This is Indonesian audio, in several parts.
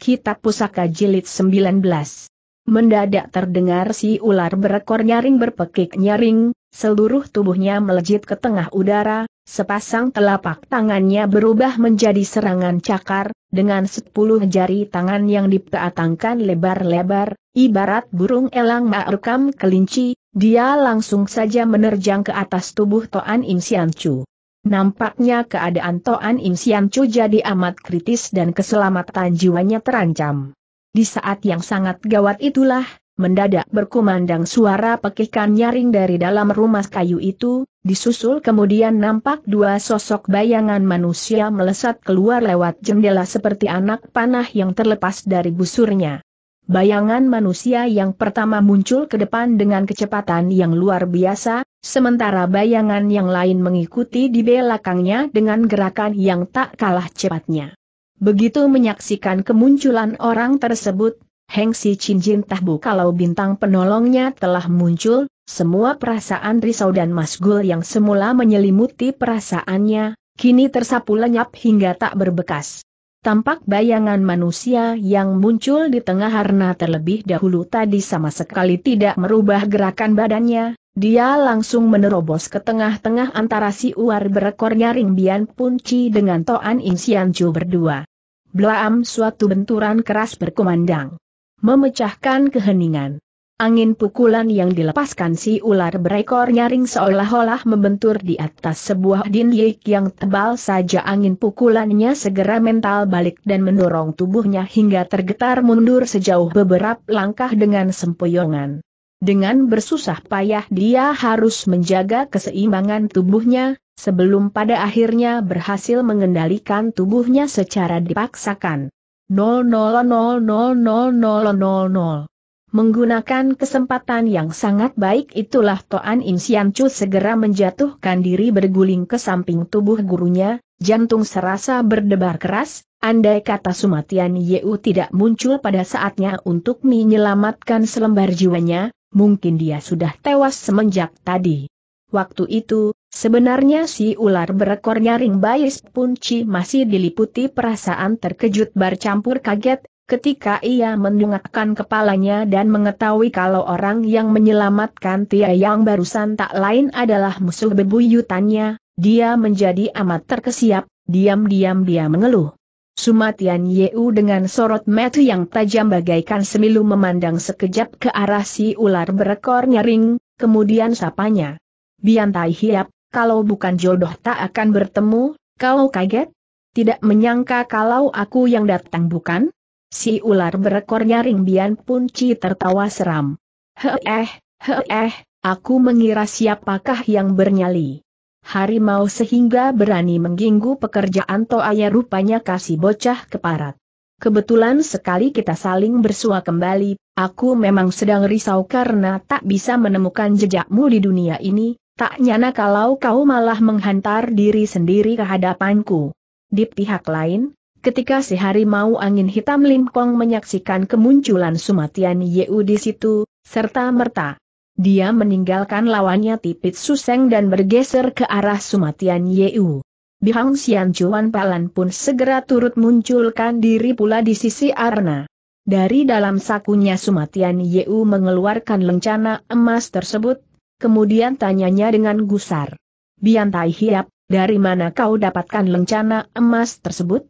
Kitab Pusaka Jilid 19. Mendadak terdengar si ular berekor nyaring berpekik nyaring, seluruh tubuhnya melejit ke tengah udara, sepasang telapak tangannya berubah menjadi serangan cakar, dengan sepuluh jari tangan yang dipeatangkan lebar-lebar, ibarat burung elang ma'rukam kelinci, dia langsung saja menerjang ke atas tubuh Toan Im Sian Chu. Nampaknya keadaan Toan Im Sian Chu jadi amat kritis dan keselamatan jiwanya terancam. Di saat yang sangat gawat itulah, mendadak berkumandang suara pekikan nyaring dari dalam rumah kayu itu, disusul kemudian nampak dua sosok bayangan manusia melesat keluar lewat jendela seperti anak panah yang terlepas dari busurnya bayangan manusia yang pertama muncul ke depan dengan kecepatan yang luar biasa, sementara bayangan yang lain mengikuti di belakangnya dengan gerakan yang tak kalah cepatnya. Begitu menyaksikan kemunculan orang tersebut, Heng Si Chin Jin tahu kalau bintang penolongnya telah muncul, semua perasaan risau dan masgul yang semula menyelimuti perasaannya, kini tersapu lenyap hingga tak berbekas tampak bayangan manusia yang muncul di tengah harna terlebih dahulu tadi sama sekali tidak merubah gerakan badannya, dia langsung menerobos ke tengah-tengah antara si uar berekornya Ringbian Punci dengan Toan Im Sianju berdua. Blaam suatu benturan keras berkumandang. Memecahkan keheningan. Angin pukulan yang dilepaskan si ular berekor nyaring seolah-olah membentur di atas sebuah dinding yang tebal saja angin pukulannya segera mental balik dan mendorong tubuhnya hingga tergetar mundur sejauh beberapa langkah dengan sempoyongan. Dengan bersusah payah dia harus menjaga keseimbangan tubuhnya, sebelum pada akhirnya berhasil mengendalikan tubuhnya secara dipaksakan. Menggunakan kesempatan yang sangat baik itulah Toan Im Sian Chu segera menjatuhkan diri berguling ke samping tubuh gurunya, jantung serasa berdebar keras, andai kata Sumatian Yeu tidak muncul pada saatnya untuk menyelamatkan selembar jiwanya, mungkin dia sudah tewas semenjak tadi. Waktu itu, sebenarnya si ular berekor nyaring Bayis Punci masih diliputi perasaan terkejut bercampur kaget, Ketika ia mendengarkan kepalanya dan mengetahui kalau orang yang menyelamatkan Tia yang barusan tak lain adalah musuh bebuyutannya, dia menjadi amat terkesiap, diam-diam dia mengeluh. Sumatian Yeu dengan sorot metu yang tajam bagaikan semilu memandang sekejap ke arah si ular berekor nyaring, kemudian sapanya. Biantai hiap, kalau bukan jodoh tak akan bertemu, kalau kaget? Tidak menyangka kalau aku yang datang bukan? Si ular berekor nyaring Bian Punci tertawa seram. Heeh, heeh, aku mengira siapakah yang bernyali. Harimau sehingga berani mengganggu pekerjaan Toaya rupanya kasih bocah keparat. Kebetulan sekali kita saling bersua kembali, aku memang sedang risau karena tak bisa menemukan jejakmu di dunia ini, tak nyana kalau kau malah menghantar diri sendiri ke hadapanku. Di pihak lain, Ketika si harimau angin hitam Limkong menyaksikan kemunculan Sumatian Yeu di situ, serta merta. Dia meninggalkan lawannya Tipit Suseng dan bergeser ke arah Sumatian Yeu. Bihang Sian Chuan Palan pun segera turut munculkan diri pula di sisi Arna. Dari dalam sakunya Sumatian Yeu mengeluarkan lencana emas tersebut, kemudian tanyanya dengan gusar. Biantai Hiap, dari mana kau dapatkan lencana emas tersebut?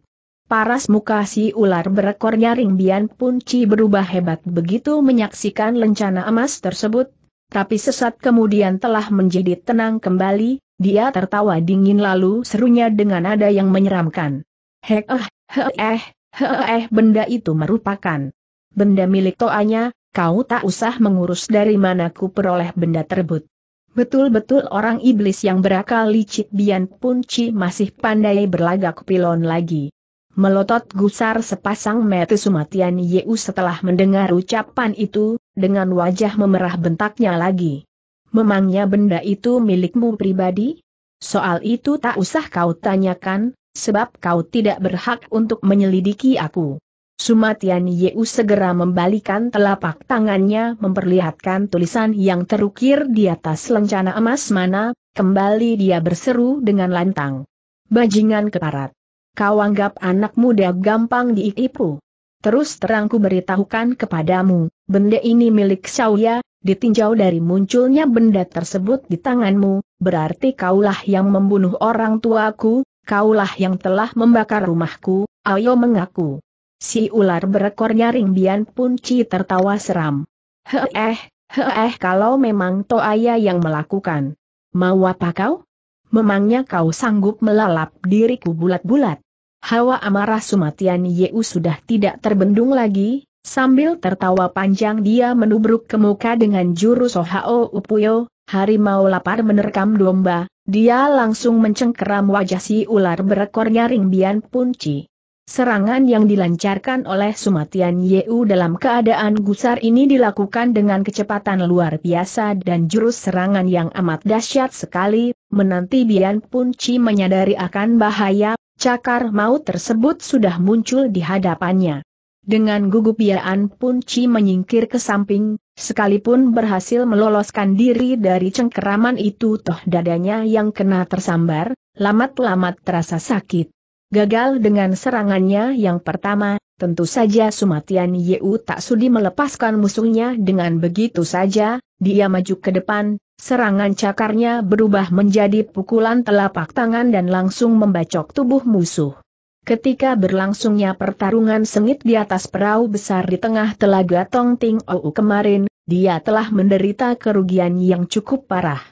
Paras muka si ular berekor nyaring Bian Punci berubah hebat begitu menyaksikan lencana emas tersebut, tapi sesat kemudian telah menjadi tenang kembali, dia tertawa dingin lalu serunya dengan nada yang menyeramkan. Hek eh, he eh, he eh benda itu merupakan benda milik toanya, kau tak usah mengurus dari mana ku peroleh benda tersebut. Betul-betul orang iblis yang berakal licik Bian Punci masih pandai berlagak pilon lagi. Melotot gusar sepasang mata Sumatian Yeu setelah mendengar ucapan itu, dengan wajah memerah bentaknya lagi. Memangnya benda itu milikmu pribadi? Soal itu tak usah kau tanyakan, sebab kau tidak berhak untuk menyelidiki aku. Sumatian Yeu segera membalikan telapak tangannya memperlihatkan tulisan yang terukir di atas lencana emas mana, kembali dia berseru dengan lantang. Bajingan keparat kau anggap anak muda gampang diipu. Terus terangku beritahukan kepadamu, benda ini milik Xiaoya, ditinjau dari munculnya benda tersebut di tanganmu, berarti kaulah yang membunuh orang tuaku, kaulah yang telah membakar rumahku, ayo mengaku. Si ular berekor nyaring Bian Punci tertawa seram. Heeh, heeh kalau memang Toaya yang melakukan. Mau apa kau? memangnya kau sanggup melalap diriku bulat-bulat? Hawa amarah Sumatian Yeu sudah tidak terbendung lagi, sambil tertawa panjang dia menubruk ke muka dengan jurus Ohao Upuyo, harimau lapar menerkam domba, dia langsung mencengkeram wajah si ular berekor nyaring Bian Punci. Serangan yang dilancarkan oleh Sumatian Yeu dalam keadaan gusar ini dilakukan dengan kecepatan luar biasa dan jurus serangan yang amat dahsyat sekali, menanti Bian Pun Chi menyadari akan bahaya, cakar maut tersebut sudah muncul di hadapannya. Dengan gugup Bian Pun Chi menyingkir ke samping, sekalipun berhasil meloloskan diri dari cengkeraman itu toh dadanya yang kena tersambar, lamat-lamat terasa sakit. Gagal dengan serangannya yang pertama, tentu saja Sumatian Yeu tak sudi melepaskan musuhnya dengan begitu saja, dia maju ke depan, serangan cakarnya berubah menjadi pukulan telapak tangan dan langsung membacok tubuh musuh. Ketika berlangsungnya pertarungan sengit di atas perahu besar di tengah telaga Tong Ting Ou kemarin, dia telah menderita kerugian yang cukup parah.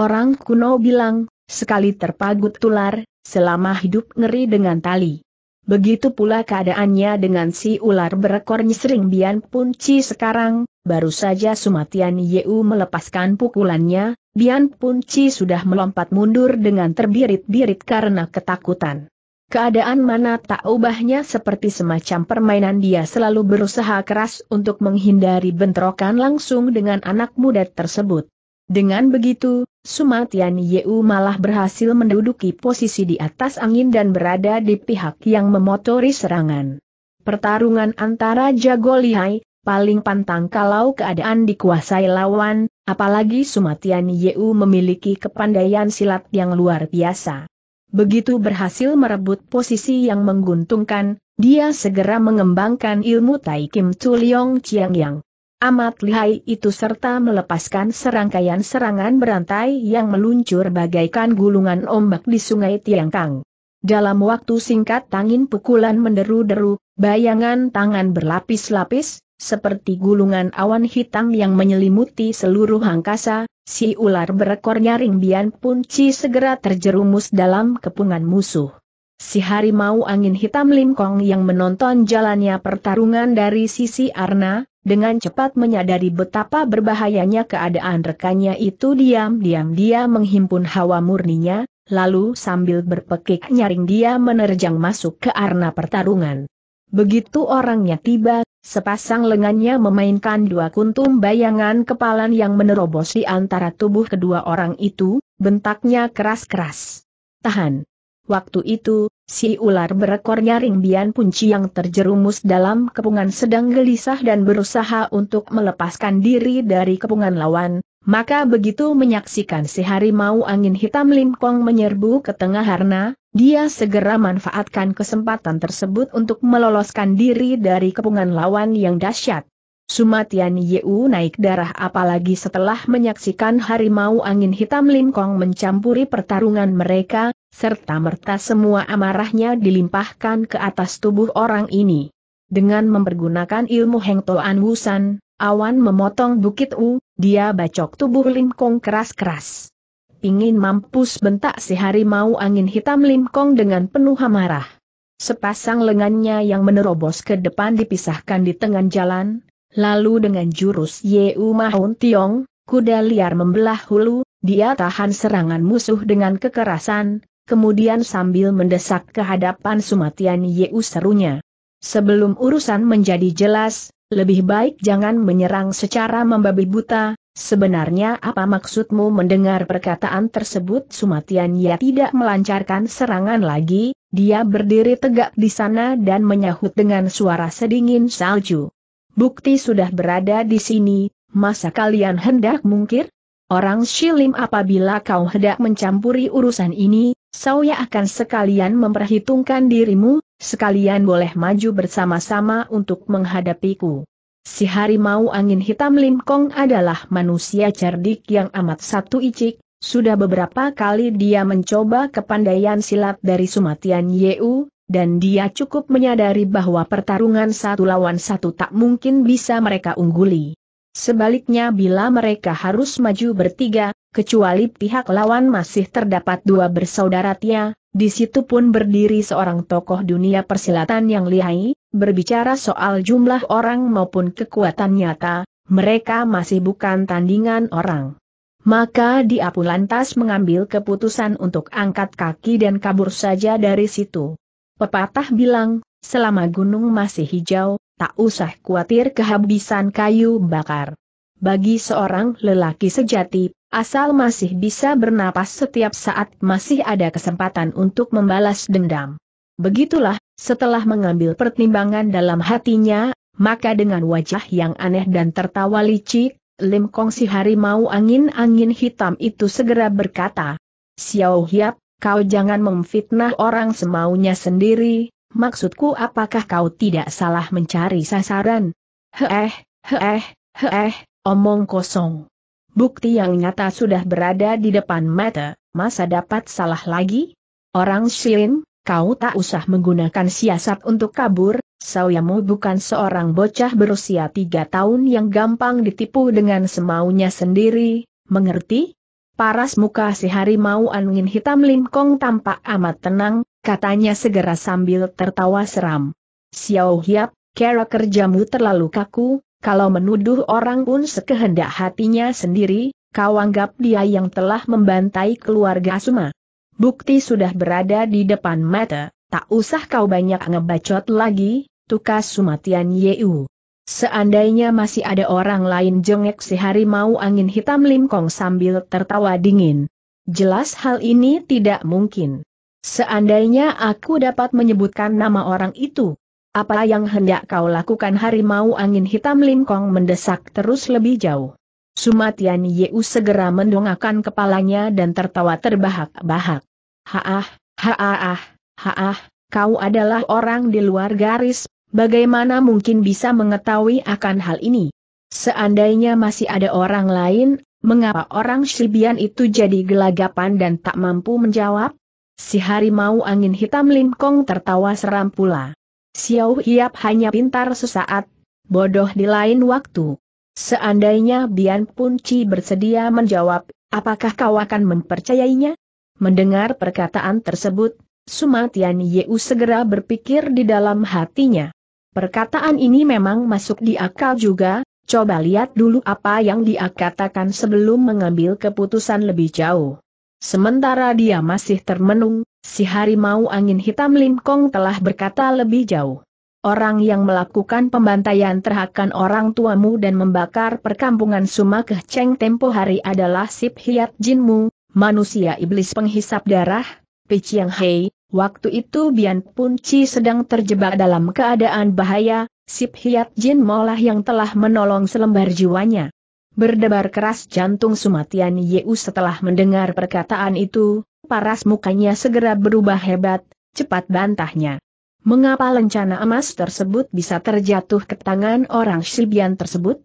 Orang kuno bilang, Sekali terpagut tular, selama hidup ngeri dengan tali. Begitu pula keadaannya dengan si ular berekor sering Bian Punci sekarang, baru saja Sumatian Yeu melepaskan pukulannya, Bian Punci sudah melompat mundur dengan terbirit-birit karena ketakutan. Keadaan mana tak ubahnya seperti semacam permainan dia selalu berusaha keras untuk menghindari bentrokan langsung dengan anak muda tersebut. Dengan begitu, Sumatian Yeu malah berhasil menduduki posisi di atas angin dan berada di pihak yang memotori serangan. Pertarungan antara jago lihai, paling pantang kalau keadaan dikuasai lawan, apalagi Sumatian Yeu memiliki kepandaian silat yang luar biasa. Begitu berhasil merebut posisi yang menguntungkan, dia segera mengembangkan ilmu Tai Kim Chu Liong Chiang Yang amat lihai itu serta melepaskan serangkaian serangan berantai yang meluncur bagaikan gulungan ombak di sungai Tiangkang. Dalam waktu singkat tangin pukulan menderu-deru, bayangan tangan berlapis-lapis, seperti gulungan awan hitam yang menyelimuti seluruh angkasa, si ular berekor nyaring Bian ci segera terjerumus dalam kepungan musuh. Si harimau angin hitam Lim Kong yang menonton jalannya pertarungan dari sisi Arna, dengan cepat menyadari betapa berbahayanya keadaan rekannya itu diam-diam dia menghimpun hawa murninya, lalu sambil berpekik nyaring dia menerjang masuk ke Arna pertarungan. Begitu orangnya tiba, sepasang lengannya memainkan dua kuntum bayangan kepalan yang menerobos di antara tubuh kedua orang itu, bentaknya keras-keras. Tahan! Waktu itu, si ular berekor nyaring Bian Punci yang terjerumus dalam kepungan sedang gelisah dan berusaha untuk melepaskan diri dari kepungan lawan, maka begitu menyaksikan si harimau angin hitam Limkong menyerbu ke tengah harna, dia segera manfaatkan kesempatan tersebut untuk meloloskan diri dari kepungan lawan yang dahsyat. Sumatian Yeu naik darah apalagi setelah menyaksikan harimau angin hitam Limkong mencampuri pertarungan mereka, serta merta semua amarahnya dilimpahkan ke atas tubuh orang ini. Dengan mempergunakan ilmu Heng Toan Wusan, awan memotong bukit U, dia bacok tubuh Limkong keras-keras. Ingin mampus bentak si harimau angin hitam Limkong dengan penuh amarah. Sepasang lengannya yang menerobos ke depan dipisahkan di tengah jalan, Lalu dengan jurus Yeu Mahun Tiong, kuda liar membelah hulu, dia tahan serangan musuh dengan kekerasan, kemudian sambil mendesak ke hadapan Sumatian Yeu serunya. Sebelum urusan menjadi jelas, lebih baik jangan menyerang secara membabi buta, Sebenarnya apa maksudmu mendengar perkataan tersebut Sumatian ya tidak melancarkan serangan lagi, dia berdiri tegak di sana dan menyahut dengan suara sedingin salju. Bukti sudah berada di sini, masa kalian hendak mungkir? Orang Shilim apabila kau hendak mencampuri urusan ini, saya akan sekalian memperhitungkan dirimu, sekalian boleh maju bersama-sama untuk menghadapiku. Si harimau angin hitam Kong adalah manusia cerdik yang amat satu icik, sudah beberapa kali dia mencoba kepandaian silat dari Sumatian Yeu, dan dia cukup menyadari bahwa pertarungan satu lawan satu tak mungkin bisa mereka ungguli. Sebaliknya bila mereka harus maju bertiga, kecuali pihak lawan masih terdapat dua bersaudara Tia, di situ pun berdiri seorang tokoh dunia persilatan yang lihai, berbicara soal jumlah orang maupun kekuatan nyata, mereka masih bukan tandingan orang. Maka dia pun lantas mengambil keputusan untuk angkat kaki dan kabur saja dari situ. Pepatah bilang, selama gunung masih hijau, tak usah khawatir kehabisan kayu bakar. Bagi seorang lelaki sejati, asal masih bisa bernapas setiap saat masih ada kesempatan untuk membalas dendam. Begitulah, setelah mengambil pertimbangan dalam hatinya, maka dengan wajah yang aneh dan tertawa licik, Lim Kong si harimau angin-angin hitam itu segera berkata, Xiao Hiap, Kau jangan memfitnah orang semaunya sendiri, maksudku apakah kau tidak salah mencari sasaran? Heeh, heeh, heeh, omong kosong. Bukti yang nyata sudah berada di depan mata, masa dapat salah lagi? Orang Shilin, kau tak usah menggunakan siasat untuk kabur, Sawyamu bukan seorang bocah berusia tiga tahun yang gampang ditipu dengan semaunya sendiri, mengerti? Paras muka si harimau angin hitam Lim tampak amat tenang, katanya segera sambil tertawa seram. Xiao Hiap, kera kerjamu terlalu kaku, kalau menuduh orang pun sekehendak hatinya sendiri, kau anggap dia yang telah membantai keluarga Suma. Bukti sudah berada di depan mata, tak usah kau banyak ngebacot lagi, tukas Sumatian Yeu. Seandainya masih ada orang lain jengek si harimau angin hitam Lim sambil tertawa dingin. Jelas hal ini tidak mungkin. Seandainya aku dapat menyebutkan nama orang itu, apa yang hendak kau lakukan harimau angin hitam Lim mendesak terus lebih jauh. Sumatian Yeu segera mendongakkan kepalanya dan tertawa terbahak-bahak. Haah, haah, haah, kau adalah orang di luar garis bagaimana mungkin bisa mengetahui akan hal ini? Seandainya masih ada orang lain, mengapa orang Shibian itu jadi gelagapan dan tak mampu menjawab? Si harimau angin hitam Lingkong tertawa seram pula. Xiao Hiap hanya pintar sesaat, bodoh di lain waktu. Seandainya Bian Punci bersedia menjawab, apakah kau akan mempercayainya? Mendengar perkataan tersebut, Sumatian Yeu segera berpikir di dalam hatinya. Perkataan ini memang masuk di akal juga, coba lihat dulu apa yang dia katakan sebelum mengambil keputusan lebih jauh. Sementara dia masih termenung, si harimau angin hitam Lim Kong telah berkata lebih jauh. Orang yang melakukan pembantaian terhadap orang tuamu dan membakar perkampungan Sumakeh Cheng tempo hari adalah Sip Hiat Jinmu, manusia iblis penghisap darah, Pei Chiang Hei, Waktu itu Bian Pun Chi sedang terjebak dalam keadaan bahaya, Sip Hiat Jin Molah yang telah menolong selembar jiwanya. Berdebar keras jantung Sumatian Yeu setelah mendengar perkataan itu, paras mukanya segera berubah hebat, cepat bantahnya. Mengapa lencana emas tersebut bisa terjatuh ke tangan orang Sibian tersebut?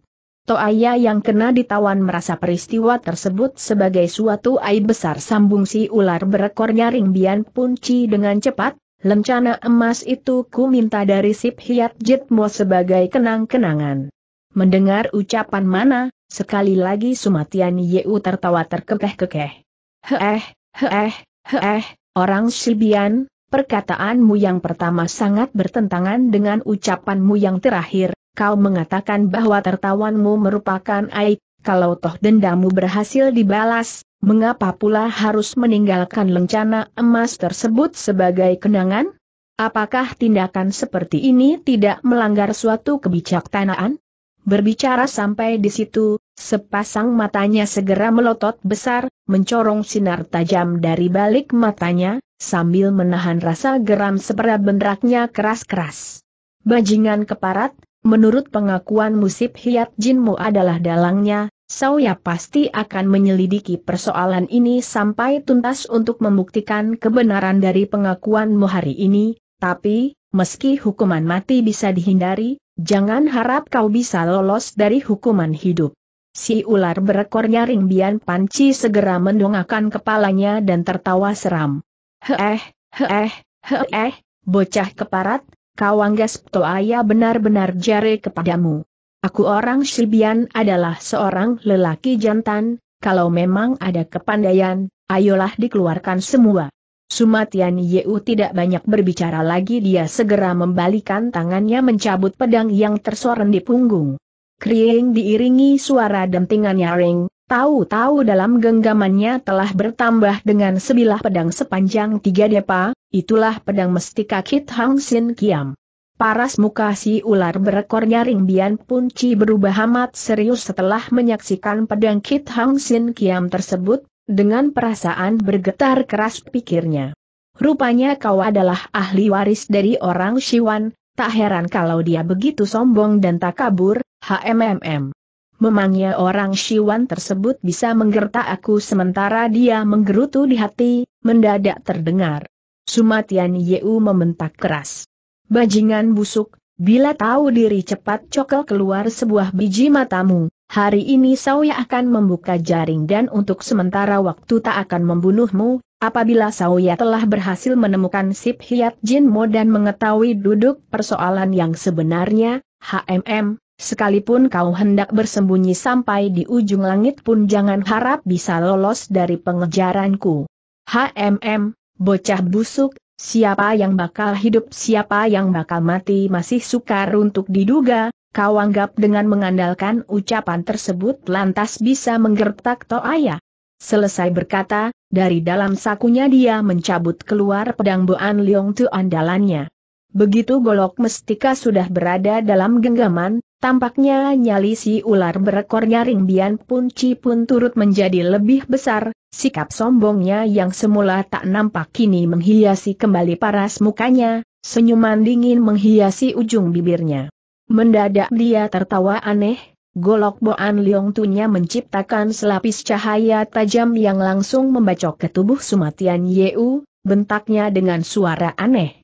Toaya yang kena ditawan merasa peristiwa tersebut sebagai suatu aib besar sambung si ular berekor nyaring bian punci dengan cepat, lencana emas itu ku minta dari Sip Hiat Jitmo sebagai kenang-kenangan. Mendengar ucapan mana, sekali lagi Sumatian Yeu tertawa terkekeh-kekeh. Heeh, heeh, heeh, orang Sibian, perkataanmu yang pertama sangat bertentangan dengan ucapanmu yang terakhir, kau mengatakan bahwa tertawanmu merupakan aib, kalau toh dendamu berhasil dibalas, mengapa pula harus meninggalkan lencana emas tersebut sebagai kenangan? Apakah tindakan seperti ini tidak melanggar suatu kebijaksanaan? Berbicara sampai di situ, sepasang matanya segera melotot besar, mencorong sinar tajam dari balik matanya, sambil menahan rasa geram seberat bendraknya keras-keras. Bajingan keparat, Menurut pengakuan Musib Hiat Jinmu adalah dalangnya, Saya pasti akan menyelidiki persoalan ini sampai tuntas untuk membuktikan kebenaran dari pengakuanmu hari ini, tapi, meski hukuman mati bisa dihindari, jangan harap kau bisa lolos dari hukuman hidup. Si ular berekor nyaring Bian Panci segera mendongakkan kepalanya dan tertawa seram. Heeh, heeh, heeh, bocah keparat, Kawanggas Toaya benar-benar jare kepadamu. Aku orang Shibian adalah seorang lelaki jantan, kalau memang ada kepandaian, ayolah dikeluarkan semua. Sumatian Yeu tidak banyak berbicara lagi dia segera membalikan tangannya mencabut pedang yang tersoren di punggung. Krieng diiringi suara dentingan nyaring, Tahu-tahu dalam genggamannya telah bertambah dengan sebilah pedang sepanjang tiga depa, itulah pedang mestika Kit Hang Sin Kiam. Paras muka si ular berekor nyaring Bian Punci berubah amat serius setelah menyaksikan pedang Kit Hang Sin Kiam tersebut, dengan perasaan bergetar keras pikirnya. Rupanya kau adalah ahli waris dari orang Siwan, tak heran kalau dia begitu sombong dan tak kabur, HMMM. Memangnya orang Siwan tersebut bisa menggertak aku sementara dia menggerutu di hati, mendadak terdengar. Sumatian Yeu membentak keras. Bajingan busuk, bila tahu diri cepat cokel keluar sebuah biji matamu, hari ini Sauya akan membuka jaring dan untuk sementara waktu tak akan membunuhmu, apabila Sauya telah berhasil menemukan Sip Hiat Jin dan mengetahui duduk persoalan yang sebenarnya, HMM, Sekalipun kau hendak bersembunyi sampai di ujung langit pun jangan harap bisa lolos dari pengejaranku. HMM, bocah busuk, siapa yang bakal hidup siapa yang bakal mati masih sukar untuk diduga, kau anggap dengan mengandalkan ucapan tersebut lantas bisa menggertak toaya. Selesai berkata, dari dalam sakunya dia mencabut keluar pedang Boan Leong Tu andalannya. Begitu golok mestika sudah berada dalam genggaman, tampaknya nyali si ular berekor nyaring bian punci pun turut menjadi lebih besar, sikap sombongnya yang semula tak nampak kini menghiasi kembali paras mukanya, senyuman dingin menghiasi ujung bibirnya. Mendadak dia tertawa aneh, golok Boan Liong Tunya menciptakan selapis cahaya tajam yang langsung membacok ke tubuh Sumatian Yeu, bentaknya dengan suara aneh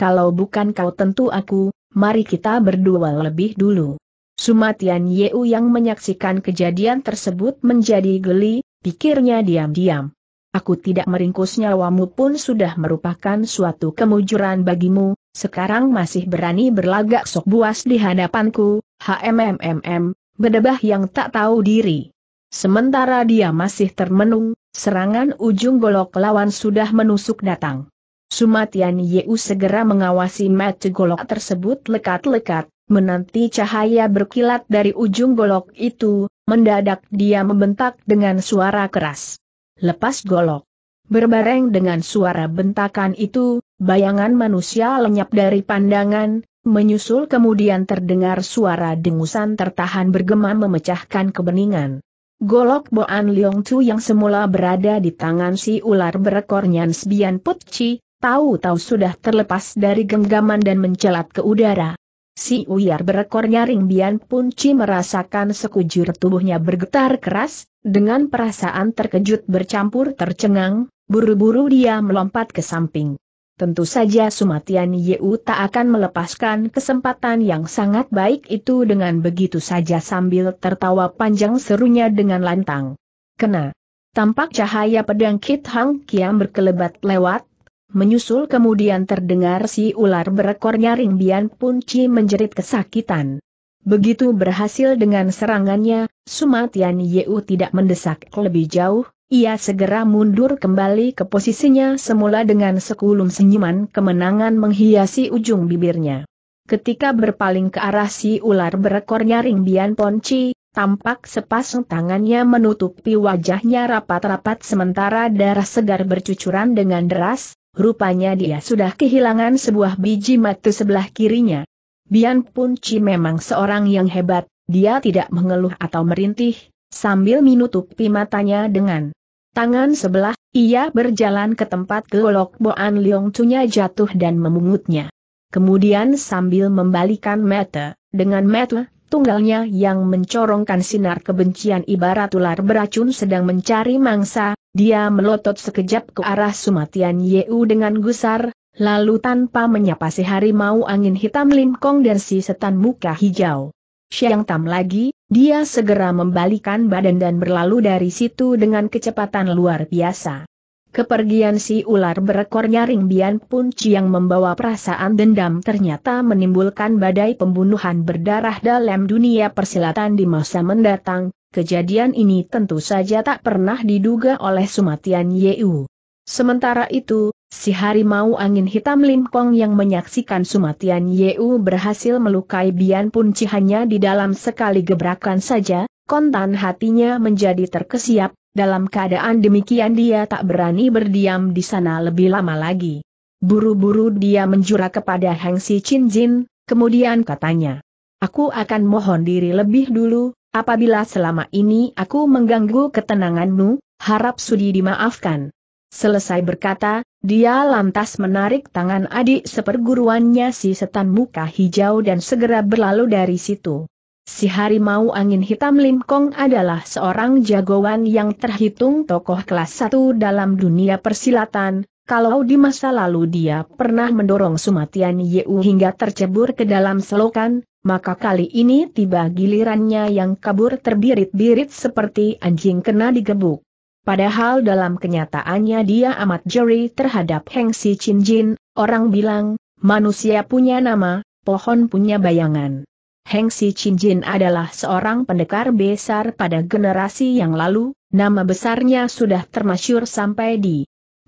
kalau bukan kau tentu aku, mari kita berdua lebih dulu. Sumatian Yeu yang menyaksikan kejadian tersebut menjadi geli, pikirnya diam-diam. Aku tidak meringkus nyawamu pun sudah merupakan suatu kemujuran bagimu, sekarang masih berani berlagak sok buas di hadapanku, HMMMM, bedebah yang tak tahu diri. Sementara dia masih termenung, serangan ujung golok lawan sudah menusuk datang. Sumatian Yeu segera mengawasi mata golok tersebut lekat-lekat, menanti cahaya berkilat dari ujung golok itu, mendadak dia membentak dengan suara keras. Lepas golok. Berbareng dengan suara bentakan itu, bayangan manusia lenyap dari pandangan, menyusul kemudian terdengar suara dengusan tertahan bergema memecahkan kebeningan. Golok Boan Leong Tu yang semula berada di tangan si ular Nyan Sbian Putci, tahu-tahu sudah terlepas dari genggaman dan mencelat ke udara. Si Uyar berekor nyaring Bian Punci merasakan sekujur tubuhnya bergetar keras, dengan perasaan terkejut bercampur tercengang, buru-buru dia melompat ke samping. Tentu saja Sumatian Yeu tak akan melepaskan kesempatan yang sangat baik itu dengan begitu saja sambil tertawa panjang serunya dengan lantang. Kena. Tampak cahaya pedang Kit Hang Kiam berkelebat lewat, Menyusul kemudian terdengar si ular berekor nyaring Bian Punci menjerit kesakitan. Begitu berhasil dengan serangannya, Sumatian Yeu tidak mendesak lebih jauh, ia segera mundur kembali ke posisinya semula dengan sekulum senyuman kemenangan menghiasi ujung bibirnya. Ketika berpaling ke arah si ular berekor nyaring Bian Chi, Tampak sepasang tangannya menutupi wajahnya rapat-rapat sementara darah segar bercucuran dengan deras, Rupanya dia sudah kehilangan sebuah biji mata sebelah kirinya. Bian Pun Punci memang seorang yang hebat, dia tidak mengeluh atau merintih, sambil menutupi matanya dengan tangan sebelah, ia berjalan ke tempat golok Boan Leong Tunya jatuh dan memungutnya. Kemudian sambil membalikan mata, dengan mata tunggalnya yang mencorongkan sinar kebencian ibarat ular beracun sedang mencari mangsa, dia melotot sekejap ke arah Sumatian Yeu dengan gusar, lalu tanpa menyapa si harimau angin hitam Lim Kong dan si setan muka hijau. Siang Tam lagi, dia segera membalikan badan dan berlalu dari situ dengan kecepatan luar biasa. Kepergian si ular berekor nyaring Bian Pun Ciang membawa perasaan dendam ternyata menimbulkan badai pembunuhan berdarah dalam dunia persilatan di masa mendatang, Kejadian ini tentu saja tak pernah diduga oleh Sumatian Yeu. Sementara itu, si harimau angin hitam Lin Kong yang menyaksikan Sumatian Yeu berhasil melukai Bian pun hanya di dalam sekali gebrakan saja, kontan hatinya menjadi terkesiap, dalam keadaan demikian dia tak berani berdiam di sana lebih lama lagi. Buru-buru dia menjura kepada Hang Si Chin Jin, kemudian katanya, Aku akan mohon diri lebih dulu, Apabila selama ini aku mengganggu ketenanganmu, harap sudi dimaafkan. Selesai berkata, dia lantas menarik tangan adik seperguruannya si setan muka hijau dan segera berlalu dari situ. Si harimau angin hitam Lim Kong adalah seorang jagoan yang terhitung tokoh kelas satu dalam dunia persilatan, kalau di masa lalu dia pernah mendorong Sumatian Yeu hingga tercebur ke dalam selokan, maka kali ini tiba gilirannya yang kabur terbirit-birit seperti anjing kena digebuk. Padahal dalam kenyataannya dia amat jeri terhadap Heng Si Chin Jin, orang bilang, manusia punya nama, pohon punya bayangan. Heng Si Chin Jin adalah seorang pendekar besar pada generasi yang lalu, nama besarnya sudah termasyur sampai di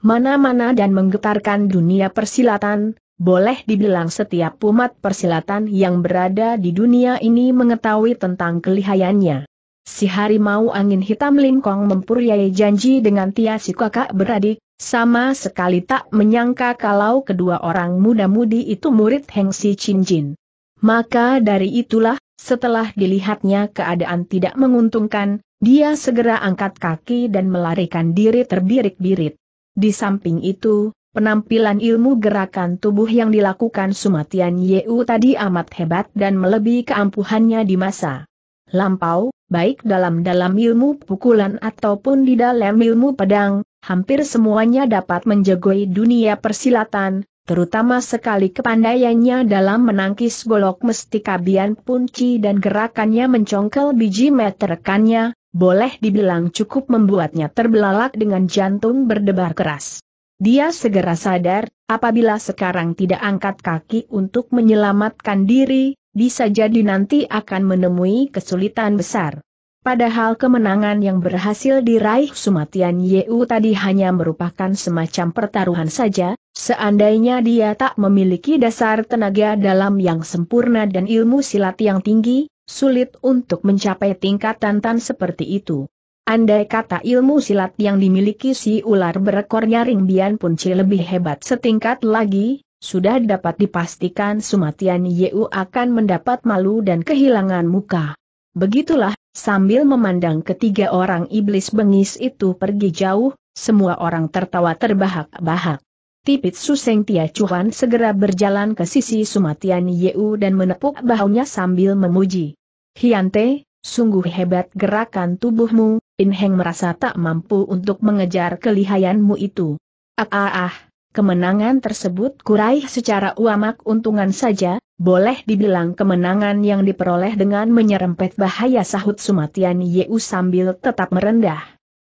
mana-mana dan menggetarkan dunia persilatan, boleh dibilang setiap umat persilatan yang berada di dunia ini mengetahui tentang kelihayannya. Si harimau angin hitam Lingkong mempuryai janji dengan Tia si kakak beradik, sama sekali tak menyangka kalau kedua orang muda-mudi itu murid Heng Si Chin Jin. Maka dari itulah, setelah dilihatnya keadaan tidak menguntungkan, dia segera angkat kaki dan melarikan diri terbirik-birit. Di samping itu, Penampilan ilmu gerakan tubuh yang dilakukan Sumatian Yeu tadi amat hebat dan melebihi keampuhannya di masa lampau, baik dalam-dalam ilmu pukulan ataupun di dalam ilmu pedang, hampir semuanya dapat menjagoi dunia persilatan, terutama sekali kepandaiannya dalam menangkis golok mesti mestikabian punci dan gerakannya mencongkel biji meterkannya, boleh dibilang cukup membuatnya terbelalak dengan jantung berdebar keras. Dia segera sadar, apabila sekarang tidak angkat kaki untuk menyelamatkan diri, bisa jadi nanti akan menemui kesulitan besar. Padahal kemenangan yang berhasil diraih Sumatian Yeu tadi hanya merupakan semacam pertaruhan saja, seandainya dia tak memiliki dasar tenaga dalam yang sempurna dan ilmu silat yang tinggi, sulit untuk mencapai tingkatan tan seperti itu. Andai kata ilmu silat yang dimiliki si ular berekor nyaring Bian Punci lebih hebat setingkat lagi, sudah dapat dipastikan Sumatian Yeu akan mendapat malu dan kehilangan muka. Begitulah, sambil memandang ketiga orang iblis bengis itu pergi jauh, semua orang tertawa terbahak-bahak. Tipit Suseng Tia Cuan segera berjalan ke sisi Sumatian Yeu dan menepuk bahunya sambil memuji. Hiante, sungguh hebat gerakan tubuhmu, Heng merasa tak mampu untuk mengejar kelihayanmu itu. Ah ah ah, kemenangan tersebut kuraih secara uamak untungan saja, boleh dibilang kemenangan yang diperoleh dengan menyerempet bahaya sahut Sumatian Yeu sambil tetap merendah.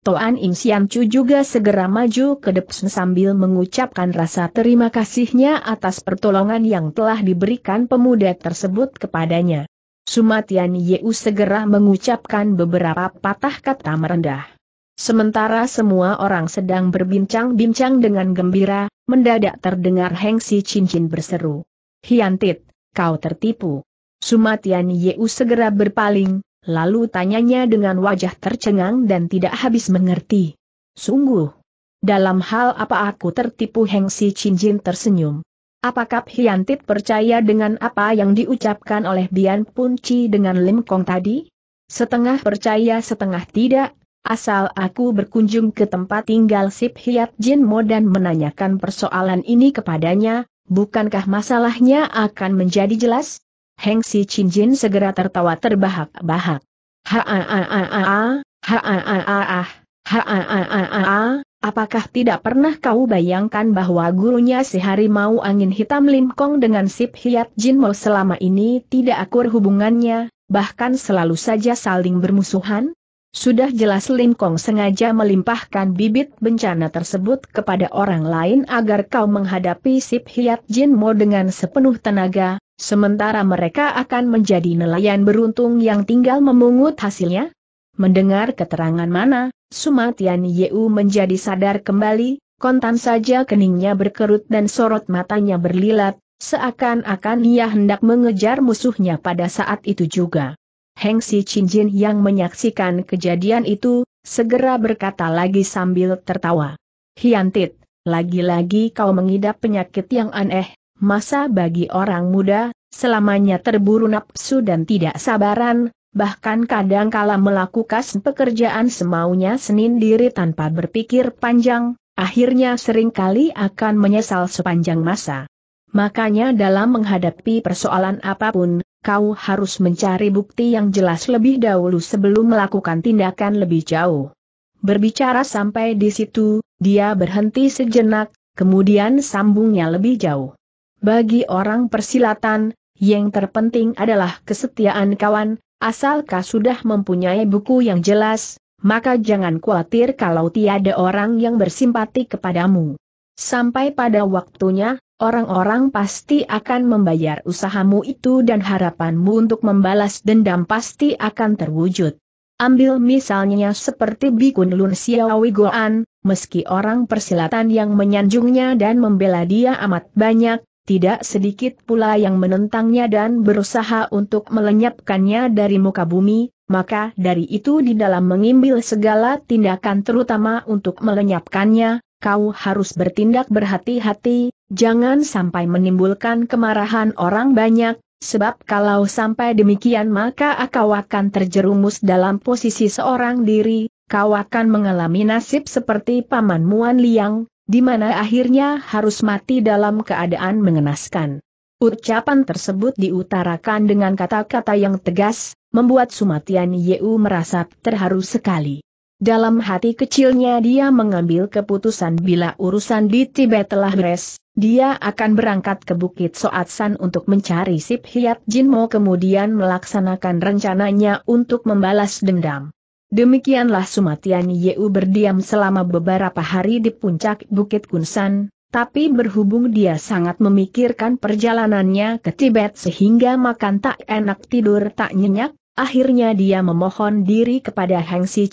Toan Ing Sian Chu juga segera maju ke depan sambil mengucapkan rasa terima kasihnya atas pertolongan yang telah diberikan pemuda tersebut kepadanya. Sumatian Yeu segera mengucapkan beberapa patah kata merendah. Sementara semua orang sedang berbincang-bincang dengan gembira, mendadak terdengar Heng Si Cincin berseru. Hiantit, kau tertipu. Sumatian Yeu segera berpaling, lalu tanyanya dengan wajah tercengang dan tidak habis mengerti. Sungguh. Dalam hal apa aku tertipu Heng Si Cincin tersenyum. Apakah Hiantit percaya dengan apa yang diucapkan oleh Bian Punci dengan Lim Kong tadi? Setengah percaya setengah tidak, asal aku berkunjung ke tempat tinggal Sip Hiat Jin Mo dan menanyakan persoalan ini kepadanya, bukankah masalahnya akan menjadi jelas? Heng Si Chin Jin segera tertawa terbahak bahak ha ha ha ha ha ha ha ha ha ha ha ha-ha-ha-ha-ha. Apakah tidak pernah kau bayangkan bahwa gurunya si harimau angin hitam Lin Kong dengan Sip Hiat Jin Mo selama ini tidak akur hubungannya, bahkan selalu saja saling bermusuhan? Sudah jelas Lin Kong sengaja melimpahkan bibit bencana tersebut kepada orang lain agar kau menghadapi Sip Hiat Jin Mo dengan sepenuh tenaga, sementara mereka akan menjadi nelayan beruntung yang tinggal memungut hasilnya? Mendengar keterangan mana, Sumatian Yeu menjadi sadar kembali, kontan saja keningnya berkerut dan sorot matanya berlilat, seakan-akan ia hendak mengejar musuhnya pada saat itu juga. Heng Si yang menyaksikan kejadian itu, segera berkata lagi sambil tertawa. Hiantit, lagi-lagi kau mengidap penyakit yang aneh, masa bagi orang muda, selamanya terburu nafsu dan tidak sabaran, bahkan kadang kala melakukan pekerjaan semaunya senin sendiri tanpa berpikir panjang, akhirnya seringkali akan menyesal sepanjang masa. Makanya dalam menghadapi persoalan apapun, kau harus mencari bukti yang jelas lebih dahulu sebelum melakukan tindakan lebih jauh. Berbicara sampai di situ, dia berhenti sejenak, kemudian sambungnya lebih jauh. Bagi orang persilatan, yang terpenting adalah kesetiaan kawan, Asalkah sudah mempunyai buku yang jelas, maka jangan khawatir kalau tiada orang yang bersimpati kepadamu. Sampai pada waktunya, orang-orang pasti akan membayar usahamu itu dan harapanmu untuk membalas dendam pasti akan terwujud. Ambil misalnya seperti Bikun Lun Siawi Goan, meski orang persilatan yang menyanjungnya dan membela dia amat banyak, tidak sedikit pula yang menentangnya dan berusaha untuk melenyapkannya dari muka bumi, maka dari itu di dalam mengambil segala tindakan terutama untuk melenyapkannya, kau harus bertindak berhati-hati, jangan sampai menimbulkan kemarahan orang banyak, sebab kalau sampai demikian maka kau akan terjerumus dalam posisi seorang diri, kau akan mengalami nasib seperti Paman Muan Liang, di mana akhirnya harus mati dalam keadaan mengenaskan. Ucapan tersebut diutarakan dengan kata-kata yang tegas, membuat Sumatian Yeu merasa terharu sekali. Dalam hati kecilnya dia mengambil keputusan bila urusan di Tibet telah beres, dia akan berangkat ke Bukit Soatsan untuk mencari Sip Hiat Jinmo kemudian melaksanakan rencananya untuk membalas dendam. Demikianlah Sumatian Yeu berdiam selama beberapa hari di puncak Bukit Kunsan, tapi berhubung dia sangat memikirkan perjalanannya ke Tibet sehingga makan tak enak tidur tak nyenyak, akhirnya dia memohon diri kepada Hang Si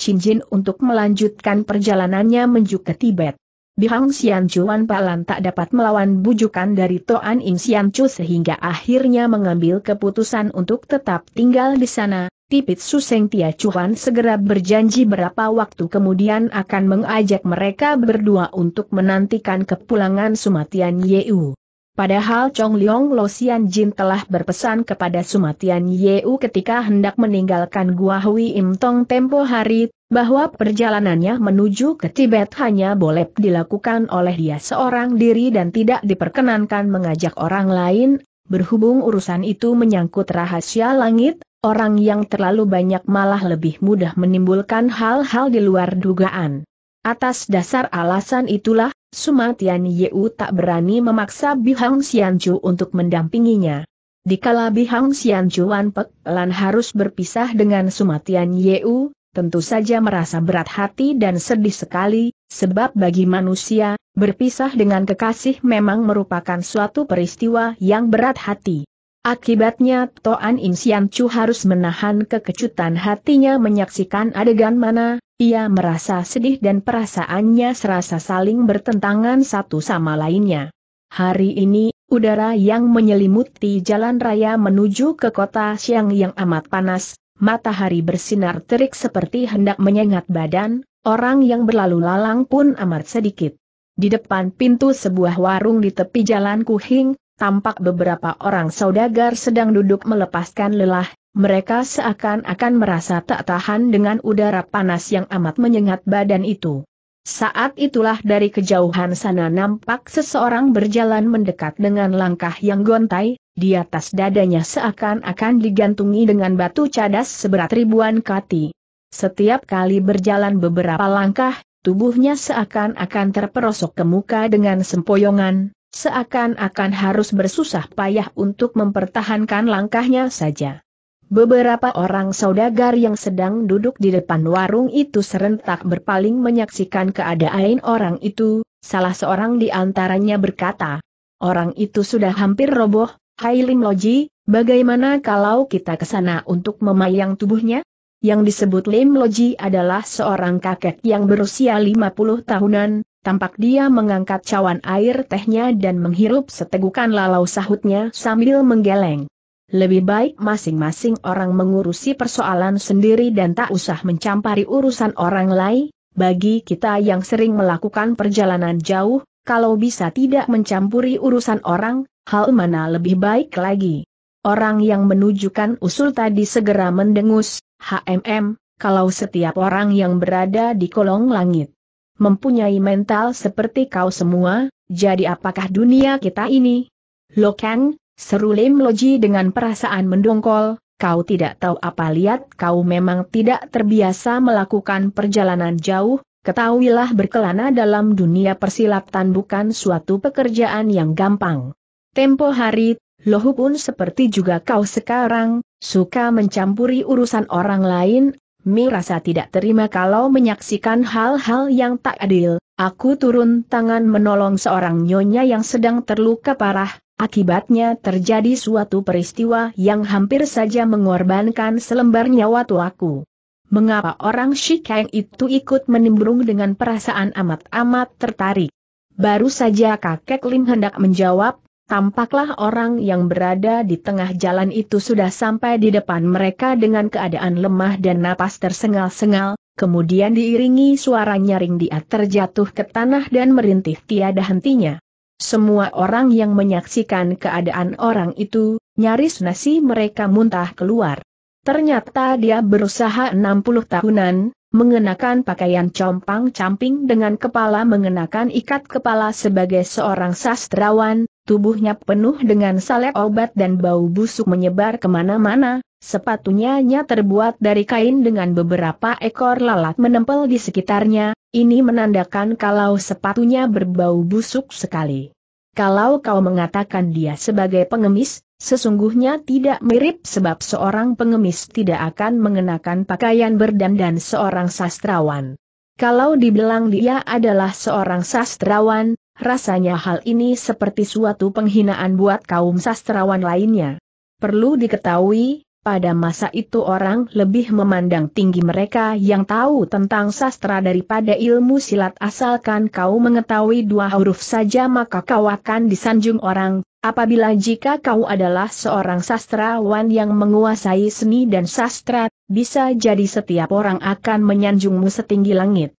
untuk melanjutkan perjalanannya menuju ke Tibet. Bihang Xian Chuan Palan tak dapat melawan bujukan dari Toan Ing Xian Chu sehingga akhirnya mengambil keputusan untuk tetap tinggal di sana, Tipit Suseng Tia Chuan segera berjanji berapa waktu kemudian akan mengajak mereka berdua untuk menantikan kepulangan Sumatian Yeu. Padahal Chong Liong Losian Jin telah berpesan kepada Sumatian Yeu ketika hendak meninggalkan Gua Hui Im Tong tempo hari, bahwa perjalanannya menuju ke Tibet hanya boleh dilakukan oleh dia seorang diri dan tidak diperkenankan mengajak orang lain, Berhubung urusan itu menyangkut rahasia langit, Orang yang terlalu banyak malah lebih mudah menimbulkan hal-hal di luar dugaan. Atas dasar alasan itulah, Sumatian Yeu tak berani memaksa Bihang Xianju untuk mendampinginya. Dikala Bihang Xianju Wanpek Lan harus berpisah dengan Sumatian Yeu, tentu saja merasa berat hati dan sedih sekali, sebab bagi manusia, berpisah dengan kekasih memang merupakan suatu peristiwa yang berat hati. Akibatnya Toan Im Sian Chu harus menahan kekecutan hatinya menyaksikan adegan mana, ia merasa sedih dan perasaannya serasa saling bertentangan satu sama lainnya. Hari ini, udara yang menyelimuti jalan raya menuju ke kota siang yang amat panas, matahari bersinar terik seperti hendak menyengat badan, orang yang berlalu lalang pun amat sedikit. Di depan pintu sebuah warung di tepi jalan Kuhing, tampak beberapa orang saudagar sedang duduk melepaskan lelah, mereka seakan-akan merasa tak tahan dengan udara panas yang amat menyengat badan itu. Saat itulah dari kejauhan sana nampak seseorang berjalan mendekat dengan langkah yang gontai, di atas dadanya seakan-akan digantungi dengan batu cadas seberat ribuan kati. Setiap kali berjalan beberapa langkah, tubuhnya seakan-akan terperosok ke muka dengan sempoyongan, seakan-akan harus bersusah payah untuk mempertahankan langkahnya saja. Beberapa orang saudagar yang sedang duduk di depan warung itu serentak berpaling menyaksikan keadaan orang itu, salah seorang di antaranya berkata, Orang itu sudah hampir roboh, Hai Lim Loji, bagaimana kalau kita ke sana untuk memayang tubuhnya? Yang disebut Lim Loji adalah seorang kakek yang berusia 50 tahunan, Tampak dia mengangkat cawan air tehnya dan menghirup setegukan lalau sahutnya sambil menggeleng. Lebih baik masing-masing orang mengurusi persoalan sendiri dan tak usah mencampari urusan orang lain, bagi kita yang sering melakukan perjalanan jauh, kalau bisa tidak mencampuri urusan orang, hal mana lebih baik lagi. Orang yang menunjukkan usul tadi segera mendengus, HMM, kalau setiap orang yang berada di kolong langit mempunyai mental seperti kau semua, jadi apakah dunia kita ini? Lo kang, seru Lim Loji dengan perasaan mendongkol, kau tidak tahu apa lihat kau memang tidak terbiasa melakukan perjalanan jauh, ketahuilah berkelana dalam dunia persilatan bukan suatu pekerjaan yang gampang. Tempo hari, Lohu pun seperti juga kau sekarang, suka mencampuri urusan orang lain, Mi rasa tidak terima kalau menyaksikan hal-hal yang tak adil, aku turun tangan menolong seorang nyonya yang sedang terluka parah, akibatnya terjadi suatu peristiwa yang hampir saja mengorbankan selembar nyawa tuaku. Mengapa orang Shikeng itu ikut menimbrung dengan perasaan amat-amat tertarik? Baru saja kakek Lim hendak menjawab, Tampaklah orang yang berada di tengah jalan itu sudah sampai di depan mereka dengan keadaan lemah dan napas tersengal-sengal, kemudian diiringi suara nyaring dia terjatuh ke tanah dan merintih tiada hentinya. Semua orang yang menyaksikan keadaan orang itu, nyaris nasi mereka muntah keluar. Ternyata dia berusaha 60 tahunan, mengenakan pakaian compang-camping dengan kepala mengenakan ikat kepala sebagai seorang sastrawan, tubuhnya penuh dengan salep obat dan bau busuk menyebar kemana-mana, sepatunya nya terbuat dari kain dengan beberapa ekor lalat menempel di sekitarnya, ini menandakan kalau sepatunya berbau busuk sekali. Kalau kau mengatakan dia sebagai pengemis, Sesungguhnya tidak mirip sebab seorang pengemis tidak akan mengenakan pakaian berdandan seorang sastrawan. Kalau dibilang dia adalah seorang sastrawan, rasanya hal ini seperti suatu penghinaan buat kaum sastrawan lainnya. Perlu diketahui, pada masa itu orang lebih memandang tinggi mereka yang tahu tentang sastra daripada ilmu silat asalkan kau mengetahui dua huruf saja maka kau akan disanjung orang, apabila jika kau adalah seorang sastrawan yang menguasai seni dan sastra, bisa jadi setiap orang akan menyanjungmu setinggi langit.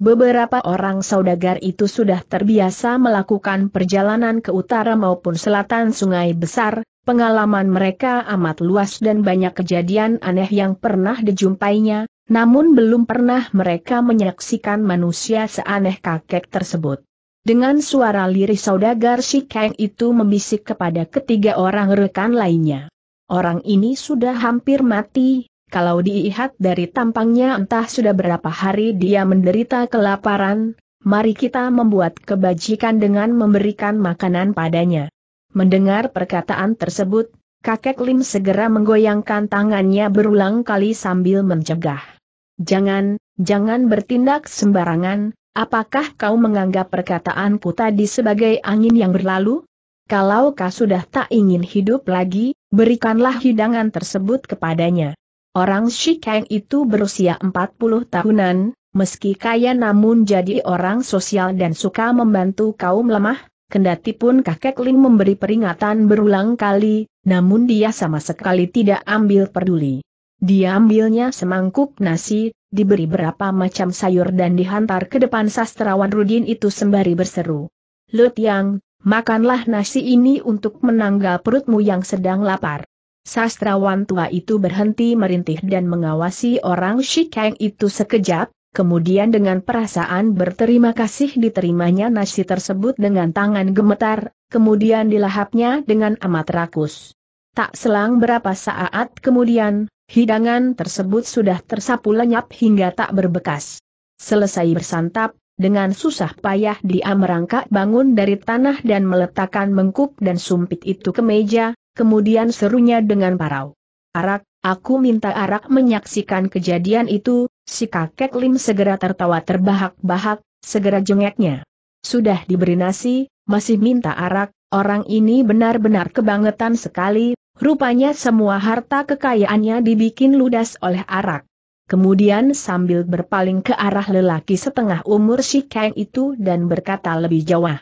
Beberapa orang saudagar itu sudah terbiasa melakukan perjalanan ke utara maupun selatan sungai besar, pengalaman mereka amat luas dan banyak kejadian aneh yang pernah dijumpainya, namun belum pernah mereka menyaksikan manusia seaneh kakek tersebut. Dengan suara lirih saudagar si Kang itu membisik kepada ketiga orang rekan lainnya. Orang ini sudah hampir mati, kalau dilihat dari tampangnya entah sudah berapa hari dia menderita kelaparan, mari kita membuat kebajikan dengan memberikan makanan padanya. Mendengar perkataan tersebut, kakek Lim segera menggoyangkan tangannya berulang kali sambil mencegah. Jangan, jangan bertindak sembarangan, apakah kau menganggap perkataanku tadi sebagai angin yang berlalu? Kalau kau sudah tak ingin hidup lagi, berikanlah hidangan tersebut kepadanya. Orang Shikang itu berusia 40 tahunan, meski kaya namun jadi orang sosial dan suka membantu kaum lemah, kendati pun kakek Ling memberi peringatan berulang kali, namun dia sama sekali tidak ambil peduli. Dia ambilnya semangkuk nasi, diberi berapa macam sayur dan dihantar ke depan sastrawan Rudin itu sembari berseru. Lut Yang, makanlah nasi ini untuk menanggal perutmu yang sedang lapar. Sastrawan tua itu berhenti merintih dan mengawasi orang Shikeng itu sekejap, kemudian dengan perasaan berterima kasih diterimanya nasi tersebut dengan tangan gemetar, kemudian dilahapnya dengan amat rakus. Tak selang berapa saat kemudian, hidangan tersebut sudah tersapu lenyap hingga tak berbekas. Selesai bersantap, dengan susah payah dia merangkak bangun dari tanah dan meletakkan mengkuk dan sumpit itu ke meja, kemudian serunya dengan parau. Arak, aku minta Arak menyaksikan kejadian itu, si kakek Lim segera tertawa terbahak-bahak, segera jengeknya. Sudah diberi nasi, masih minta Arak, orang ini benar-benar kebangetan sekali, rupanya semua harta kekayaannya dibikin ludas oleh Arak. Kemudian sambil berpaling ke arah lelaki setengah umur si Kang itu dan berkata lebih jauh.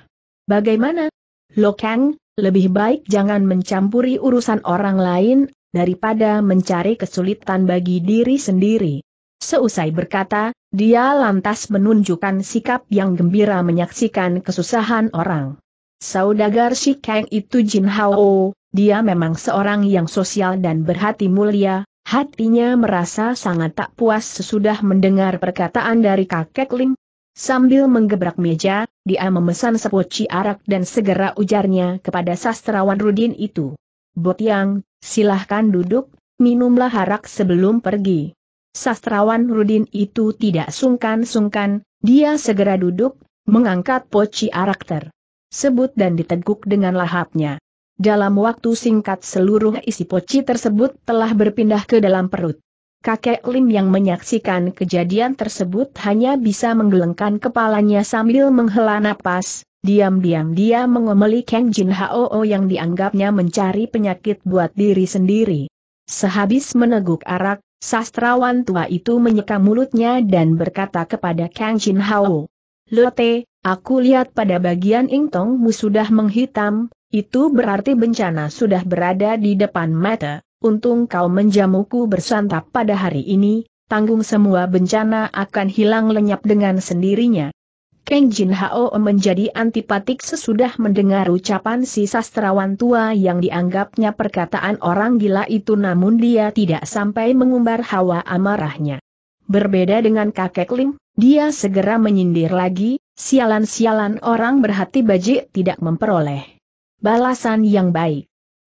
Bagaimana? Lo Kang, lebih baik jangan mencampuri urusan orang lain, daripada mencari kesulitan bagi diri sendiri. Seusai berkata, dia lantas menunjukkan sikap yang gembira menyaksikan kesusahan orang. Saudagar si Kang itu Jin Hao, dia memang seorang yang sosial dan berhati mulia, hatinya merasa sangat tak puas sesudah mendengar perkataan dari kakek Lim, Sambil menggebrak meja, dia memesan sepoci arak dan segera ujarnya kepada sastrawan Rudin itu. Botiang, silahkan duduk, minumlah arak sebelum pergi. Sastrawan Rudin itu tidak sungkan-sungkan, dia segera duduk, mengangkat poci arak ter. Sebut dan diteguk dengan lahapnya. Dalam waktu singkat seluruh isi poci tersebut telah berpindah ke dalam perut. Kakek Lim yang menyaksikan kejadian tersebut hanya bisa menggelengkan kepalanya sambil menghela napas, diam-diam dia mengomeli Kang Jin Haoo yang dianggapnya mencari penyakit buat diri sendiri. Sehabis meneguk arak, sastrawan tua itu menyeka mulutnya dan berkata kepada Kang Jin Hao, Lote, aku lihat pada bagian ingtongmu sudah menghitam, itu berarti bencana sudah berada di depan mata untung kau menjamuku bersantap pada hari ini, tanggung semua bencana akan hilang lenyap dengan sendirinya. Kang Jin Hao menjadi antipatik sesudah mendengar ucapan si sastrawan tua yang dianggapnya perkataan orang gila itu namun dia tidak sampai mengumbar hawa amarahnya. Berbeda dengan kakek Lim, dia segera menyindir lagi, sialan-sialan orang berhati bajik tidak memperoleh balasan yang baik.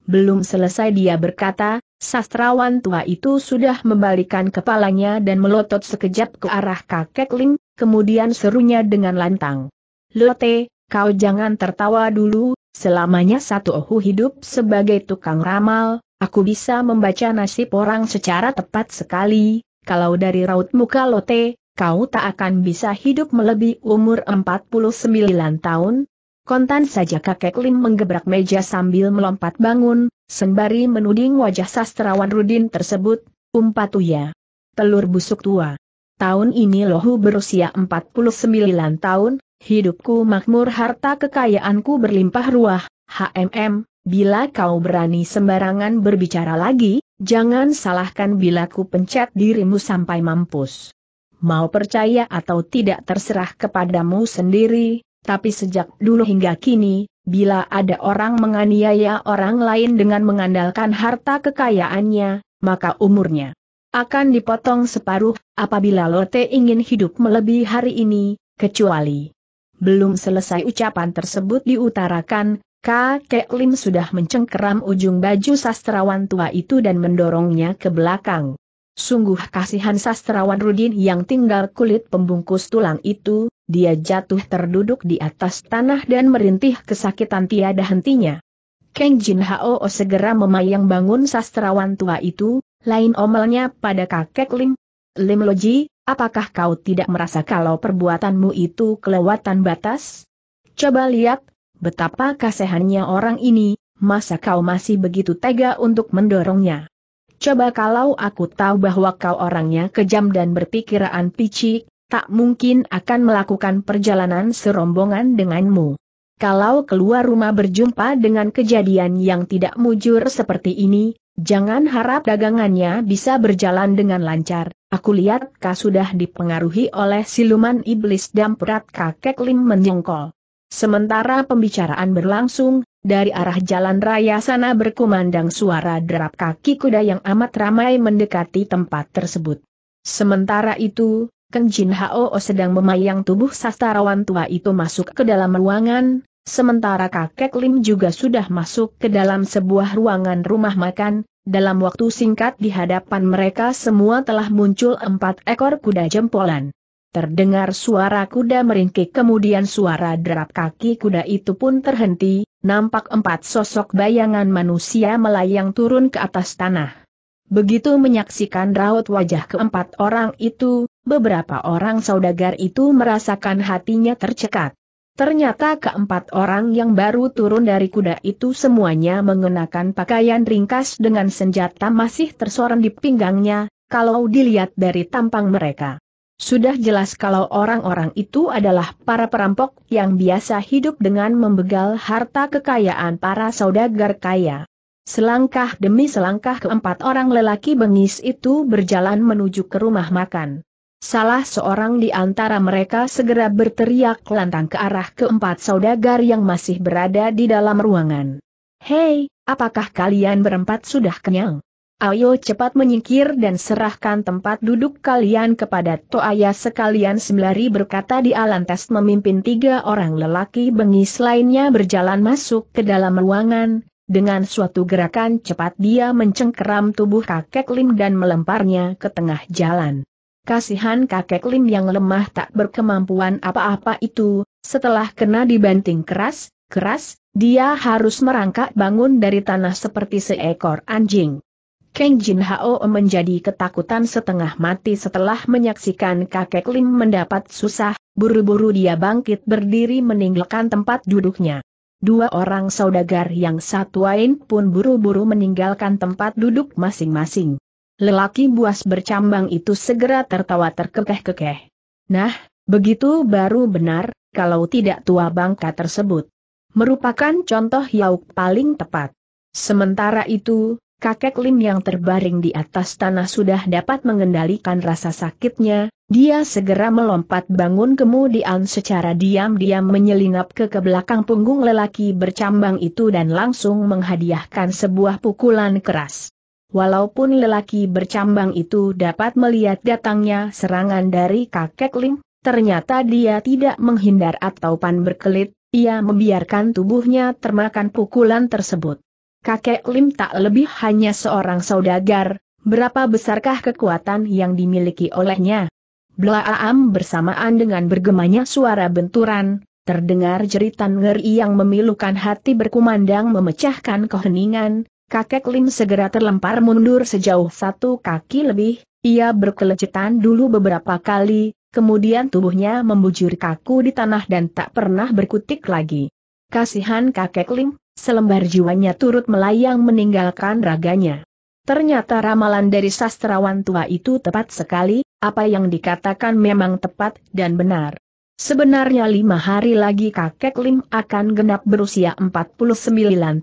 Belum selesai dia berkata, sastrawan tua itu sudah membalikan kepalanya dan melotot sekejap ke arah kakek Ling, kemudian serunya dengan lantang. Lote, kau jangan tertawa dulu, selamanya satu ohu hidup sebagai tukang ramal, aku bisa membaca nasib orang secara tepat sekali, kalau dari raut muka Lote, kau tak akan bisa hidup melebihi umur 49 tahun, Kontan saja kakek Lim menggebrak meja sambil melompat bangun, sembari menuding wajah sastrawan Rudin tersebut, umpatuya. Telur busuk tua. Tahun ini lohu berusia 49 tahun, hidupku makmur harta kekayaanku berlimpah ruah, HMM, bila kau berani sembarangan berbicara lagi, jangan salahkan bila ku pencet dirimu sampai mampus. Mau percaya atau tidak terserah kepadamu sendiri, tapi sejak dulu hingga kini, bila ada orang menganiaya orang lain dengan mengandalkan harta kekayaannya, maka umurnya akan dipotong separuh, apabila Lote ingin hidup melebihi hari ini, kecuali belum selesai ucapan tersebut diutarakan, Kakek Lim sudah mencengkeram ujung baju sastrawan tua itu dan mendorongnya ke belakang. Sungguh kasihan sastrawan Rudin yang tinggal kulit pembungkus tulang itu, dia jatuh terduduk di atas tanah dan merintih kesakitan tiada hentinya. Keng Jin Hao segera memayang bangun sastrawan tua itu, lain omelnya pada kakek Lim. Lim Loji, apakah kau tidak merasa kalau perbuatanmu itu kelewatan batas? Coba lihat, betapa kasihannya orang ini, masa kau masih begitu tega untuk mendorongnya? Coba kalau aku tahu bahwa kau orangnya kejam dan berpikiran picik, tak mungkin akan melakukan perjalanan serombongan denganmu. Kalau keluar rumah berjumpa dengan kejadian yang tidak mujur seperti ini, jangan harap dagangannya bisa berjalan dengan lancar. Aku lihat kau sudah dipengaruhi oleh siluman iblis damprat kakek Lim menyongkol. Sementara pembicaraan berlangsung, dari arah jalan raya sana berkumandang suara derap kaki kuda yang amat ramai mendekati tempat tersebut. Sementara itu, Keng Jin Hao sedang memayang tubuh sastrawan tua itu masuk ke dalam ruangan, sementara kakek Lim juga sudah masuk ke dalam sebuah ruangan rumah makan, dalam waktu singkat di hadapan mereka semua telah muncul empat ekor kuda jempolan. Terdengar suara kuda meringkik kemudian suara derap kaki kuda itu pun terhenti, nampak empat sosok bayangan manusia melayang turun ke atas tanah. Begitu menyaksikan raut wajah keempat orang itu, beberapa orang saudagar itu merasakan hatinya tercekat. Ternyata keempat orang yang baru turun dari kuda itu semuanya mengenakan pakaian ringkas dengan senjata masih tersorong di pinggangnya, kalau dilihat dari tampang mereka. Sudah jelas kalau orang-orang itu adalah para perampok yang biasa hidup dengan membegal harta kekayaan para saudagar kaya. Selangkah demi selangkah keempat orang lelaki bengis itu berjalan menuju ke rumah makan. Salah seorang di antara mereka segera berteriak lantang ke arah keempat saudagar yang masih berada di dalam ruangan. Hei, apakah kalian berempat sudah kenyang? Ayo cepat menyingkir dan serahkan tempat duduk kalian kepada Toaya sekalian sembari berkata di alantas memimpin tiga orang lelaki bengis lainnya berjalan masuk ke dalam ruangan, dengan suatu gerakan cepat dia mencengkeram tubuh kakek Lim dan melemparnya ke tengah jalan. Kasihan kakek Lim yang lemah tak berkemampuan apa-apa itu, setelah kena dibanting keras, keras, dia harus merangkak bangun dari tanah seperti seekor anjing. Kang Jin Hao menjadi ketakutan setengah mati setelah menyaksikan kakek Lim mendapat susah, buru-buru dia bangkit berdiri meninggalkan tempat duduknya. Dua orang saudagar yang satu lain pun buru-buru meninggalkan tempat duduk masing-masing. Lelaki buas bercambang itu segera tertawa terkekeh-kekeh. Nah, begitu baru benar, kalau tidak tua bangka tersebut. Merupakan contoh yauk paling tepat. Sementara itu, kakek Lim yang terbaring di atas tanah sudah dapat mengendalikan rasa sakitnya, dia segera melompat bangun kemudian secara diam-diam menyelinap ke kebelakang punggung lelaki bercambang itu dan langsung menghadiahkan sebuah pukulan keras. Walaupun lelaki bercambang itu dapat melihat datangnya serangan dari kakek Lim, ternyata dia tidak menghindar atau pan berkelit, ia membiarkan tubuhnya termakan pukulan tersebut kakek Lim tak lebih hanya seorang saudagar, berapa besarkah kekuatan yang dimiliki olehnya? Blaam bersamaan dengan bergemanya suara benturan, terdengar jeritan ngeri yang memilukan hati berkumandang memecahkan keheningan, kakek Lim segera terlempar mundur sejauh satu kaki lebih, ia berkelecetan dulu beberapa kali, kemudian tubuhnya membujur kaku di tanah dan tak pernah berkutik lagi. Kasihan kakek Lim, selembar jiwanya turut melayang meninggalkan raganya. Ternyata ramalan dari sastrawan tua itu tepat sekali, apa yang dikatakan memang tepat dan benar. Sebenarnya lima hari lagi kakek Lim akan genap berusia 49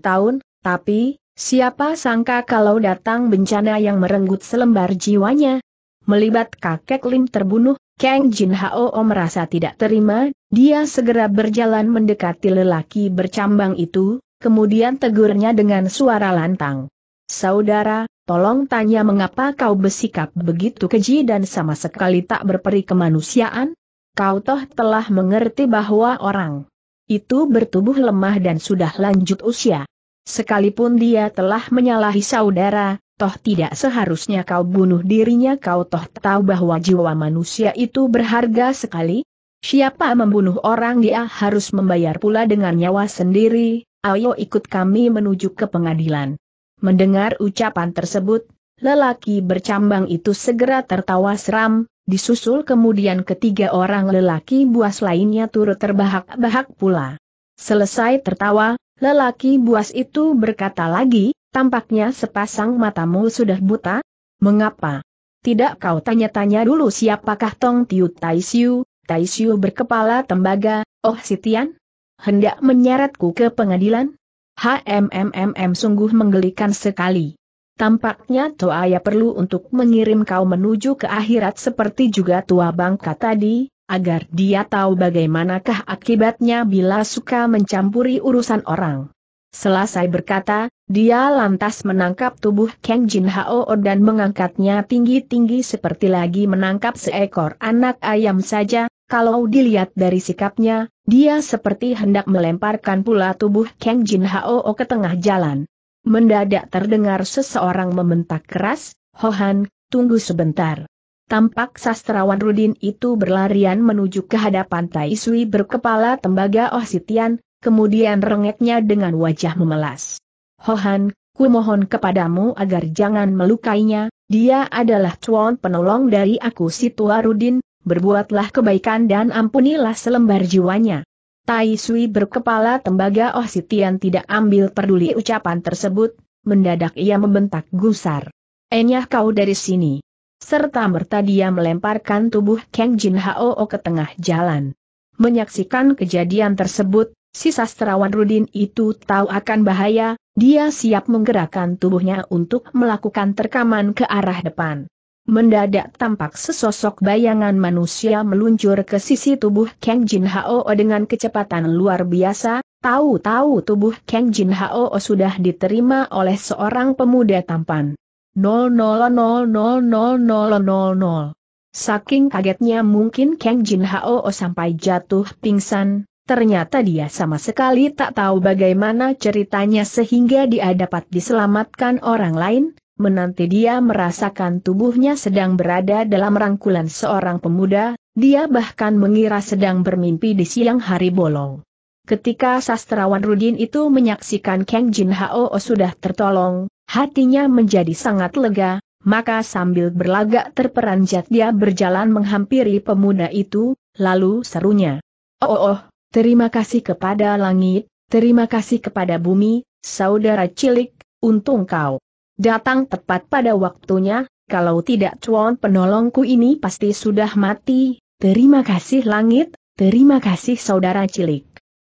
tahun, tapi, siapa sangka kalau datang bencana yang merenggut selembar jiwanya? Melibat kakek Lim terbunuh, Kang Jin Hao merasa tidak terima, dia segera berjalan mendekati lelaki bercambang itu, kemudian tegurnya dengan suara lantang. Saudara, tolong tanya mengapa kau bersikap begitu keji dan sama sekali tak berperi kemanusiaan? Kau toh telah mengerti bahwa orang itu bertubuh lemah dan sudah lanjut usia. Sekalipun dia telah menyalahi saudara, toh tidak seharusnya kau bunuh dirinya kau toh tahu bahwa jiwa manusia itu berharga sekali? Siapa membunuh orang dia harus membayar pula dengan nyawa sendiri, ayo ikut kami menuju ke pengadilan. Mendengar ucapan tersebut, lelaki bercambang itu segera tertawa seram, disusul kemudian ketiga orang lelaki buas lainnya turut terbahak-bahak pula. Selesai tertawa, lelaki buas itu berkata lagi, tampaknya sepasang matamu sudah buta? Mengapa? Tidak kau tanya-tanya dulu siapakah Tong Tiu Taisiu, Taisiu berkepala tembaga, oh Sitian? hendak menyeretku ke pengadilan? Hmmm, sungguh menggelikan sekali. Tampaknya Toaya perlu untuk mengirim kau menuju ke akhirat seperti juga tua bangka tadi, agar dia tahu bagaimanakah akibatnya bila suka mencampuri urusan orang. Selesai berkata, dia lantas menangkap tubuh Kang Jin Hao dan mengangkatnya tinggi-tinggi seperti lagi menangkap seekor anak ayam saja, kalau dilihat dari sikapnya, dia seperti hendak melemparkan pula tubuh Kang Jin Hao ke tengah jalan. Mendadak terdengar seseorang membentak keras, Hohan, tunggu sebentar. Tampak sastrawan Rudin itu berlarian menuju ke hadapan Tai Sui berkepala tembaga Oh Sitian, kemudian rengeknya dengan wajah memelas. Hohan, ku mohon kepadamu agar jangan melukainya, dia adalah tuan penolong dari aku Situa Rudin, berbuatlah kebaikan dan ampunilah selembar jiwanya. Tai Sui berkepala tembaga Oh Sitian tidak ambil peduli ucapan tersebut, mendadak ia membentak gusar. Enyah eh kau dari sini. Serta merta dia melemparkan tubuh Kang Jin Hao oh ke tengah jalan. Menyaksikan kejadian tersebut, si sastrawan Rudin itu tahu akan bahaya, dia siap menggerakkan tubuhnya untuk melakukan terkaman ke arah depan. Mendadak tampak sesosok bayangan manusia meluncur ke sisi tubuh Kang Jin Hao dengan kecepatan luar biasa, tahu-tahu tubuh Kang Jin Hao sudah diterima oleh seorang pemuda tampan. 000000000. Saking kagetnya mungkin Kang Jin Hao sampai jatuh pingsan, Ternyata dia sama sekali tak tahu bagaimana ceritanya sehingga dia dapat diselamatkan orang lain, menanti dia merasakan tubuhnya sedang berada dalam rangkulan seorang pemuda, dia bahkan mengira sedang bermimpi di siang hari bolong. Ketika sastrawan Rudin itu menyaksikan Kang Jin Hao sudah tertolong, hatinya menjadi sangat lega, maka sambil berlagak terperanjat dia berjalan menghampiri pemuda itu, lalu serunya. Oh oh, oh terima kasih kepada langit, terima kasih kepada bumi, saudara cilik, untung kau. Datang tepat pada waktunya, kalau tidak cuan penolongku ini pasti sudah mati, terima kasih langit, terima kasih saudara cilik.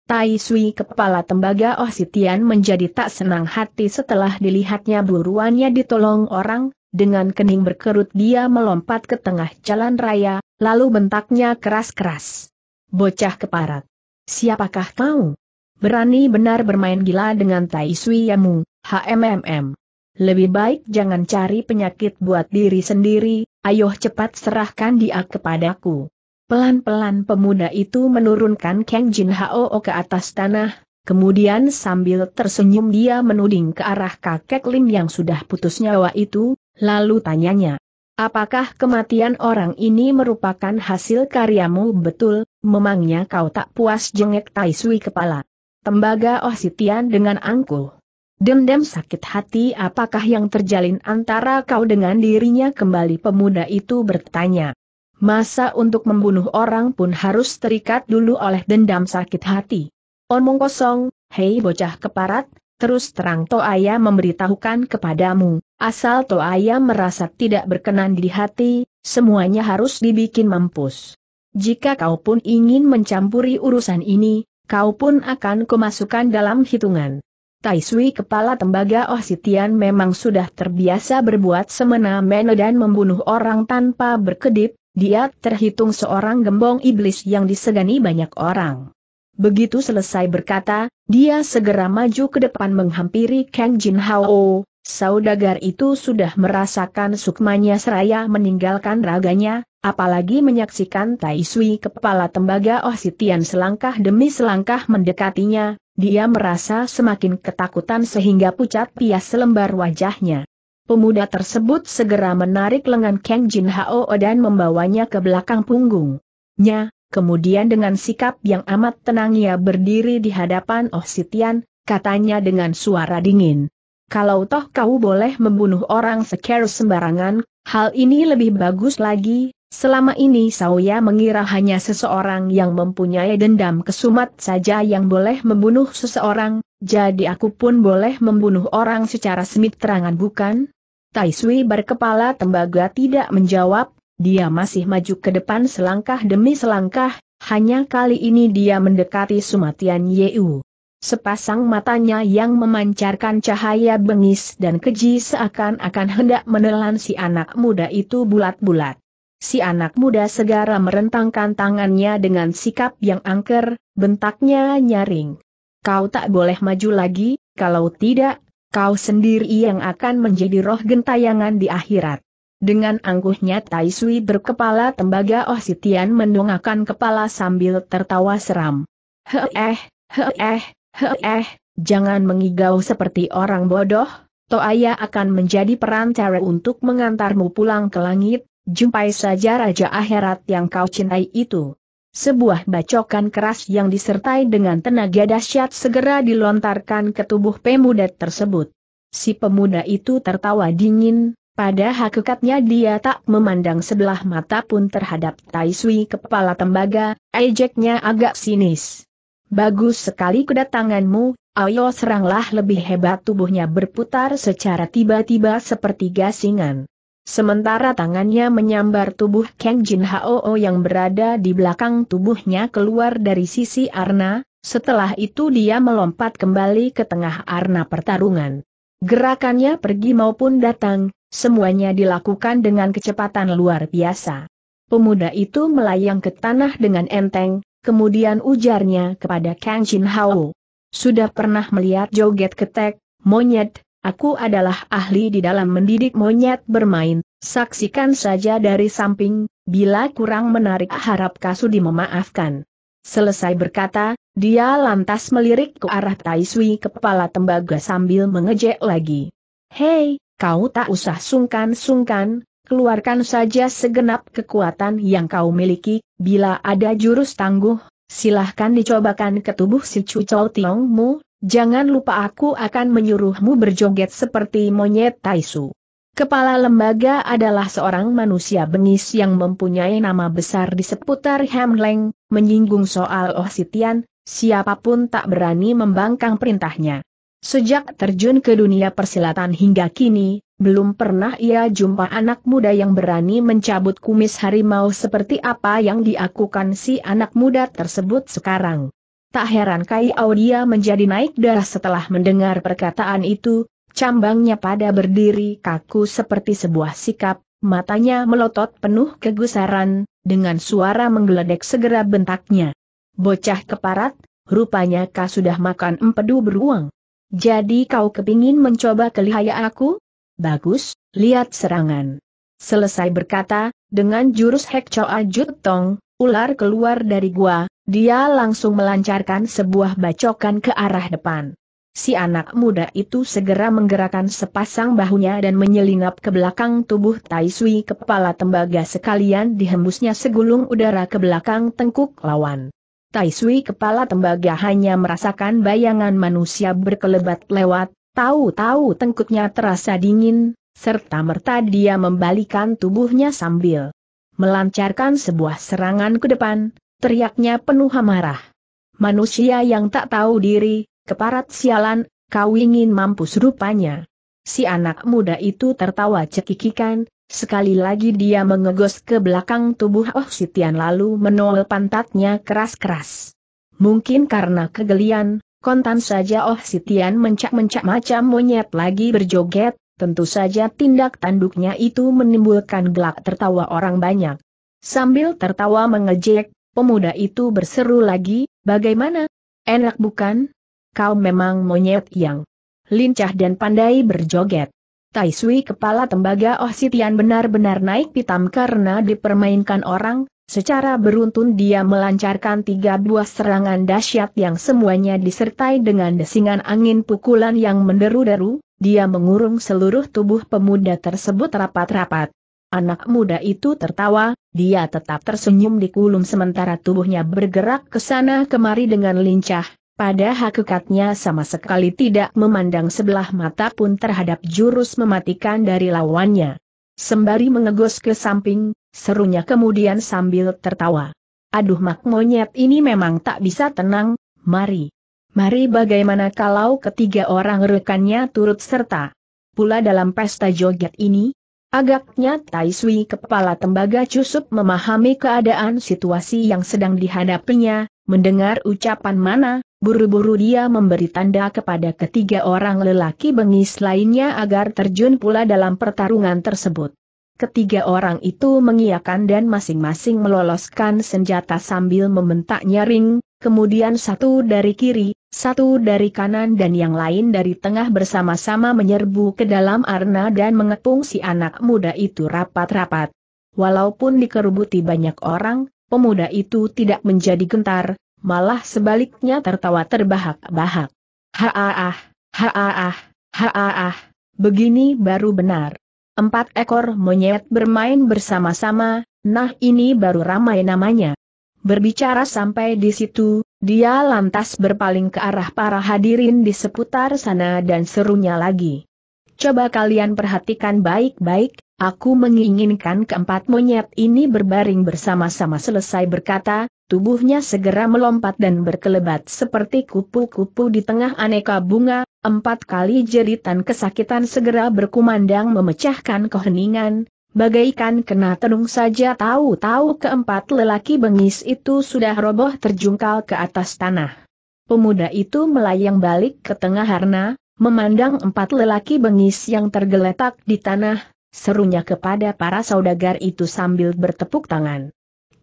Tai Sui kepala tembaga Oh Sitian menjadi tak senang hati setelah dilihatnya buruannya ditolong orang, dengan kening berkerut dia melompat ke tengah jalan raya, lalu bentaknya keras-keras. Bocah keparat. Siapakah kau? Berani benar bermain gila dengan Tai Sui Yamu, HMMM. Lebih baik jangan cari penyakit buat diri sendiri, ayo cepat serahkan dia kepadaku. Pelan-pelan pemuda itu menurunkan Kang Jin Hao ke atas tanah, kemudian sambil tersenyum dia menuding ke arah kakek Lim yang sudah putus nyawa itu, lalu tanyanya. Apakah kematian orang ini merupakan hasil karyamu betul, memangnya kau tak puas jengek Tai Sui kepala? Tembaga Oh Sitian dengan angkuh. Dendam sakit hati apakah yang terjalin antara kau dengan dirinya kembali pemuda itu bertanya. Masa untuk membunuh orang pun harus terikat dulu oleh dendam sakit hati. Omong kosong, hei bocah keparat, terus terang Toaya memberitahukan kepadamu, asal Toaya merasa tidak berkenan di hati, semuanya harus dibikin mampus. Jika kau pun ingin mencampuri urusan ini, kau pun akan kemasukan dalam hitungan. Tai Sui kepala tembaga Oh Sitian memang sudah terbiasa berbuat semena-mena dan membunuh orang tanpa berkedip, dia terhitung seorang gembong iblis yang disegani banyak orang. Begitu selesai berkata, dia segera maju ke depan menghampiri Kang Jin Hao. Saudagar itu sudah merasakan sukmanya seraya meninggalkan raganya, apalagi menyaksikan Tai Sui kepala tembaga Oh Sitian selangkah demi selangkah mendekatinya, dia merasa semakin ketakutan sehingga pucat pias selembar wajahnya. Pemuda tersebut segera menarik lengan Kang Jin Hao dan membawanya ke belakang punggungnya, kemudian dengan sikap yang amat tenang ia berdiri di hadapan Oh Sitian, katanya dengan suara dingin. Kalau toh kau boleh membunuh orang secara sembarangan, hal ini lebih bagus lagi, Selama ini Sauya mengira hanya seseorang yang mempunyai dendam kesumat saja yang boleh membunuh seseorang, jadi aku pun boleh membunuh orang secara semit-terangan bukan? Tai Sui berkepala tembaga tidak menjawab, dia masih maju ke depan selangkah demi selangkah, hanya kali ini dia mendekati Sumatian Yeu. Sepasang matanya yang memancarkan cahaya bengis dan keji seakan-akan hendak menelan si anak muda itu bulat-bulat. Si anak muda segera merentangkan tangannya dengan sikap yang angker, bentaknya nyaring. Kau tak boleh maju lagi, kalau tidak, kau sendiri yang akan menjadi roh gentayangan di akhirat. Dengan angkuhnya Tai Sui berkepala tembaga Oh Sitian mendongakkan kepala sambil tertawa seram. He eh, he eh, he eh, jangan mengigau seperti orang bodoh, Toaya akan menjadi perantara untuk mengantarmu pulang ke langit, jumpai saja Raja Akhirat yang kau cintai itu. Sebuah bacokan keras yang disertai dengan tenaga dahsyat segera dilontarkan ke tubuh pemuda tersebut. Si pemuda itu tertawa dingin, pada hakikatnya dia tak memandang sebelah mata pun terhadap Tai Sui kepala tembaga, ejeknya agak sinis. Bagus sekali kedatanganmu, ayo seranglah lebih hebat tubuhnya berputar secara tiba-tiba seperti gasingan. Sementara tangannya menyambar tubuh Kang Jin Hao yang berada di belakang tubuhnya keluar dari sisi Arna, setelah itu dia melompat kembali ke tengah Arna pertarungan. Gerakannya pergi maupun datang, semuanya dilakukan dengan kecepatan luar biasa. Pemuda itu melayang ke tanah dengan enteng, kemudian ujarnya kepada Kang Jin Hao. Sudah pernah melihat joget ketek, monyet, Aku adalah ahli di dalam mendidik monyet bermain, saksikan saja dari samping, bila kurang menarik harap Kasudi memaafkan. Selesai berkata, dia lantas melirik ke arah Taiswi kepala tembaga sambil mengejek lagi. Hei, kau tak usah sungkan-sungkan, keluarkan saja segenap kekuatan yang kau miliki, bila ada jurus tangguh, silahkan dicobakan ke tubuh si Cucol Tiongmu, Jangan lupa aku akan menyuruhmu berjoget seperti monyet Taisu. Kepala lembaga adalah seorang manusia bengis yang mempunyai nama besar di seputar Hamleng, menyinggung soal Oh Sitian, siapapun tak berani membangkang perintahnya. Sejak terjun ke dunia persilatan hingga kini, belum pernah ia jumpa anak muda yang berani mencabut kumis harimau seperti apa yang diakukan si anak muda tersebut sekarang. Tak heran Kai Audia menjadi naik darah setelah mendengar perkataan itu, cambangnya pada berdiri kaku seperti sebuah sikap, matanya melotot penuh kegusaran, dengan suara menggeledek segera bentaknya. Bocah keparat, rupanya kau sudah makan empedu beruang. Jadi kau kepingin mencoba kelihaya aku? Bagus, lihat serangan. Selesai berkata, dengan jurus Hek Choa Jutong, ular keluar dari gua, dia langsung melancarkan sebuah bacokan ke arah depan. Si anak muda itu segera menggerakkan sepasang bahunya dan menyelinap ke belakang tubuh Tai Sui kepala tembaga sekalian dihembusnya segulung udara ke belakang tengkuk lawan. Tai Sui kepala tembaga hanya merasakan bayangan manusia berkelebat lewat, tahu-tahu tengkuknya terasa dingin, serta merta dia membalikan tubuhnya sambil melancarkan sebuah serangan ke depan, teriaknya penuh amarah. Manusia yang tak tahu diri, keparat sialan, kau ingin mampus rupanya. Si anak muda itu tertawa cekikikan, sekali lagi dia mengegos ke belakang tubuh Oh Sitian lalu menol pantatnya keras-keras. Mungkin karena kegelian, kontan saja Oh Sitian mencak-mencak macam monyet lagi berjoget, tentu saja tindak tanduknya itu menimbulkan gelak tertawa orang banyak. Sambil tertawa mengejek, Pemuda itu berseru lagi, bagaimana? Enak bukan? Kau memang monyet yang lincah dan pandai berjoget. Tai Sui kepala tembaga Oh Sitian benar-benar naik pitam karena dipermainkan orang, secara beruntun dia melancarkan tiga buah serangan dahsyat yang semuanya disertai dengan desingan angin pukulan yang menderu-deru, dia mengurung seluruh tubuh pemuda tersebut rapat-rapat. Anak muda itu tertawa, dia tetap tersenyum di kulum sementara tubuhnya bergerak ke sana kemari dengan lincah, pada hakikatnya sama sekali tidak memandang sebelah mata pun terhadap jurus mematikan dari lawannya. Sembari mengegos ke samping, serunya kemudian sambil tertawa. Aduh mak monyet ini memang tak bisa tenang, mari. Mari bagaimana kalau ketiga orang rekannya turut serta. Pula dalam pesta joget ini, Agaknya Tai Sui kepala tembaga cusup memahami keadaan situasi yang sedang dihadapinya, mendengar ucapan mana, buru-buru dia memberi tanda kepada ketiga orang lelaki bengis lainnya agar terjun pula dalam pertarungan tersebut. Ketiga orang itu mengiakan dan masing-masing meloloskan senjata sambil membentak nyaring, kemudian satu dari kiri, satu dari kanan dan yang lain dari tengah bersama-sama menyerbu ke dalam arena dan mengepung si anak muda itu rapat-rapat. Walaupun dikerubuti banyak orang, pemuda itu tidak menjadi gentar, malah sebaliknya tertawa terbahak-bahak. ha-ah-ah, ha-ah-ah, begini baru benar. Empat ekor monyet bermain bersama-sama, nah ini baru ramai namanya. Berbicara sampai di situ, dia lantas berpaling ke arah para hadirin di seputar sana dan serunya lagi. Coba kalian perhatikan baik-baik, aku menginginkan keempat monyet ini berbaring bersama-sama selesai berkata, tubuhnya segera melompat dan berkelebat seperti kupu-kupu di tengah aneka bunga, empat kali jeritan kesakitan segera berkumandang memecahkan keheningan, bagaikan kena tenung saja tahu-tahu keempat lelaki bengis itu sudah roboh terjungkal ke atas tanah. Pemuda itu melayang balik ke tengah harna, memandang empat lelaki bengis yang tergeletak di tanah, serunya kepada para saudagar itu sambil bertepuk tangan.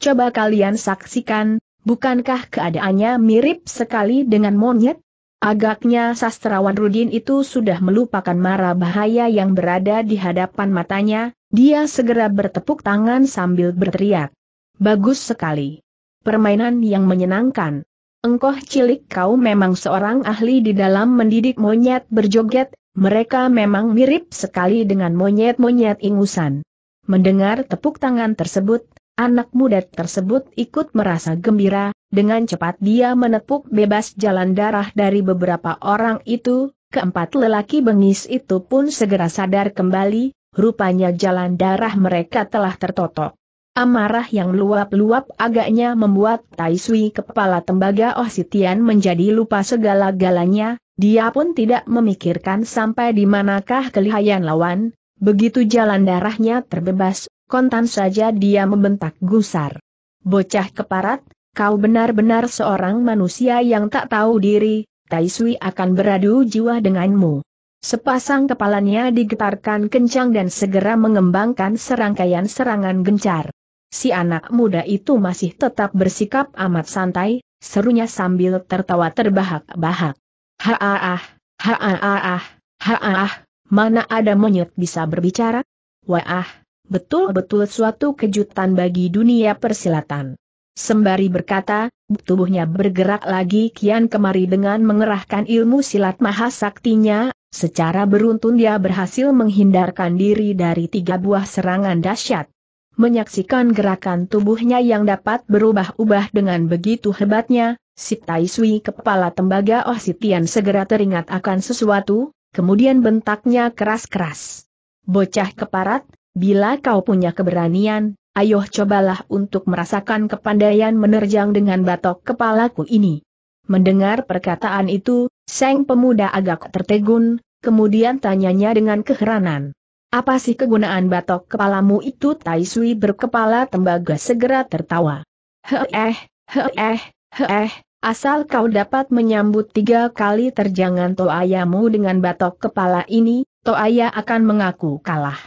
Coba kalian saksikan, bukankah keadaannya mirip sekali dengan monyet? Agaknya sastrawan Rudin itu sudah melupakan mara bahaya yang berada di hadapan matanya, dia segera bertepuk tangan sambil berteriak. Bagus sekali. Permainan yang menyenangkan. Engkoh cilik kau memang seorang ahli di dalam mendidik monyet berjoget, mereka memang mirip sekali dengan monyet-monyet ingusan. Mendengar tepuk tangan tersebut, anak muda tersebut ikut merasa gembira, dengan cepat dia menepuk bebas jalan darah dari beberapa orang itu, keempat lelaki bengis itu pun segera sadar kembali, rupanya jalan darah mereka telah tertotok. Amarah yang luap-luap agaknya membuat Tai kepala tembaga Oh Sitian menjadi lupa segala-galanya, dia pun tidak memikirkan sampai di manakah kelihayan lawan, begitu jalan darahnya terbebas, kontan saja dia membentak gusar. Bocah keparat, kau benar-benar seorang manusia yang tak tahu diri, Tai akan beradu jiwa denganmu. Sepasang kepalanya digetarkan kencang dan segera mengembangkan serangkaian serangan gencar. Si anak muda itu masih tetap bersikap amat santai, serunya sambil tertawa terbahak-bahak. Haah, haah, haah, mana ada monyet bisa berbicara? Wah, betul-betul suatu kejutan bagi dunia persilatan. Sembari berkata, tubuhnya bergerak lagi kian kemari dengan mengerahkan ilmu silat mahasaktinya Secara beruntun dia berhasil menghindarkan diri dari tiga buah serangan dahsyat. Menyaksikan gerakan tubuhnya yang dapat berubah-ubah dengan begitu hebatnya, si Tai kepala tembaga Oh segera teringat akan sesuatu, kemudian bentaknya keras-keras. Bocah keparat, bila kau punya keberanian, ayo cobalah untuk merasakan kepandaian menerjang dengan batok kepalaku ini. Mendengar perkataan itu, Seng pemuda agak tertegun, kemudian tanyanya dengan keheranan. Apa sih kegunaan batok kepalamu itu? Tai Sui berkepala tembaga segera tertawa. Heh eh, heh eh, asal kau dapat menyambut tiga kali terjangan toayamu dengan batok kepala ini, toaya akan mengaku kalah.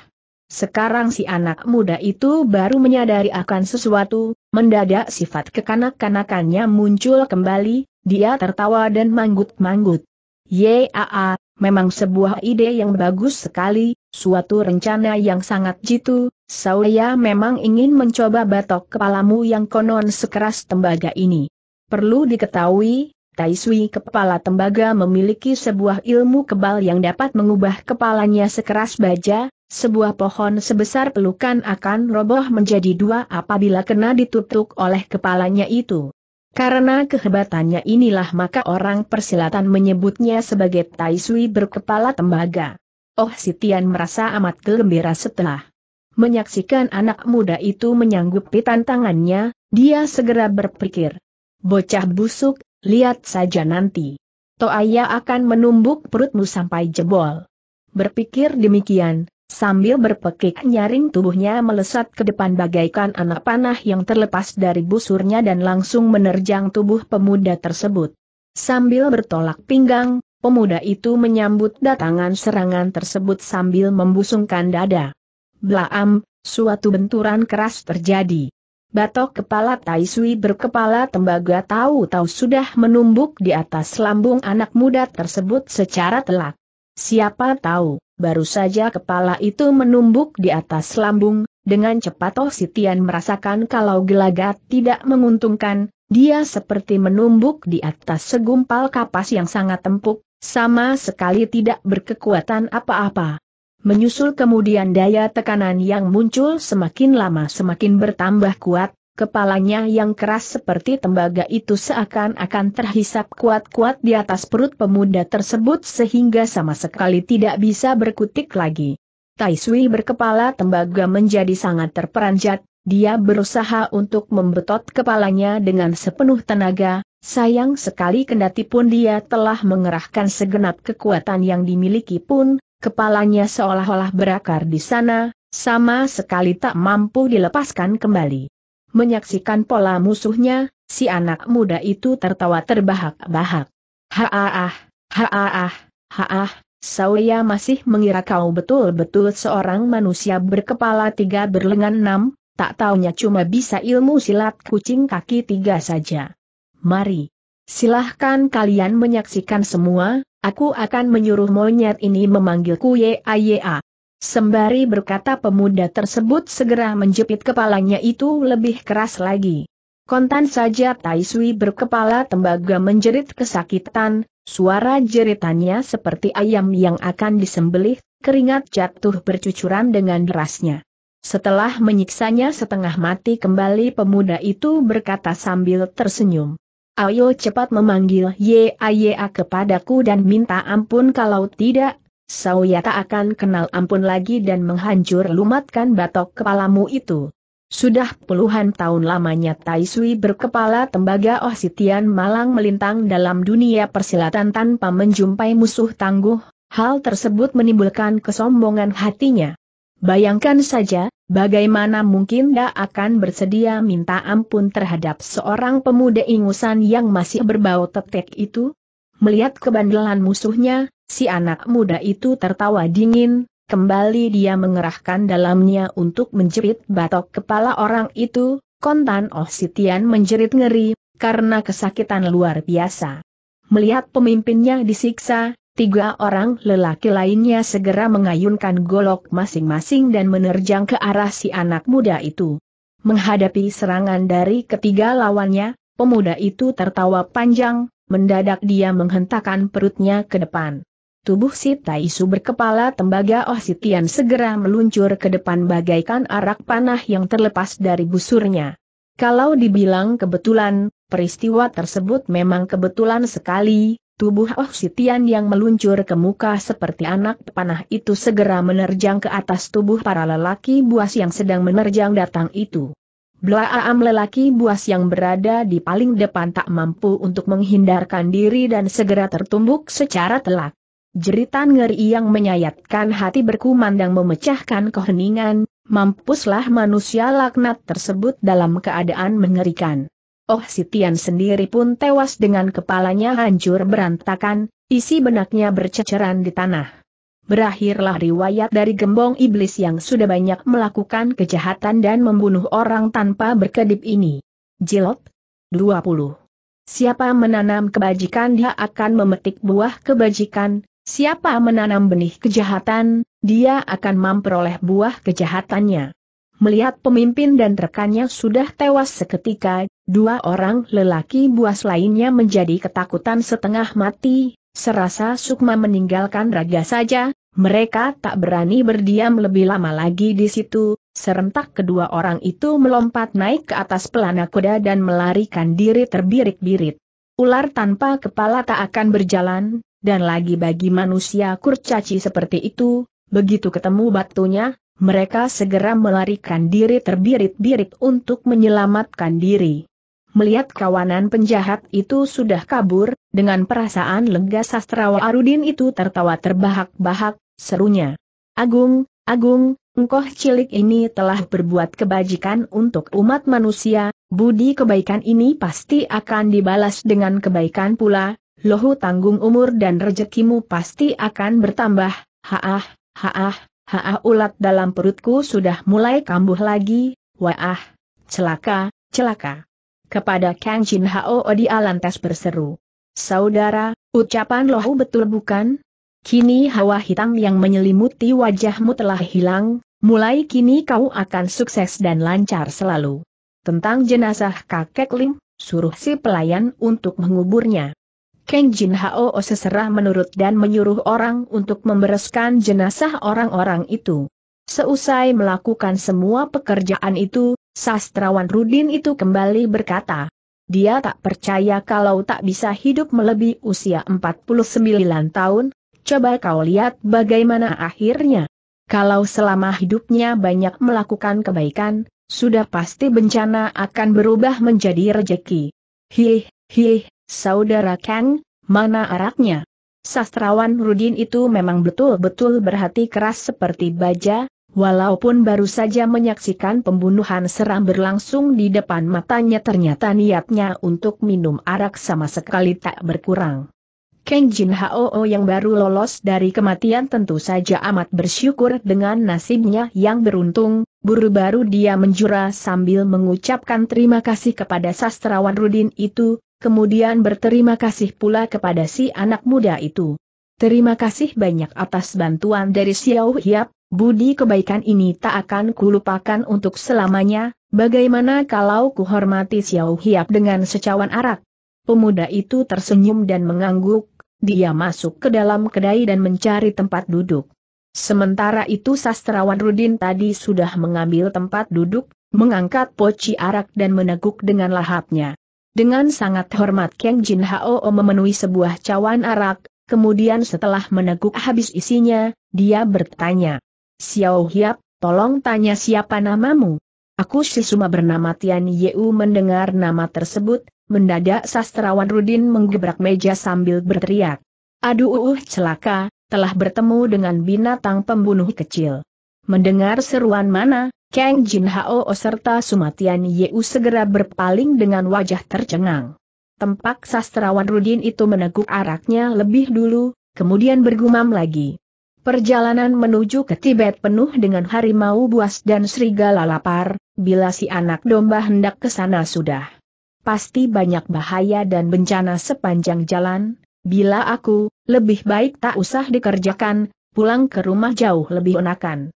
Sekarang si anak muda itu baru menyadari akan sesuatu, mendadak sifat kekanak-kanakannya muncul kembali, dia tertawa dan manggut-manggut. Yaa, memang sebuah ide yang bagus sekali, suatu rencana yang sangat jitu, saya memang ingin mencoba batok kepalamu yang konon sekeras tembaga ini. Perlu diketahui, Taishui kepala tembaga memiliki sebuah ilmu kebal yang dapat mengubah kepalanya sekeras baja, sebuah pohon sebesar pelukan akan roboh menjadi dua apabila kena ditutup oleh kepalanya itu. Karena kehebatannya inilah maka orang persilatan menyebutnya sebagai Tai Sui berkepala tembaga. Oh Sitian merasa amat gembira setelah menyaksikan anak muda itu menyanggupi tantangannya, dia segera berpikir. Bocah busuk, lihat saja nanti. Toaya akan menumbuk perutmu sampai jebol. Berpikir demikian, Sambil berpekik nyaring tubuhnya melesat ke depan bagaikan anak panah yang terlepas dari busurnya dan langsung menerjang tubuh pemuda tersebut. Sambil bertolak pinggang, pemuda itu menyambut datangan serangan tersebut sambil membusungkan dada. Blaam, suatu benturan keras terjadi. Batok kepala Taisui berkepala tembaga tahu-tahu sudah menumbuk di atas lambung anak muda tersebut secara telak. Siapa tahu, baru saja kepala itu menumbuk di atas lambung, dengan cepat Oh Sitian merasakan kalau gelagat tidak menguntungkan, dia seperti menumbuk di atas segumpal kapas yang sangat empuk, sama sekali tidak berkekuatan apa-apa. Menyusul kemudian daya tekanan yang muncul semakin lama semakin bertambah kuat, Kepalanya yang keras seperti tembaga itu seakan-akan terhisap kuat-kuat di atas perut pemuda tersebut sehingga sama sekali tidak bisa berkutik lagi. Tai berkepala tembaga menjadi sangat terperanjat, dia berusaha untuk membetot kepalanya dengan sepenuh tenaga, sayang sekali kendati pun dia telah mengerahkan segenap kekuatan yang dimiliki pun, kepalanya seolah-olah berakar di sana, sama sekali tak mampu dilepaskan kembali. Menyaksikan pola musuhnya, si anak muda itu tertawa terbahak-bahak. Haah, haah, haah. saya masih mengira kau betul-betul seorang manusia berkepala tiga berlengan enam, tak taunya cuma bisa ilmu silat kucing kaki tiga saja. Mari. Silahkan kalian menyaksikan semua, aku akan menyuruh monyet ini memanggilku Yaya. Sembari berkata pemuda tersebut segera menjepit kepalanya itu lebih keras lagi. Kontan saja Tai berkepala tembaga menjerit kesakitan, suara jeritannya seperti ayam yang akan disembelih, keringat jatuh bercucuran dengan derasnya. Setelah menyiksanya setengah mati kembali pemuda itu berkata sambil tersenyum. Ayo cepat memanggil Yaya kepadaku dan minta ampun kalau tidak Sauya tak akan kenal ampun lagi dan menghancur lumatkan batok kepalamu itu. Sudah puluhan tahun lamanya Tai Sui berkepala tembaga Oh Sitian malang melintang dalam dunia persilatan tanpa menjumpai musuh tangguh, hal tersebut menimbulkan kesombongan hatinya. Bayangkan saja, bagaimana mungkin dia akan bersedia minta ampun terhadap seorang pemuda ingusan yang masih berbau tetek itu? Melihat kebandelan musuhnya, Si anak muda itu tertawa dingin, kembali dia mengerahkan dalamnya untuk menjerit batok kepala orang itu, kontan Oh Sitian menjerit ngeri, karena kesakitan luar biasa. Melihat pemimpinnya disiksa, tiga orang lelaki lainnya segera mengayunkan golok masing-masing dan menerjang ke arah si anak muda itu. Menghadapi serangan dari ketiga lawannya, pemuda itu tertawa panjang, mendadak dia menghentakkan perutnya ke depan. Tubuh si Taisu berkepala tembaga Oh Sitian segera meluncur ke depan bagaikan arak panah yang terlepas dari busurnya. Kalau dibilang kebetulan, peristiwa tersebut memang kebetulan sekali, tubuh Oh Sitian yang meluncur ke muka seperti anak panah itu segera menerjang ke atas tubuh para lelaki buas yang sedang menerjang datang itu. Blaam lelaki buas yang berada di paling depan tak mampu untuk menghindarkan diri dan segera tertumbuk secara telak. Jeritan ngeri yang menyayatkan hati berkumandang memecahkan keheningan, mampuslah manusia laknat tersebut dalam keadaan mengerikan. Oh Sitian sendiri pun tewas dengan kepalanya hancur berantakan, isi benaknya berceceran di tanah. Berakhirlah riwayat dari gembong iblis yang sudah banyak melakukan kejahatan dan membunuh orang tanpa berkedip ini. Jilot 20. Siapa menanam kebajikan dia akan memetik buah kebajikan, Siapa menanam benih kejahatan, dia akan memperoleh buah kejahatannya. Melihat pemimpin dan rekannya sudah tewas seketika, dua orang lelaki buas lainnya menjadi ketakutan setengah mati, serasa Sukma meninggalkan raga saja, mereka tak berani berdiam lebih lama lagi di situ, serentak kedua orang itu melompat naik ke atas pelana kuda dan melarikan diri terbirik-birit. Ular tanpa kepala tak akan berjalan, dan lagi bagi manusia kurcaci seperti itu, begitu ketemu batunya, mereka segera melarikan diri terbirit-birit untuk menyelamatkan diri. Melihat kawanan penjahat itu sudah kabur, dengan perasaan lega sastrawa Arudin itu tertawa terbahak-bahak, serunya. Agung, Agung, engkau cilik ini telah berbuat kebajikan untuk umat manusia, budi kebaikan ini pasti akan dibalas dengan kebaikan pula, lohu tanggung umur dan rejekimu pasti akan bertambah, haah, haah, haah ulat dalam perutku sudah mulai kambuh lagi, waah, celaka, celaka. Kepada Kang Jin Hao Odi Alantes berseru. Saudara, ucapan lohu betul bukan? Kini hawa hitam yang menyelimuti wajahmu telah hilang, mulai kini kau akan sukses dan lancar selalu. Tentang jenazah kakek Lim, suruh si pelayan untuk menguburnya. Ken Jin Hao seserah menurut dan menyuruh orang untuk membereskan jenazah orang-orang itu. Seusai melakukan semua pekerjaan itu, sastrawan Rudin itu kembali berkata. Dia tak percaya kalau tak bisa hidup melebihi usia 49 tahun, coba kau lihat bagaimana akhirnya. Kalau selama hidupnya banyak melakukan kebaikan, sudah pasti bencana akan berubah menjadi rejeki. Hih, hih, Saudara Kang, mana araknya? Sastrawan Rudin itu memang betul-betul berhati keras seperti baja, walaupun baru saja menyaksikan pembunuhan seram berlangsung di depan matanya ternyata niatnya untuk minum arak sama sekali tak berkurang. Kang Jin Hao yang baru lolos dari kematian tentu saja amat bersyukur dengan nasibnya yang beruntung, buru-baru dia menjura sambil mengucapkan terima kasih kepada sastrawan Rudin itu, kemudian berterima kasih pula kepada si anak muda itu. Terima kasih banyak atas bantuan dari Xiao Hiap, budi kebaikan ini tak akan kulupakan untuk selamanya, bagaimana kalau kuhormati Xiao Hiap dengan secawan arak? Pemuda itu tersenyum dan mengangguk, dia masuk ke dalam kedai dan mencari tempat duduk. Sementara itu sastrawan Rudin tadi sudah mengambil tempat duduk, mengangkat poci arak dan meneguk dengan lahapnya. Dengan sangat hormat Kang Jin Hao memenuhi sebuah cawan arak, kemudian setelah meneguk habis isinya, dia bertanya. Xiao Hiap, tolong tanya siapa namamu? Aku Sisuma bernama Tian Yeu mendengar nama tersebut, mendadak sastrawan Rudin menggebrak meja sambil berteriak. Aduh uh, uh, celaka, telah bertemu dengan binatang pembunuh kecil. Mendengar seruan mana, Kang Jin Hao serta Sumatian Yeu segera berpaling dengan wajah tercengang. Tempak sastrawan Rudin itu meneguk araknya lebih dulu, kemudian bergumam lagi. Perjalanan menuju ke Tibet penuh dengan harimau buas dan serigala lapar, bila si anak domba hendak ke sana sudah. Pasti banyak bahaya dan bencana sepanjang jalan, bila aku, lebih baik tak usah dikerjakan, pulang ke rumah jauh lebih enakan.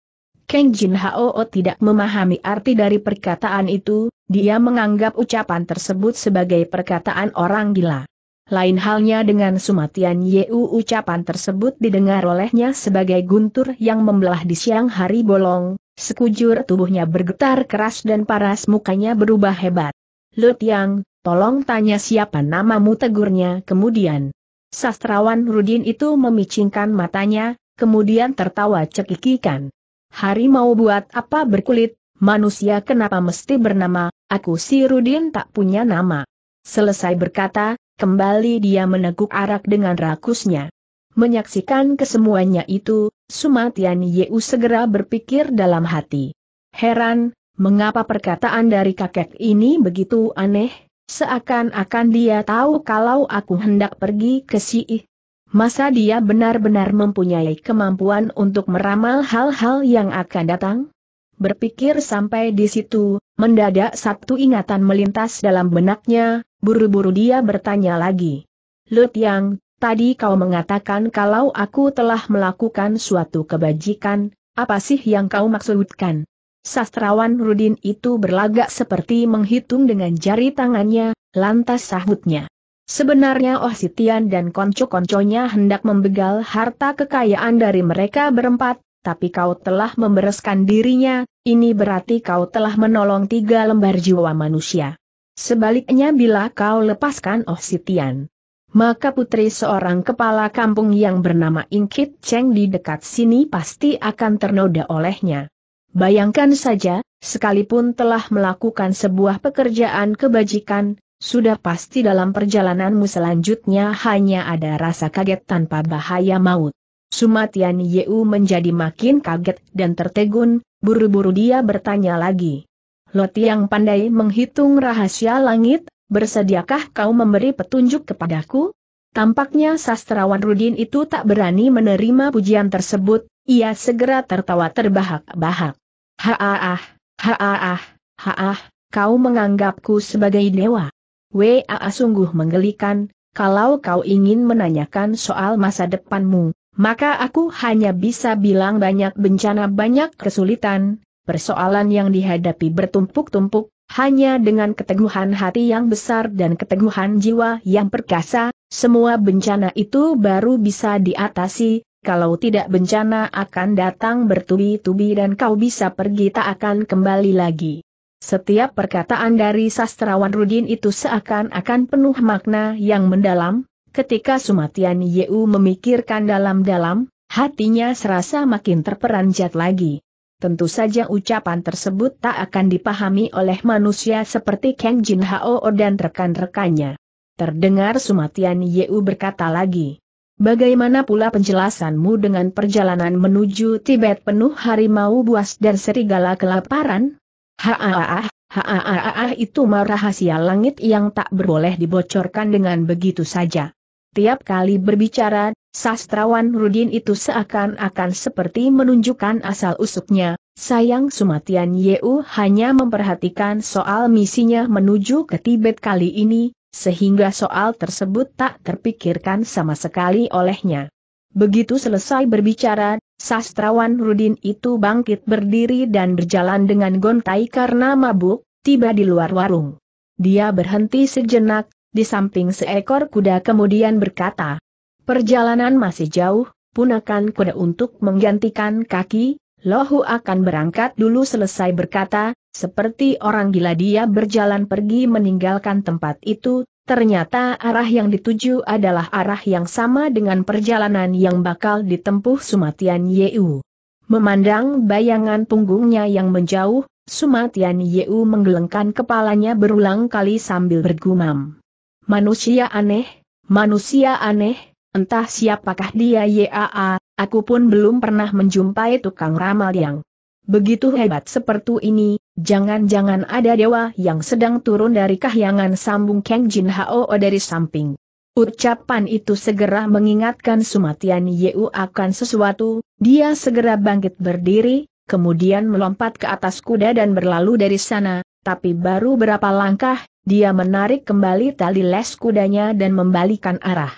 Kang Jin Hao tidak memahami arti dari perkataan itu, dia menganggap ucapan tersebut sebagai perkataan orang gila. Lain halnya dengan Sumatian Yeu ucapan tersebut didengar olehnya sebagai guntur yang membelah di siang hari bolong, sekujur tubuhnya bergetar keras dan paras mukanya berubah hebat. Lu Tiang, tolong tanya siapa namamu tegurnya kemudian. Sastrawan Rudin itu memicingkan matanya, kemudian tertawa cekikikan. Hari mau buat apa berkulit, manusia kenapa mesti bernama, aku si Rudin tak punya nama. Selesai berkata, kembali dia meneguk arak dengan rakusnya. Menyaksikan kesemuanya itu, Sumatian Yeu segera berpikir dalam hati. Heran, mengapa perkataan dari kakek ini begitu aneh, seakan-akan dia tahu kalau aku hendak pergi ke Siih, Masa dia benar-benar mempunyai kemampuan untuk meramal hal-hal yang akan datang? Berpikir sampai di situ, mendadak satu ingatan melintas dalam benaknya, buru-buru dia bertanya lagi. Lut Yang, tadi kau mengatakan kalau aku telah melakukan suatu kebajikan, apa sih yang kau maksudkan? Sastrawan Rudin itu berlagak seperti menghitung dengan jari tangannya, lantas sahutnya. Sebenarnya Oh Sitian dan konco-konconya hendak membegal harta kekayaan dari mereka berempat, tapi kau telah membereskan dirinya, ini berarti kau telah menolong tiga lembar jiwa manusia. Sebaliknya bila kau lepaskan Oh Sitian, maka putri seorang kepala kampung yang bernama Ingkit Cheng di dekat sini pasti akan ternoda olehnya. Bayangkan saja, sekalipun telah melakukan sebuah pekerjaan kebajikan, sudah pasti dalam perjalananmu selanjutnya hanya ada rasa kaget tanpa bahaya maut. Sumatian Yeu menjadi makin kaget dan tertegun, buru-buru dia bertanya lagi. Loti yang pandai menghitung rahasia langit, bersediakah kau memberi petunjuk kepadaku? Tampaknya sastrawan Rudin itu tak berani menerima pujian tersebut, ia segera tertawa terbahak-bahak. Haah, haah, haah, kau menganggapku sebagai dewa. WAA sungguh menggelikan, kalau kau ingin menanyakan soal masa depanmu, maka aku hanya bisa bilang banyak bencana banyak kesulitan, persoalan yang dihadapi bertumpuk-tumpuk, hanya dengan keteguhan hati yang besar dan keteguhan jiwa yang perkasa, semua bencana itu baru bisa diatasi, kalau tidak bencana akan datang bertubi-tubi dan kau bisa pergi tak akan kembali lagi. Setiap perkataan dari sastrawan Rudin itu seakan-akan penuh makna yang mendalam, ketika Sumatian Yeu memikirkan dalam-dalam, hatinya serasa makin terperanjat lagi. Tentu saja ucapan tersebut tak akan dipahami oleh manusia seperti Kang Jin Hao dan rekan-rekannya. Terdengar Sumatian Yeu berkata lagi. Bagaimana pula penjelasanmu dengan perjalanan menuju Tibet penuh harimau buas dan serigala kelaparan? Haaah, haaah itu mah rahasia langit yang tak berboleh dibocorkan dengan begitu saja. Tiap kali berbicara, sastrawan Rudin itu seakan-akan seperti menunjukkan asal-usuknya, sayang Sumatian Yeu hanya memperhatikan soal misinya menuju ke Tibet kali ini, sehingga soal tersebut tak terpikirkan sama sekali olehnya. Begitu selesai berbicara, sastrawan Rudin itu bangkit berdiri dan berjalan dengan gontai karena mabuk, tiba di luar warung. Dia berhenti sejenak, di samping seekor kuda kemudian berkata, Perjalanan masih jauh, punakan kuda untuk menggantikan kaki, Lohu akan berangkat dulu selesai berkata, seperti orang gila dia berjalan pergi meninggalkan tempat itu, Ternyata arah yang dituju adalah arah yang sama dengan perjalanan yang bakal ditempuh Sumatian Yeu. Memandang bayangan punggungnya yang menjauh, Sumatian Yeu menggelengkan kepalanya berulang kali sambil bergumam. Manusia aneh, manusia aneh, entah siapakah dia Yaa, aku pun belum pernah menjumpai tukang ramal yang Begitu hebat seperti ini, jangan-jangan ada dewa yang sedang turun dari kahyangan sambung Kang Jin Hao dari samping. Ucapan itu segera mengingatkan Sumatian Yeu akan sesuatu, dia segera bangkit berdiri, kemudian melompat ke atas kuda dan berlalu dari sana, tapi baru berapa langkah, dia menarik kembali tali les kudanya dan membalikan arah.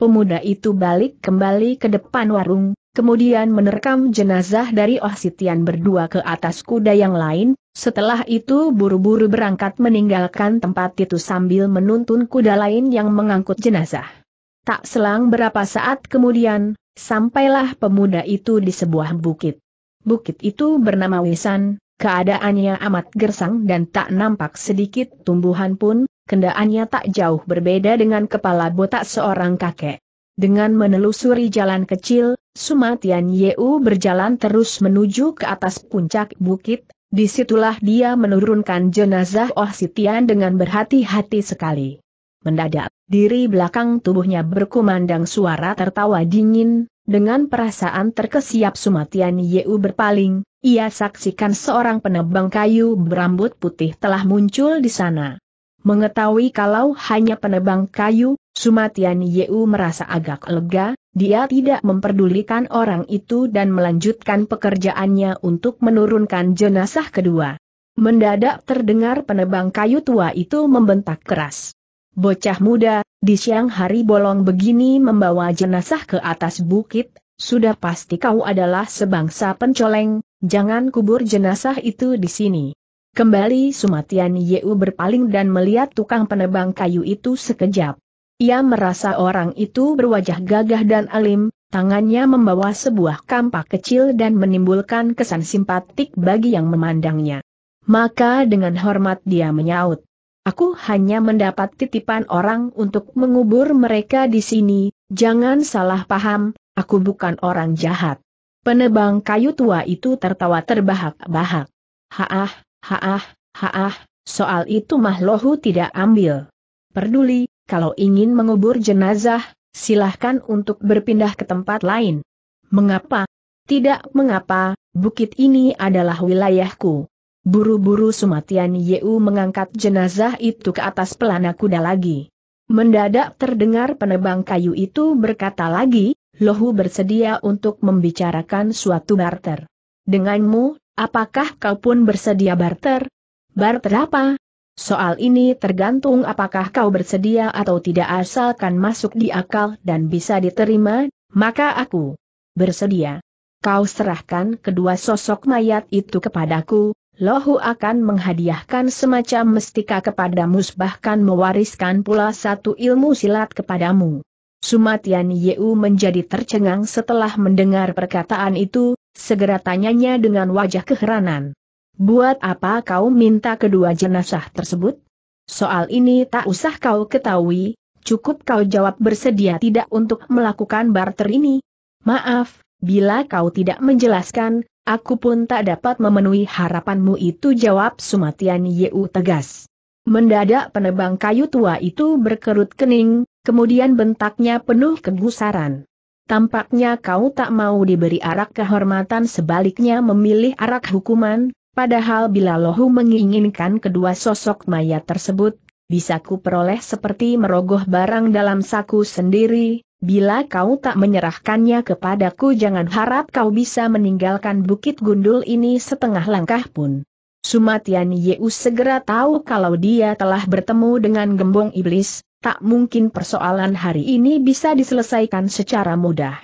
Pemuda itu balik kembali ke depan warung, kemudian menerkam jenazah dari Oh Sitian berdua ke atas kuda yang lain, setelah itu buru-buru berangkat meninggalkan tempat itu sambil menuntun kuda lain yang mengangkut jenazah. Tak selang berapa saat kemudian, sampailah pemuda itu di sebuah bukit. Bukit itu bernama Wisan, keadaannya amat gersang dan tak nampak sedikit tumbuhan pun, kendaannya tak jauh berbeda dengan kepala botak seorang kakek. Dengan menelusuri jalan kecil, Sumatian Yeu berjalan terus menuju ke atas puncak bukit, disitulah dia menurunkan jenazah Oh Sitian dengan berhati-hati sekali. Mendadak, diri belakang tubuhnya berkumandang suara tertawa dingin, dengan perasaan terkesiap Sumatian Yeu berpaling, ia saksikan seorang penebang kayu berambut putih telah muncul di sana. Mengetahui kalau hanya penebang kayu, Sumatian Yeu merasa agak lega, dia tidak memperdulikan orang itu dan melanjutkan pekerjaannya untuk menurunkan jenazah kedua. Mendadak terdengar penebang kayu tua itu membentak keras. Bocah muda, di siang hari bolong begini membawa jenazah ke atas bukit, sudah pasti kau adalah sebangsa pencoleng, jangan kubur jenazah itu di sini. Kembali Sumatian Yeu berpaling dan melihat tukang penebang kayu itu sekejap. Ia merasa orang itu berwajah gagah dan alim, tangannya membawa sebuah kampak kecil dan menimbulkan kesan simpatik bagi yang memandangnya. Maka dengan hormat dia menyaut. Aku hanya mendapat titipan orang untuk mengubur mereka di sini, jangan salah paham, aku bukan orang jahat. Penebang kayu tua itu tertawa terbahak-bahak. Haah, Haah, haah, soal itu mah lohu tidak ambil. Perduli, kalau ingin mengubur jenazah, silahkan untuk berpindah ke tempat lain. Mengapa? Tidak mengapa, bukit ini adalah wilayahku. Buru-buru Sumatian Yeu mengangkat jenazah itu ke atas pelana kuda lagi. Mendadak terdengar penebang kayu itu berkata lagi, Lohu bersedia untuk membicarakan suatu barter. Denganmu, Apakah kau pun bersedia barter? Barter apa? Soal ini tergantung apakah kau bersedia atau tidak asalkan masuk di akal dan bisa diterima, maka aku bersedia. Kau serahkan kedua sosok mayat itu kepadaku, Lohu akan menghadiahkan semacam mestika kepadamu bahkan mewariskan pula satu ilmu silat kepadamu. Sumatian Yeu menjadi tercengang setelah mendengar perkataan itu, Segera tanyanya dengan wajah keheranan. Buat apa kau minta kedua jenazah tersebut? Soal ini tak usah kau ketahui, cukup kau jawab bersedia tidak untuk melakukan barter ini. Maaf, bila kau tidak menjelaskan, aku pun tak dapat memenuhi harapanmu itu jawab Sumatian Yeu tegas. Mendadak penebang kayu tua itu berkerut kening, kemudian bentaknya penuh kegusaran. Tampaknya kau tak mau diberi arak kehormatan sebaliknya memilih arak hukuman, padahal bila lohu menginginkan kedua sosok mayat tersebut, bisa ku peroleh seperti merogoh barang dalam saku sendiri, bila kau tak menyerahkannya kepadaku jangan harap kau bisa meninggalkan bukit gundul ini setengah langkah pun. Sumatian Yeus segera tahu kalau dia telah bertemu dengan gembong iblis, tak mungkin persoalan hari ini bisa diselesaikan secara mudah.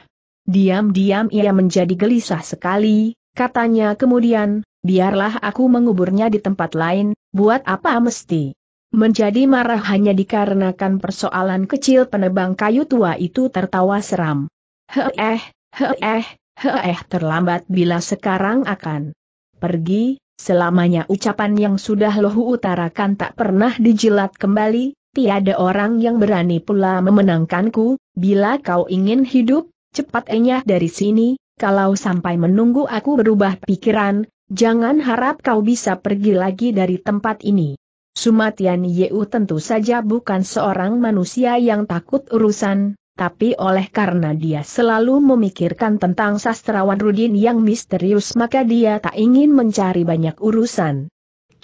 Diam-diam ia menjadi gelisah sekali, katanya kemudian, biarlah aku menguburnya di tempat lain, buat apa mesti? Menjadi marah hanya dikarenakan persoalan kecil penebang kayu tua itu tertawa seram. Heeh, heeh, heeh terlambat bila sekarang akan pergi, selamanya ucapan yang sudah lohu utarakan tak pernah dijilat kembali, tiada orang yang berani pula memenangkanku, bila kau ingin hidup, cepat enyah dari sini, kalau sampai menunggu aku berubah pikiran, jangan harap kau bisa pergi lagi dari tempat ini. Sumatian Yeu tentu saja bukan seorang manusia yang takut urusan, tapi oleh karena dia selalu memikirkan tentang sastrawan Rudin yang misterius maka dia tak ingin mencari banyak urusan.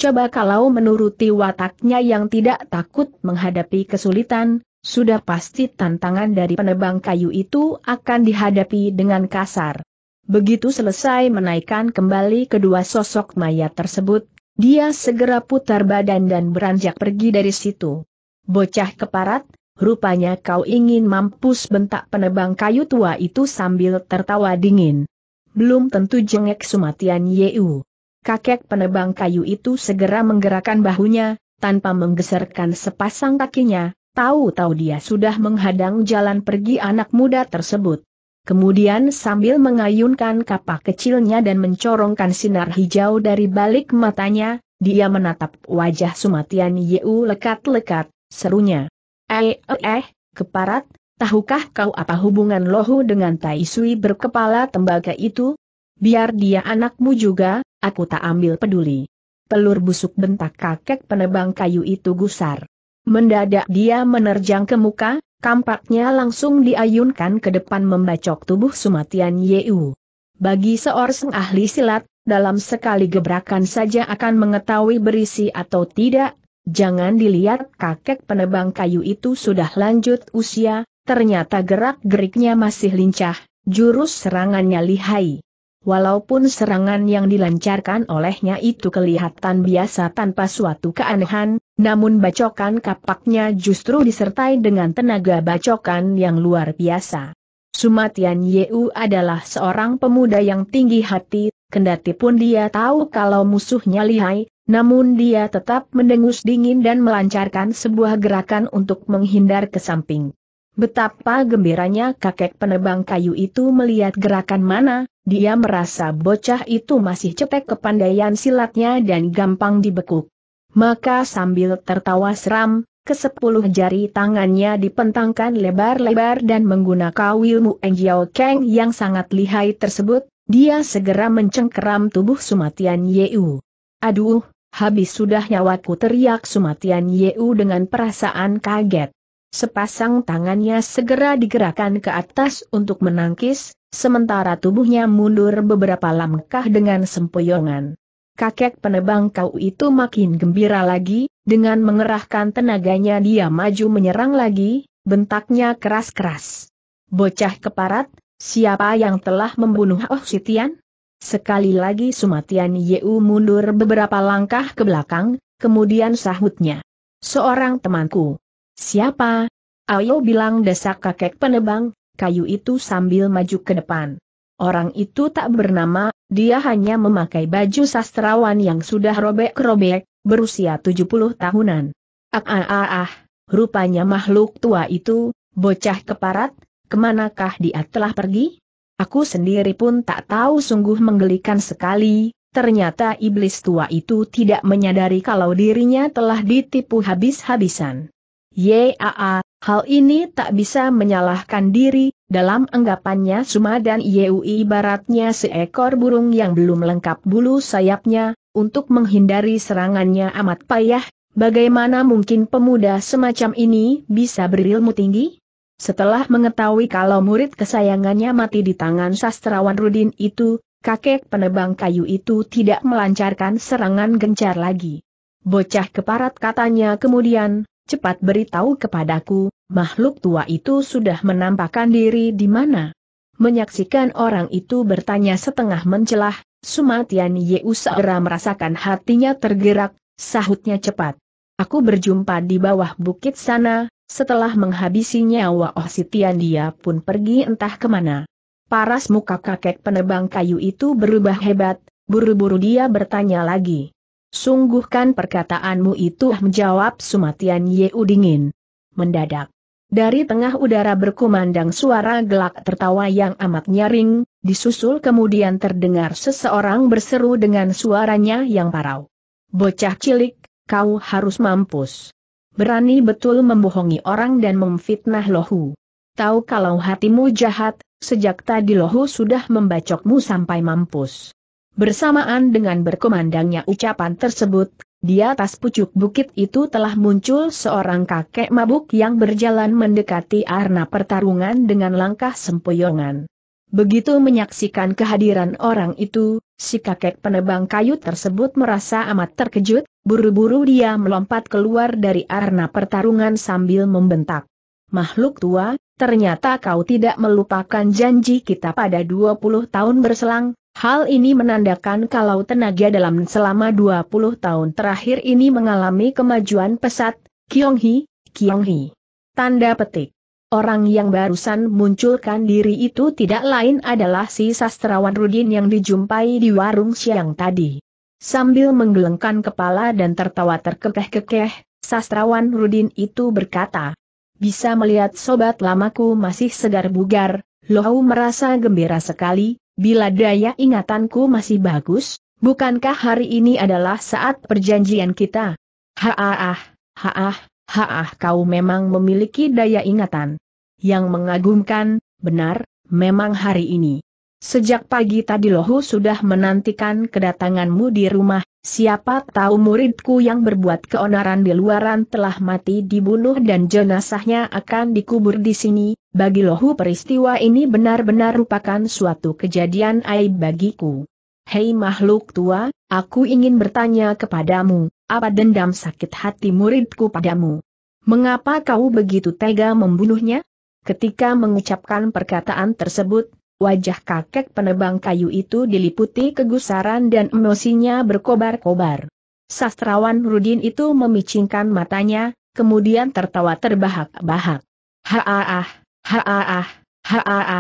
Coba kalau menuruti wataknya yang tidak takut menghadapi kesulitan, sudah pasti tantangan dari penebang kayu itu akan dihadapi dengan kasar. Begitu selesai menaikkan kembali kedua sosok mayat tersebut, dia segera putar badan dan beranjak pergi dari situ. Bocah keparat, rupanya kau ingin mampus bentak penebang kayu tua itu sambil tertawa dingin. Belum tentu jengek Sumatian Yeu kakek penebang kayu itu segera menggerakkan bahunya, tanpa menggeserkan sepasang kakinya, tahu-tahu dia sudah menghadang jalan pergi anak muda tersebut. Kemudian sambil mengayunkan kapak kecilnya dan mencorongkan sinar hijau dari balik matanya, dia menatap wajah Sumatian Yeu lekat-lekat, serunya. Eh, eh, eh keparat, tahukah kau apa hubungan lohu dengan Tai Sui berkepala tembaga itu? Biar dia anakmu juga, aku tak ambil peduli. Telur busuk bentak kakek penebang kayu itu gusar. Mendadak dia menerjang ke muka, kampaknya langsung diayunkan ke depan membacok tubuh Sumatian Yeu. Bagi seorang ahli silat, dalam sekali gebrakan saja akan mengetahui berisi atau tidak, jangan dilihat kakek penebang kayu itu sudah lanjut usia, ternyata gerak-geriknya masih lincah, jurus serangannya lihai. Walaupun serangan yang dilancarkan olehnya itu kelihatan biasa tanpa suatu keanehan, namun bacokan kapaknya justru disertai dengan tenaga bacokan yang luar biasa. Sumatian Yeu adalah seorang pemuda yang tinggi hati, kendati pun dia tahu kalau musuhnya lihai, namun dia tetap mendengus dingin dan melancarkan sebuah gerakan untuk menghindar ke samping. Betapa gembiranya kakek penebang kayu itu melihat gerakan mana, dia merasa bocah itu masih cepek kepandaian silatnya dan gampang dibekuk. Maka sambil tertawa seram, kesepuluh jari tangannya dipentangkan lebar-lebar dan menggunakan ilmu Engyao Kang yang sangat lihai tersebut, dia segera mencengkeram tubuh Sumatian Yeu. Aduh, habis sudah nyawaku teriak Sumatian Yeu dengan perasaan kaget. Sepasang tangannya segera digerakkan ke atas untuk menangkis, sementara tubuhnya mundur beberapa langkah dengan sempoyongan. Kakek penebang kau itu makin gembira lagi, dengan mengerahkan tenaganya dia maju menyerang lagi, bentaknya keras-keras. Bocah keparat, siapa yang telah membunuh Oh Sitian? Sekali lagi Sumatian Yeu mundur beberapa langkah ke belakang, kemudian sahutnya. Seorang temanku. Siapa? Ayo bilang desak kakek penebang, kayu itu sambil maju ke depan. Orang itu tak bernama, dia hanya memakai baju sastrawan yang sudah robek-robek, berusia 70 tahunan. Ah ah ah ah, rupanya makhluk tua itu, bocah keparat, kemanakah dia telah pergi? Aku sendiri pun tak tahu sungguh menggelikan sekali, ternyata iblis tua itu tidak menyadari kalau dirinya telah ditipu habis-habisan. Yaa, hal ini tak bisa menyalahkan diri, dalam anggapannya Suma dan Yui ibaratnya seekor burung yang belum lengkap bulu sayapnya, untuk menghindari serangannya amat payah, bagaimana mungkin pemuda semacam ini bisa berilmu tinggi? Setelah mengetahui kalau murid kesayangannya mati di tangan sastrawan Rudin itu, kakek penebang kayu itu tidak melancarkan serangan gencar lagi. Bocah keparat katanya kemudian, cepat beritahu kepadaku, makhluk tua itu sudah menampakkan diri di mana? Menyaksikan orang itu bertanya setengah mencelah, Sumatian Yeu segera merasakan hatinya tergerak, sahutnya cepat. Aku berjumpa di bawah bukit sana, setelah menghabisi nyawa Oh Sitian dia pun pergi entah kemana. Paras muka kakek penebang kayu itu berubah hebat, buru-buru dia bertanya lagi. Sungguhkan perkataanmu itu menjawab Sumatian Yeu dingin. Mendadak. Dari tengah udara berkumandang suara gelak tertawa yang amat nyaring, disusul kemudian terdengar seseorang berseru dengan suaranya yang parau. Bocah cilik, kau harus mampus. Berani betul membohongi orang dan memfitnah lohu. Tahu kalau hatimu jahat, sejak tadi lohu sudah membacokmu sampai mampus. Bersamaan dengan berkumandangnya ucapan tersebut, di atas pucuk bukit itu telah muncul seorang kakek mabuk yang berjalan mendekati arena pertarungan dengan langkah sempoyongan. Begitu menyaksikan kehadiran orang itu, si kakek penebang kayu tersebut merasa amat terkejut, buru-buru dia melompat keluar dari arena pertarungan sambil membentak. Makhluk tua, ternyata kau tidak melupakan janji kita pada 20 tahun berselang, Hal ini menandakan kalau tenaga dalam selama 20 tahun terakhir ini mengalami kemajuan pesat, Kiong Hi. Tanda petik. Orang yang barusan munculkan diri itu tidak lain adalah si sastrawan Rudin yang dijumpai di warung siang tadi. Sambil menggelengkan kepala dan tertawa terkekeh-kekeh, sastrawan Rudin itu berkata, Bisa melihat sobat lamaku masih segar bugar, Lohau merasa gembira sekali, Bila daya ingatanku masih bagus, bukankah hari ini adalah saat perjanjian kita? Haah, haah, haah kau memang memiliki daya ingatan. Yang mengagumkan, benar, memang hari ini. Sejak pagi tadi Lohu sudah menantikan kedatanganmu di rumah, Siapa tahu muridku yang berbuat keonaran di luaran telah mati dibunuh dan jenazahnya akan dikubur di sini, bagi lohu peristiwa ini benar-benar merupakan suatu kejadian aib bagiku. Hei makhluk tua, aku ingin bertanya kepadamu, apa dendam sakit hati muridku padamu? Mengapa kau begitu tega membunuhnya? Ketika mengucapkan perkataan tersebut, wajah kakek penebang kayu itu diliputi kegusaran dan emosinya berkobar-kobar. Sastrawan Rudin itu memicingkan matanya, kemudian tertawa terbahak-bahak. Haaah, haaah,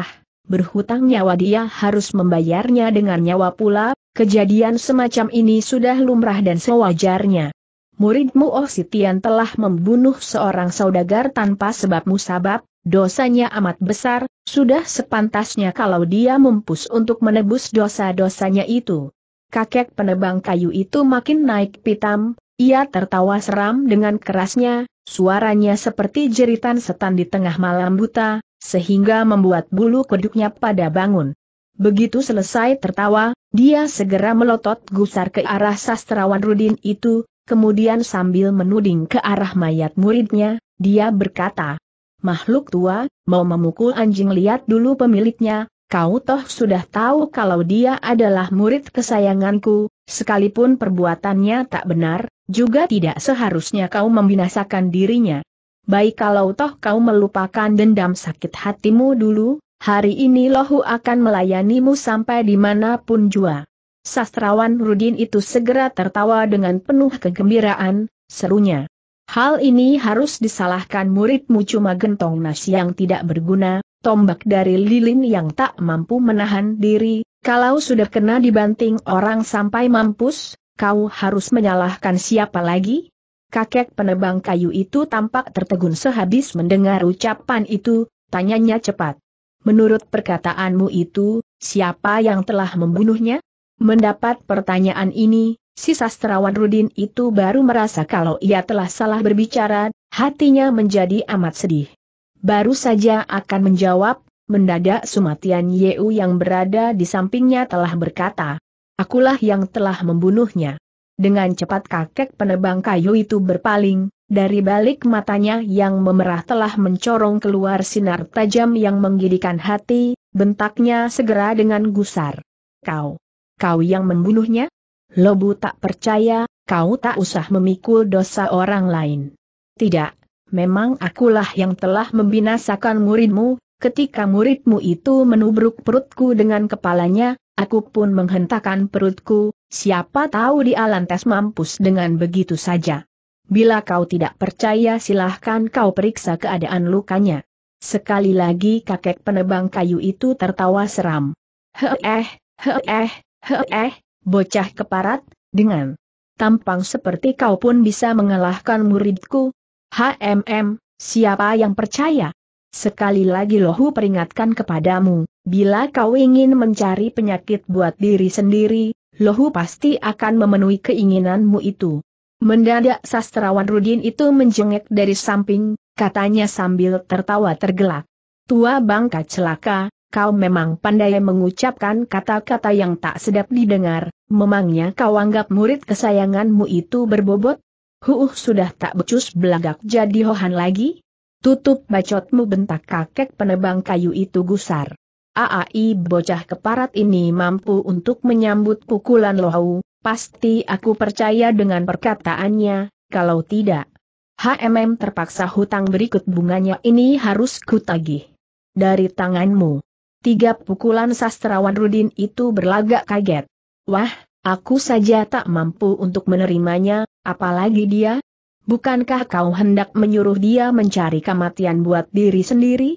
ah berhutang nyawa dia harus membayarnya dengan nyawa pula, kejadian semacam ini sudah lumrah dan sewajarnya. Muridmu Oh Sitian telah membunuh seorang saudagar tanpa sebab musabab, Dosanya amat besar, sudah sepantasnya kalau dia mempus untuk menebus dosa-dosanya itu. Kakek penebang kayu itu makin naik pitam, ia tertawa seram dengan kerasnya, suaranya seperti jeritan setan di tengah malam buta, sehingga membuat bulu kuduknya pada bangun. Begitu selesai tertawa, dia segera melotot gusar ke arah sastrawan Rudin itu, kemudian sambil menuding ke arah mayat muridnya, dia berkata, makhluk tua, mau memukul anjing lihat dulu pemiliknya, kau toh sudah tahu kalau dia adalah murid kesayanganku, sekalipun perbuatannya tak benar, juga tidak seharusnya kau membinasakan dirinya. Baik kalau toh kau melupakan dendam sakit hatimu dulu, hari ini lohu akan melayanimu sampai dimanapun jua. Sastrawan Rudin itu segera tertawa dengan penuh kegembiraan, serunya. Hal ini harus disalahkan muridmu cuma gentong nasi yang tidak berguna, tombak dari lilin yang tak mampu menahan diri, kalau sudah kena dibanting orang sampai mampus, kau harus menyalahkan siapa lagi? Kakek penebang kayu itu tampak tertegun sehabis mendengar ucapan itu, tanyanya cepat. Menurut perkataanmu itu, siapa yang telah membunuhnya? Mendapat pertanyaan ini, si sastrawan Rudin itu baru merasa kalau ia telah salah berbicara, hatinya menjadi amat sedih. Baru saja akan menjawab, mendadak Sumatian Yeu yang berada di sampingnya telah berkata, Akulah yang telah membunuhnya. Dengan cepat kakek penebang kayu itu berpaling, dari balik matanya yang memerah telah mencorong keluar sinar tajam yang menggidikan hati, bentaknya segera dengan gusar. Kau, kau yang membunuhnya? Lobu tak percaya, kau tak usah memikul dosa orang lain. Tidak, memang akulah yang telah membinasakan muridmu, ketika muridmu itu menubruk perutku dengan kepalanya, aku pun menghentakkan perutku, siapa tahu dia lantas mampus dengan begitu saja. Bila kau tidak percaya silahkan kau periksa keadaan lukanya. Sekali lagi kakek penebang kayu itu tertawa seram. eh, eh, he eh bocah keparat, dengan tampang seperti kau pun bisa mengalahkan muridku. HMM, siapa yang percaya? Sekali lagi lohu peringatkan kepadamu, bila kau ingin mencari penyakit buat diri sendiri, lohu pasti akan memenuhi keinginanmu itu. Mendadak sastrawan Rudin itu menjengek dari samping, katanya sambil tertawa tergelak. Tua bangka celaka, kau memang pandai mengucapkan kata-kata yang tak sedap didengar, memangnya kau anggap murid kesayanganmu itu berbobot? Huuh sudah tak becus belagak jadi hohan lagi? Tutup bacotmu bentak kakek penebang kayu itu gusar. Aai bocah keparat ini mampu untuk menyambut pukulan lohau, pasti aku percaya dengan perkataannya, kalau tidak. HMM terpaksa hutang berikut bunganya ini harus kutagih. Dari tanganmu. Tiga pukulan sastrawan Rudin itu berlagak kaget. Wah, aku saja tak mampu untuk menerimanya, apalagi dia? Bukankah kau hendak menyuruh dia mencari kematian buat diri sendiri?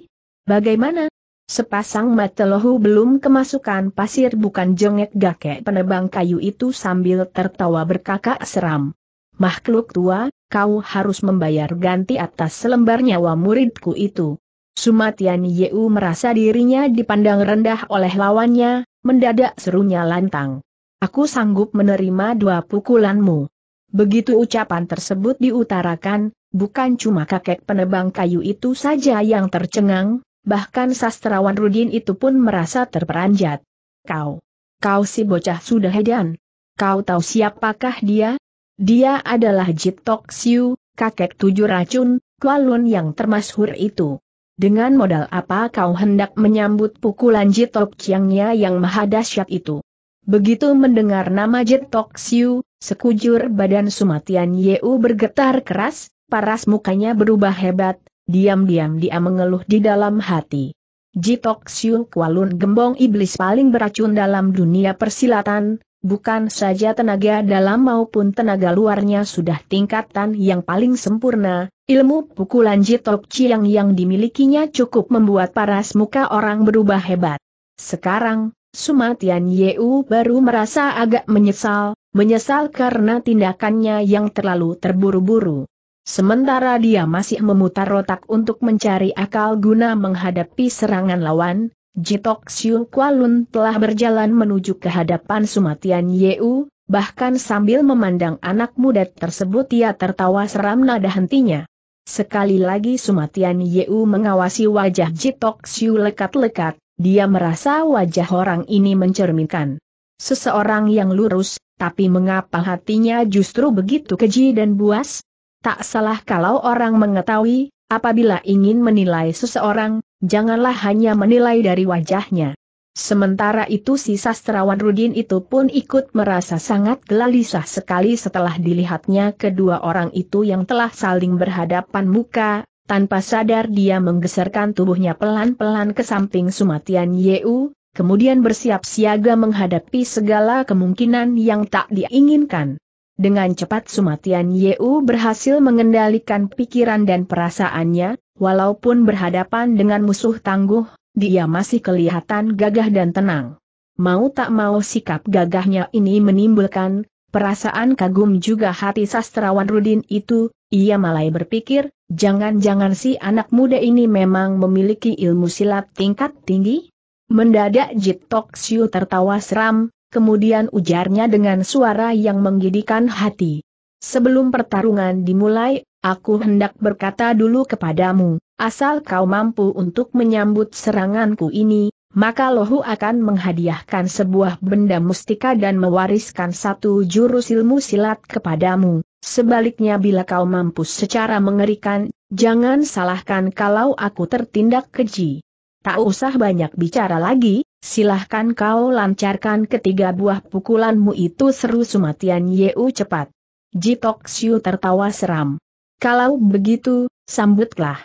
Bagaimana? Sepasang mata lohu belum kemasukan pasir bukan jengek gakek penebang kayu itu sambil tertawa berkakak seram. Makhluk tua, kau harus membayar ganti atas selembar nyawa muridku itu. Sumatian Yeu merasa dirinya dipandang rendah oleh lawannya, mendadak serunya lantang. Aku sanggup menerima dua pukulanmu. Begitu ucapan tersebut diutarakan, bukan cuma kakek penebang kayu itu saja yang tercengang, bahkan sastrawan Rudin itu pun merasa terperanjat. Kau, kau si bocah sudah hedan. Kau tahu siapakah dia? Dia adalah Jitok Siu, kakek tujuh racun, Kualun yang termasyhur itu. Dengan modal apa kau hendak menyambut pukulan Jitok Chiangnya yang maha dahsyat itu? Begitu mendengar nama Jitok Siu, sekujur badan Sumatian Yeu bergetar keras, paras mukanya berubah hebat, diam-diam dia mengeluh di dalam hati. Jitok Siu Kualun gembong iblis paling beracun dalam dunia persilatan, Bukan saja tenaga dalam maupun tenaga luarnya sudah tingkatan yang paling sempurna, ilmu pukulan Jitok Chiang yang dimilikinya cukup membuat paras muka orang berubah hebat. Sekarang, Sumatian Yeu baru merasa agak menyesal, menyesal karena tindakannya yang terlalu terburu-buru. Sementara dia masih memutar otak untuk mencari akal guna menghadapi serangan lawan, Jitok Siu Kualun telah berjalan menuju ke hadapan Sumatian Yeu, bahkan sambil memandang anak muda tersebut ia tertawa seram nada hentinya. Sekali lagi Sumatian Yeu mengawasi wajah Jitok Siu lekat-lekat, dia merasa wajah orang ini mencerminkan seseorang yang lurus, tapi mengapa hatinya justru begitu keji dan buas? Tak salah kalau orang mengetahui, Apabila ingin menilai seseorang, janganlah hanya menilai dari wajahnya. Sementara itu si sastrawan Rudin itu pun ikut merasa sangat gelisah sekali setelah dilihatnya kedua orang itu yang telah saling berhadapan muka, tanpa sadar dia menggeserkan tubuhnya pelan-pelan ke samping Sumatian Yeu, kemudian bersiap siaga menghadapi segala kemungkinan yang tak diinginkan. Dengan cepat Sumatian Yeu berhasil mengendalikan pikiran dan perasaannya, walaupun berhadapan dengan musuh tangguh, dia masih kelihatan gagah dan tenang. Mau tak mau sikap gagahnya ini menimbulkan perasaan kagum juga hati sastrawan Rudin itu, ia malai berpikir, jangan-jangan si anak muda ini memang memiliki ilmu silat tingkat tinggi? Mendadak Jit Tok Siu tertawa seram, kemudian ujarnya dengan suara yang menggidikan hati. Sebelum pertarungan dimulai, aku hendak berkata dulu kepadamu, asal kau mampu untuk menyambut seranganku ini, maka Lohu akan menghadiahkan sebuah benda mustika dan mewariskan satu jurus ilmu silat kepadamu. Sebaliknya bila kau mampu secara mengerikan, jangan salahkan kalau aku tertindak keji. Tak usah banyak bicara lagi, silahkan kau lancarkan ketiga buah pukulanmu itu seru Sumatian Yeu cepat. Jitok Siu tertawa seram. Kalau begitu, sambutlah.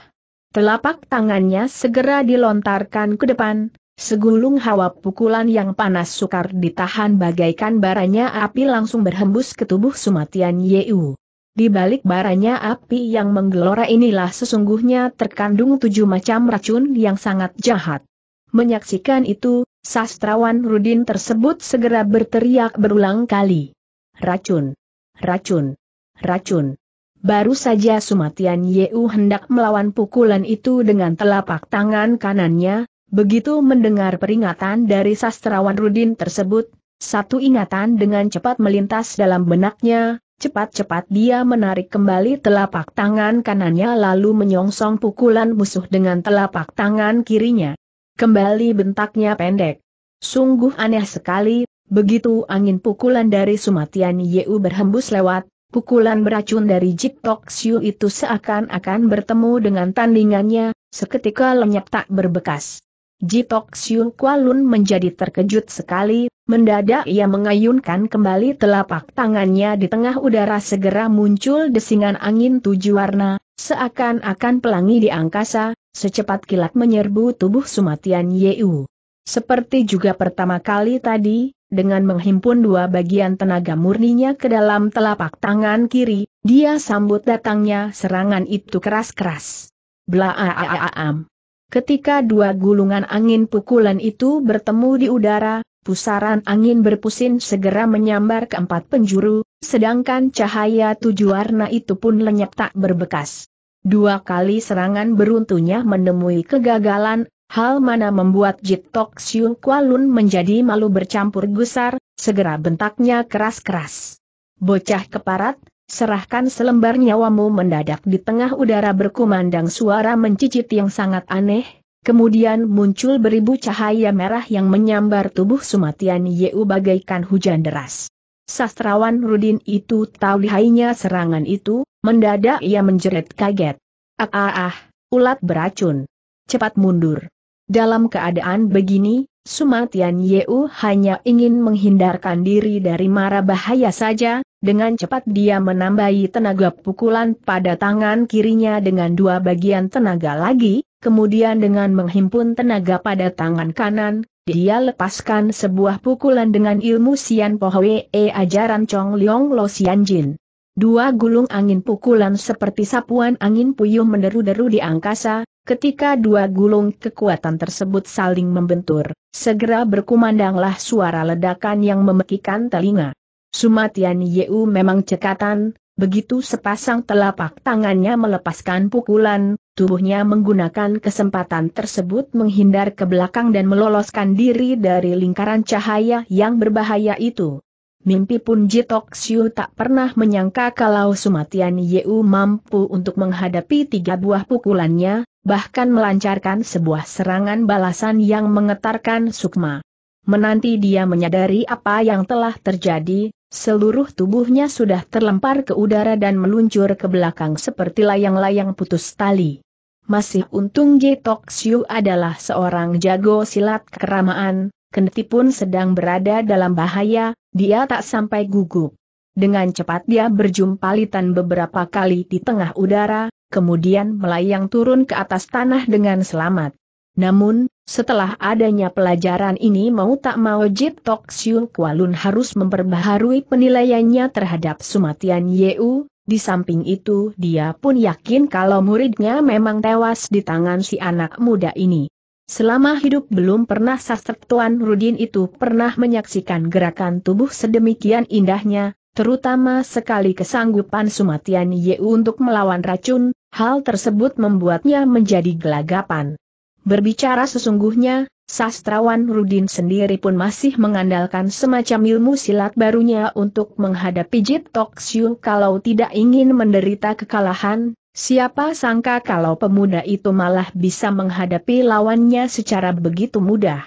Telapak tangannya segera dilontarkan ke depan, Segulung hawa pukulan yang panas sukar ditahan bagaikan baranya api langsung berhembus ke tubuh Sumatian Yeu. Di balik baranya api yang menggelora inilah sesungguhnya terkandung tujuh macam racun yang sangat jahat. Menyaksikan itu, Sastrawan Rudin tersebut segera berteriak berulang kali. Racun! Racun! Racun! Baru saja Sumatian Yeu hendak melawan pukulan itu dengan telapak tangan kanannya, begitu mendengar peringatan dari sastrawan Rudin tersebut, satu ingatan dengan cepat melintas dalam benaknya, cepat-cepat dia menarik kembali telapak tangan kanannya lalu menyongsong pukulan musuh dengan telapak tangan kirinya. Kembali bentaknya pendek. Sungguh aneh sekali, begitu angin pukulan dari Sumatian Yeu berhembus lewat, pukulan beracun dari Jik Tok Siu itu seakan-akan bertemu dengan tandingannya, seketika lenyap tak berbekas. Jitok Siu Kualun menjadi terkejut sekali, mendadak ia mengayunkan kembali telapak tangannya di tengah udara segera muncul desingan angin tujuh warna, seakan-akan pelangi di angkasa, Secepat kilat menyerbu tubuh Sumatian Yeu. Seperti juga pertama kali tadi, dengan menghimpun dua bagian tenaga murninya ke dalam telapak tangan kiri, dia sambut datangnya serangan itu keras-keras. Blaaaaam. Ketika dua gulungan angin pukulan itu bertemu di udara, pusaran angin berpusin segera menyambar ke empat penjuru, sedangkan cahaya tujuh warna itu pun lenyap tak berbekas. Dua kali serangan beruntunya menemui kegagalan, hal mana membuat Jitok Siu Kualun menjadi malu bercampur gusar, segera bentaknya keras-keras. Bocah keparat, serahkan selembar nyawamu mendadak di tengah udara berkumandang suara mencicit yang sangat aneh, kemudian muncul beribu cahaya merah yang menyambar tubuh Sumatian Yeu bagaikan hujan deras. Sastrawan Rudin itu tahu lihainya serangan itu, mendadak ia menjerit kaget. Ah ah ah, ulat beracun. Cepat mundur. Dalam keadaan begini, Sumatian Yeu hanya ingin menghindarkan diri dari mara bahaya saja, dengan cepat dia menambahi tenaga pukulan pada tangan kirinya dengan dua bagian tenaga lagi, kemudian dengan menghimpun tenaga pada tangan kanan, dia lepaskan sebuah pukulan dengan ilmu Sian Pohwe e ajaran Chong Leong Lo Sian Jin. Dua gulung angin pukulan seperti sapuan angin puyuh menderu-deru di angkasa, ketika dua gulung kekuatan tersebut saling membentur, segera berkumandanglah suara ledakan yang memekikan telinga. Sumatian Yeu memang cekatan, begitu sepasang telapak tangannya melepaskan pukulan, Tubuhnya menggunakan kesempatan tersebut menghindar ke belakang dan meloloskan diri dari lingkaran cahaya yang berbahaya itu. Mimpi pun Jitok Siu tak pernah menyangka kalau Sumatian Yeu mampu untuk menghadapi tiga buah pukulannya, bahkan melancarkan sebuah serangan balasan yang mengetarkan sukma. Menanti dia menyadari apa yang telah terjadi, seluruh tubuhnya sudah terlempar ke udara dan meluncur ke belakang seperti layang-layang putus tali. Masih untung J. Siu adalah seorang jago silat keramaan, Kendati pun sedang berada dalam bahaya, dia tak sampai gugup. Dengan cepat dia berjumpa litan beberapa kali di tengah udara, kemudian melayang turun ke atas tanah dengan selamat. Namun, setelah adanya pelajaran ini mau tak mau Jip Tok Siu Kualun harus memperbaharui penilaiannya terhadap Sumatian Yeu, di samping itu dia pun yakin kalau muridnya memang tewas di tangan si anak muda ini. Selama hidup belum pernah sastra Rudin itu pernah menyaksikan gerakan tubuh sedemikian indahnya, terutama sekali kesanggupan Sumatian Yeu untuk melawan racun, hal tersebut membuatnya menjadi gelagapan. Berbicara sesungguhnya, sastrawan Rudin sendiri pun masih mengandalkan semacam ilmu silat barunya untuk menghadapi Jip Tok kalau tidak ingin menderita kekalahan, siapa sangka kalau pemuda itu malah bisa menghadapi lawannya secara begitu mudah.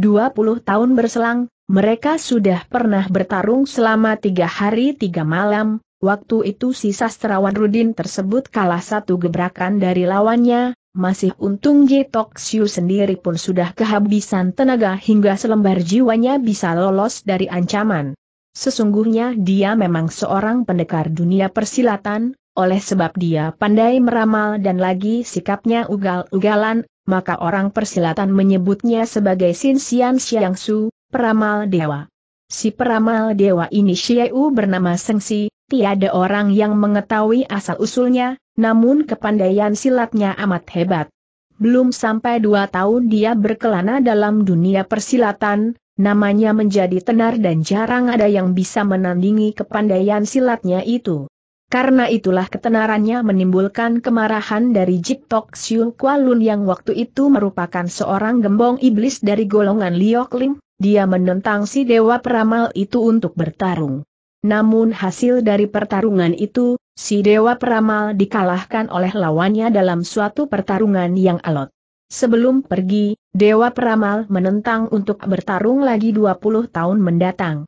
20 tahun berselang, mereka sudah pernah bertarung selama tiga hari tiga malam, waktu itu si sastrawan Rudin tersebut kalah satu gebrakan dari lawannya, masih untung Jetok Siu sendiri pun sudah kehabisan tenaga hingga selembar jiwanya bisa lolos dari ancaman. Sesungguhnya dia memang seorang pendekar dunia persilatan, oleh sebab dia pandai meramal dan lagi sikapnya ugal-ugalan, maka orang persilatan menyebutnya sebagai Sin Xian Xiang Su, peramal dewa. Si peramal dewa ini U bernama Sengsi, tiada orang yang mengetahui asal-usulnya, namun kepandaian silatnya amat hebat. Belum sampai dua tahun dia berkelana dalam dunia persilatan, namanya menjadi tenar dan jarang ada yang bisa menandingi kepandaian silatnya itu. Karena itulah ketenarannya menimbulkan kemarahan dari Jip Tok Siu Kualun yang waktu itu merupakan seorang gembong iblis dari golongan Liok Lim. dia menentang si Dewa Peramal itu untuk bertarung. Namun hasil dari pertarungan itu, si Dewa Peramal dikalahkan oleh lawannya dalam suatu pertarungan yang alot. Sebelum pergi, Dewa Peramal menentang untuk bertarung lagi 20 tahun mendatang.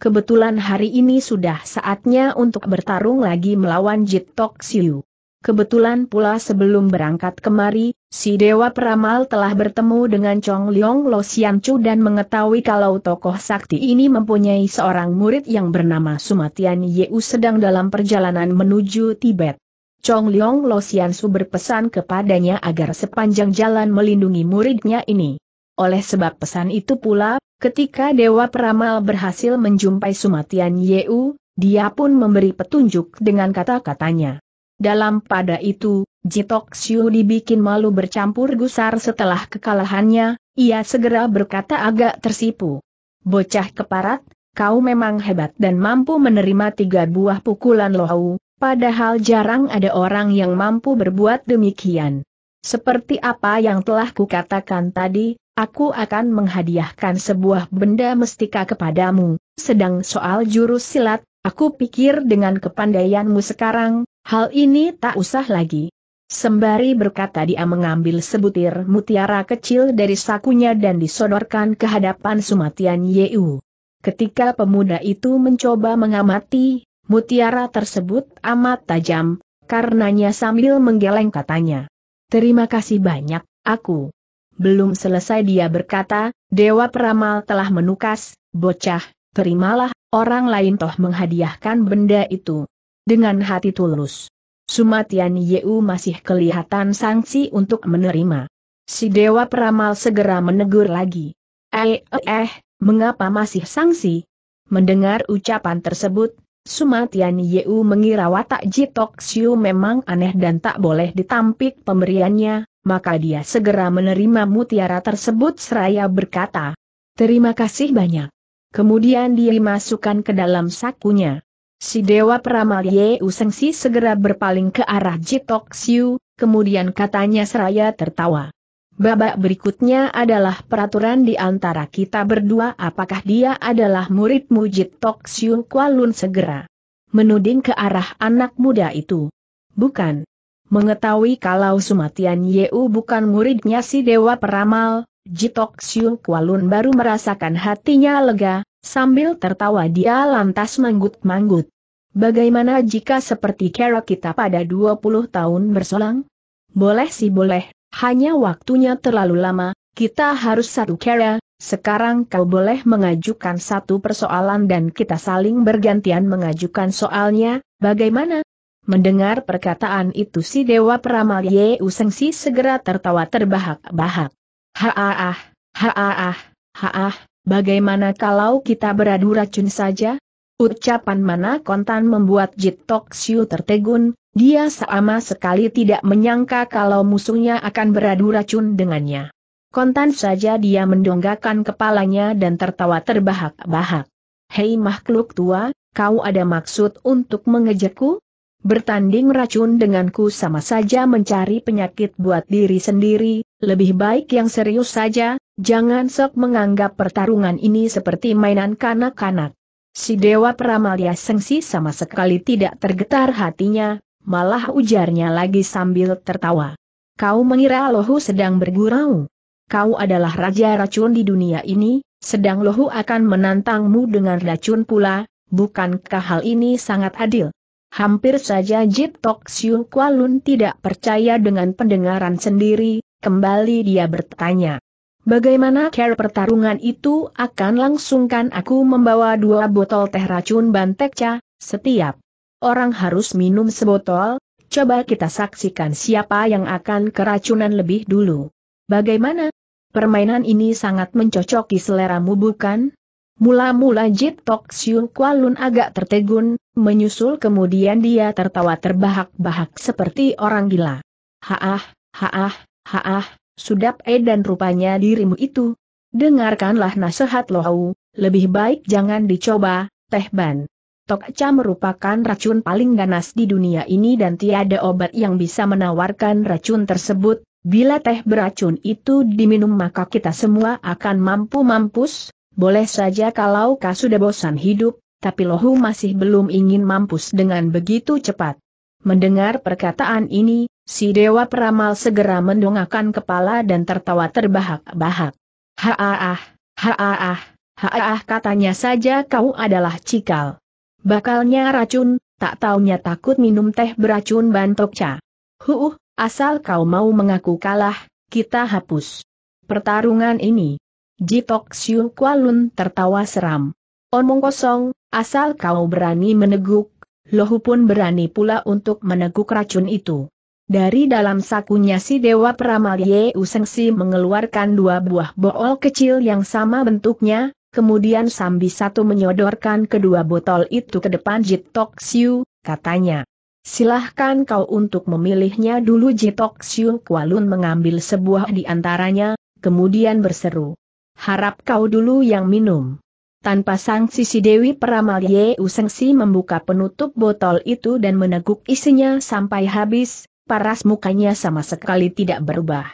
Kebetulan hari ini sudah saatnya untuk bertarung lagi melawan Jit Tok Siu. Kebetulan pula sebelum berangkat kemari, si Dewa Peramal telah bertemu dengan Chong Leong Lo Sian Chu dan mengetahui kalau tokoh sakti ini mempunyai seorang murid yang bernama Sumatian Yeu sedang dalam perjalanan menuju Tibet. Chong Leong Lo Sian Chu berpesan kepadanya agar sepanjang jalan melindungi muridnya ini. Oleh sebab pesan itu pula, ketika Dewa Peramal berhasil menjumpai Sumatian Yeu, dia pun memberi petunjuk dengan kata-katanya. Dalam pada itu, Jitok Xiu dibikin malu bercampur gusar setelah kekalahannya, ia segera berkata agak tersipu. Bocah keparat, kau memang hebat dan mampu menerima tiga buah pukulan lohau, padahal jarang ada orang yang mampu berbuat demikian. Seperti apa yang telah kukatakan tadi, aku akan menghadiahkan sebuah benda mestika kepadamu, sedang soal jurus silat, aku pikir dengan kepandaianmu sekarang, Hal ini tak usah lagi. Sembari berkata dia mengambil sebutir mutiara kecil dari sakunya dan disodorkan ke hadapan Sumatian Yeu. Ketika pemuda itu mencoba mengamati, mutiara tersebut amat tajam, karenanya sambil menggeleng katanya. Terima kasih banyak, aku. Belum selesai dia berkata, Dewa Peramal telah menukas, bocah, terimalah, orang lain toh menghadiahkan benda itu dengan hati tulus. Sumatian Yeu masih kelihatan sanksi untuk menerima. Si Dewa Peramal segera menegur lagi. Eh, eh, eh mengapa masih sanksi? Mendengar ucapan tersebut, Sumatian Yeu mengira watak Jitok Siu memang aneh dan tak boleh ditampik pemberiannya, maka dia segera menerima mutiara tersebut seraya berkata, Terima kasih banyak. Kemudian dia dimasukkan ke dalam sakunya. Si Dewa Peramal Ye Usengsi segera berpaling ke arah Jitok Siu, kemudian katanya seraya tertawa. Babak berikutnya adalah peraturan di antara kita berdua apakah dia adalah muridmu Jitok Siu Kualun segera. Menuding ke arah anak muda itu. Bukan. Mengetahui kalau Sumatian Yeu bukan muridnya si Dewa Peramal, Jitok Siu Kualun baru merasakan hatinya lega, Sambil tertawa dia lantas manggut-manggut. Bagaimana jika seperti Kara kita pada 20 tahun berselang? Boleh sih boleh, hanya waktunya terlalu lama, kita harus satu Kara, sekarang kau boleh mengajukan satu persoalan dan kita saling bergantian mengajukan soalnya, bagaimana? Mendengar perkataan itu si Dewa Peramal Ye Usengsi segera tertawa terbahak-bahak. Haah, haah, haah. bagaimana kalau kita beradu racun saja? Ucapan mana kontan membuat Tok Siu tertegun, dia sama sekali tidak menyangka kalau musuhnya akan beradu racun dengannya. Kontan saja dia mendonggakan kepalanya dan tertawa terbahak-bahak. Hei makhluk tua, kau ada maksud untuk mengejekku? Bertanding racun denganku sama saja mencari penyakit buat diri sendiri, lebih baik yang serius saja, jangan sok menganggap pertarungan ini seperti mainan kanak-kanak. Si Dewa Pramalia Sengsi sama sekali tidak tergetar hatinya, malah ujarnya lagi sambil tertawa. Kau mengira Lohu sedang bergurau. Kau adalah raja racun di dunia ini, sedang Lohu akan menantangmu dengan racun pula, bukankah hal ini sangat adil? Hampir saja Jip Tok Siu Kualun tidak percaya dengan pendengaran sendiri, kembali dia bertanya. Bagaimana care pertarungan itu akan langsungkan aku membawa dua botol teh racun bantekca. setiap orang harus minum sebotol, coba kita saksikan siapa yang akan keracunan lebih dulu. Bagaimana? Permainan ini sangat mencocoki seleramu bukan? Mula-mula Jit Tok Siu Kualun agak tertegun, menyusul kemudian dia tertawa terbahak-bahak seperti orang gila. Haah, haah, haah, Sudap dan rupanya dirimu itu. Dengarkanlah nasihat Lohau, lebih baik jangan dicoba, Teh Ban. Tokca merupakan racun paling ganas di dunia ini dan tiada obat yang bisa menawarkan racun tersebut. Bila teh beracun itu diminum maka kita semua akan mampu mampus, boleh saja kalau kau sudah bosan hidup, tapi Lohu masih belum ingin mampus dengan begitu cepat. Mendengar perkataan ini, Si Dewa Peramal segera mendongakkan kepala dan tertawa terbahak-bahak. Haaah, haaah, haaah katanya saja kau adalah cikal. Bakalnya racun, tak taunya takut minum teh beracun bantok ca. Huuh, asal kau mau mengaku kalah, kita hapus. Pertarungan ini. Jitok Siu Kualun tertawa seram. Omong kosong, asal kau berani meneguk, lohu pun berani pula untuk meneguk racun itu. Dari dalam sakunya si Dewa Peramal Ye Usengsi mengeluarkan dua buah bool kecil yang sama bentuknya, kemudian sambil satu menyodorkan kedua botol itu ke depan Jitok Siu, katanya. Silahkan kau untuk memilihnya dulu Jitok Siu Kualun mengambil sebuah di antaranya, kemudian berseru. Harap kau dulu yang minum. Tanpa sanksi si Dewi Peramal Ye Usengsi membuka penutup botol itu dan meneguk isinya sampai habis, paras mukanya sama sekali tidak berubah.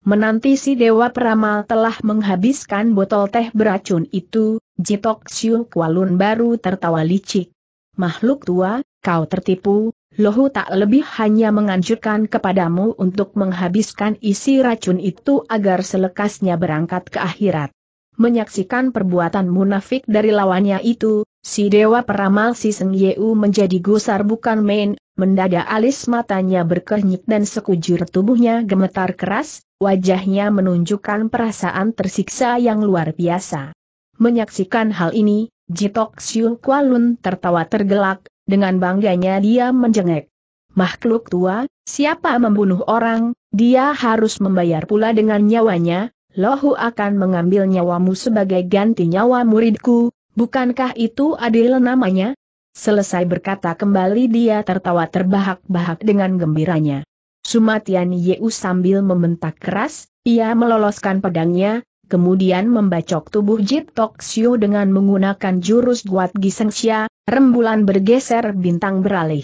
Menanti si Dewa Peramal telah menghabiskan botol teh beracun itu, Jitok Siu Kualun baru tertawa licik. Makhluk tua, kau tertipu, Lohu tak lebih hanya menganjurkan kepadamu untuk menghabiskan isi racun itu agar selekasnya berangkat ke akhirat. Menyaksikan perbuatan munafik dari lawannya itu, si Dewa Peramal si Seng Yeu menjadi gusar bukan main, Mendadak alis matanya berkernyit dan sekujur tubuhnya gemetar keras, wajahnya menunjukkan perasaan tersiksa yang luar biasa. Menyaksikan hal ini, Jitok Siu Kualun tertawa tergelak, dengan bangganya dia menjengek. Makhluk tua, siapa membunuh orang, dia harus membayar pula dengan nyawanya, Lohu akan mengambil nyawamu sebagai ganti nyawa muridku, bukankah itu adil namanya? Selesai berkata kembali dia tertawa terbahak-bahak dengan gembiranya. Sumatian Yeu sambil membentak keras, ia meloloskan pedangnya, kemudian membacok tubuh Jit Tok Xiu dengan menggunakan jurus Guat Gisengxia, rembulan bergeser bintang beralih.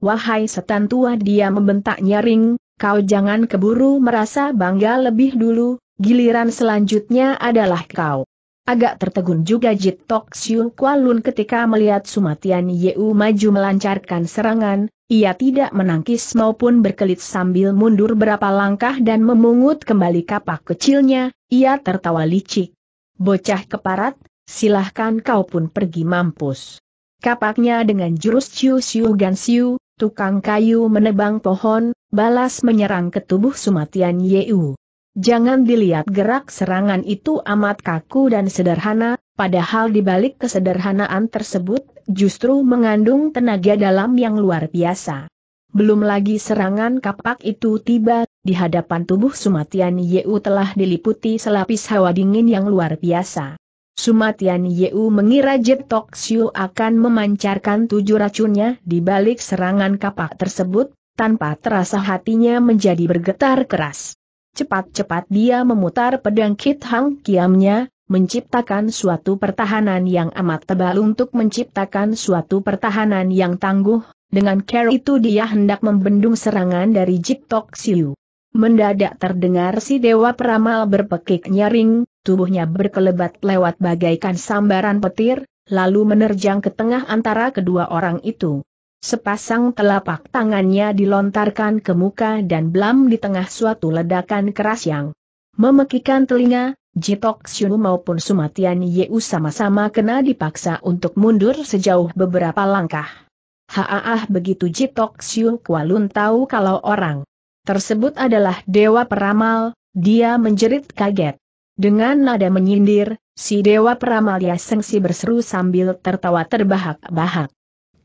Wahai setan tua dia membentak nyaring, kau jangan keburu merasa bangga lebih dulu, giliran selanjutnya adalah kau. Agak tertegun juga Jit Tok Siu Kualun ketika melihat Sumatian Yeu maju melancarkan serangan, ia tidak menangkis maupun berkelit sambil mundur berapa langkah dan memungut kembali kapak kecilnya, ia tertawa licik. Bocah keparat, silahkan kau pun pergi mampus. Kapaknya dengan jurus Ciu Siu Gan Siu, tukang kayu menebang pohon, balas menyerang ke tubuh Sumatian Yeu. Jangan dilihat gerak serangan itu amat kaku dan sederhana, padahal di balik kesederhanaan tersebut justru mengandung tenaga dalam yang luar biasa. Belum lagi serangan kapak itu tiba, di hadapan tubuh Sumatian Yeu telah diliputi selapis hawa dingin yang luar biasa. Sumatian Yeu mengira Jet Tok Siu akan memancarkan tujuh racunnya di balik serangan kapak tersebut, tanpa terasa hatinya menjadi bergetar keras. Cepat-cepat dia memutar pedang Kit Hang Kiamnya, menciptakan suatu pertahanan yang amat tebal untuk menciptakan suatu pertahanan yang tangguh, dengan care itu dia hendak membendung serangan dari Jip Tok Siu. Mendadak terdengar si Dewa Peramal berpekik nyaring, tubuhnya berkelebat lewat bagaikan sambaran petir, lalu menerjang ke tengah antara kedua orang itu. Sepasang telapak tangannya dilontarkan ke muka dan blam di tengah suatu ledakan keras yang memekikan telinga, Jitok Xiu maupun Sumatian Yeu sama-sama kena dipaksa untuk mundur sejauh beberapa langkah. Haaah begitu Jitok Xiu Kualun tahu kalau orang tersebut adalah Dewa Peramal, dia menjerit kaget. Dengan nada menyindir, si Dewa Peramal Yasengsi berseru sambil tertawa terbahak-bahak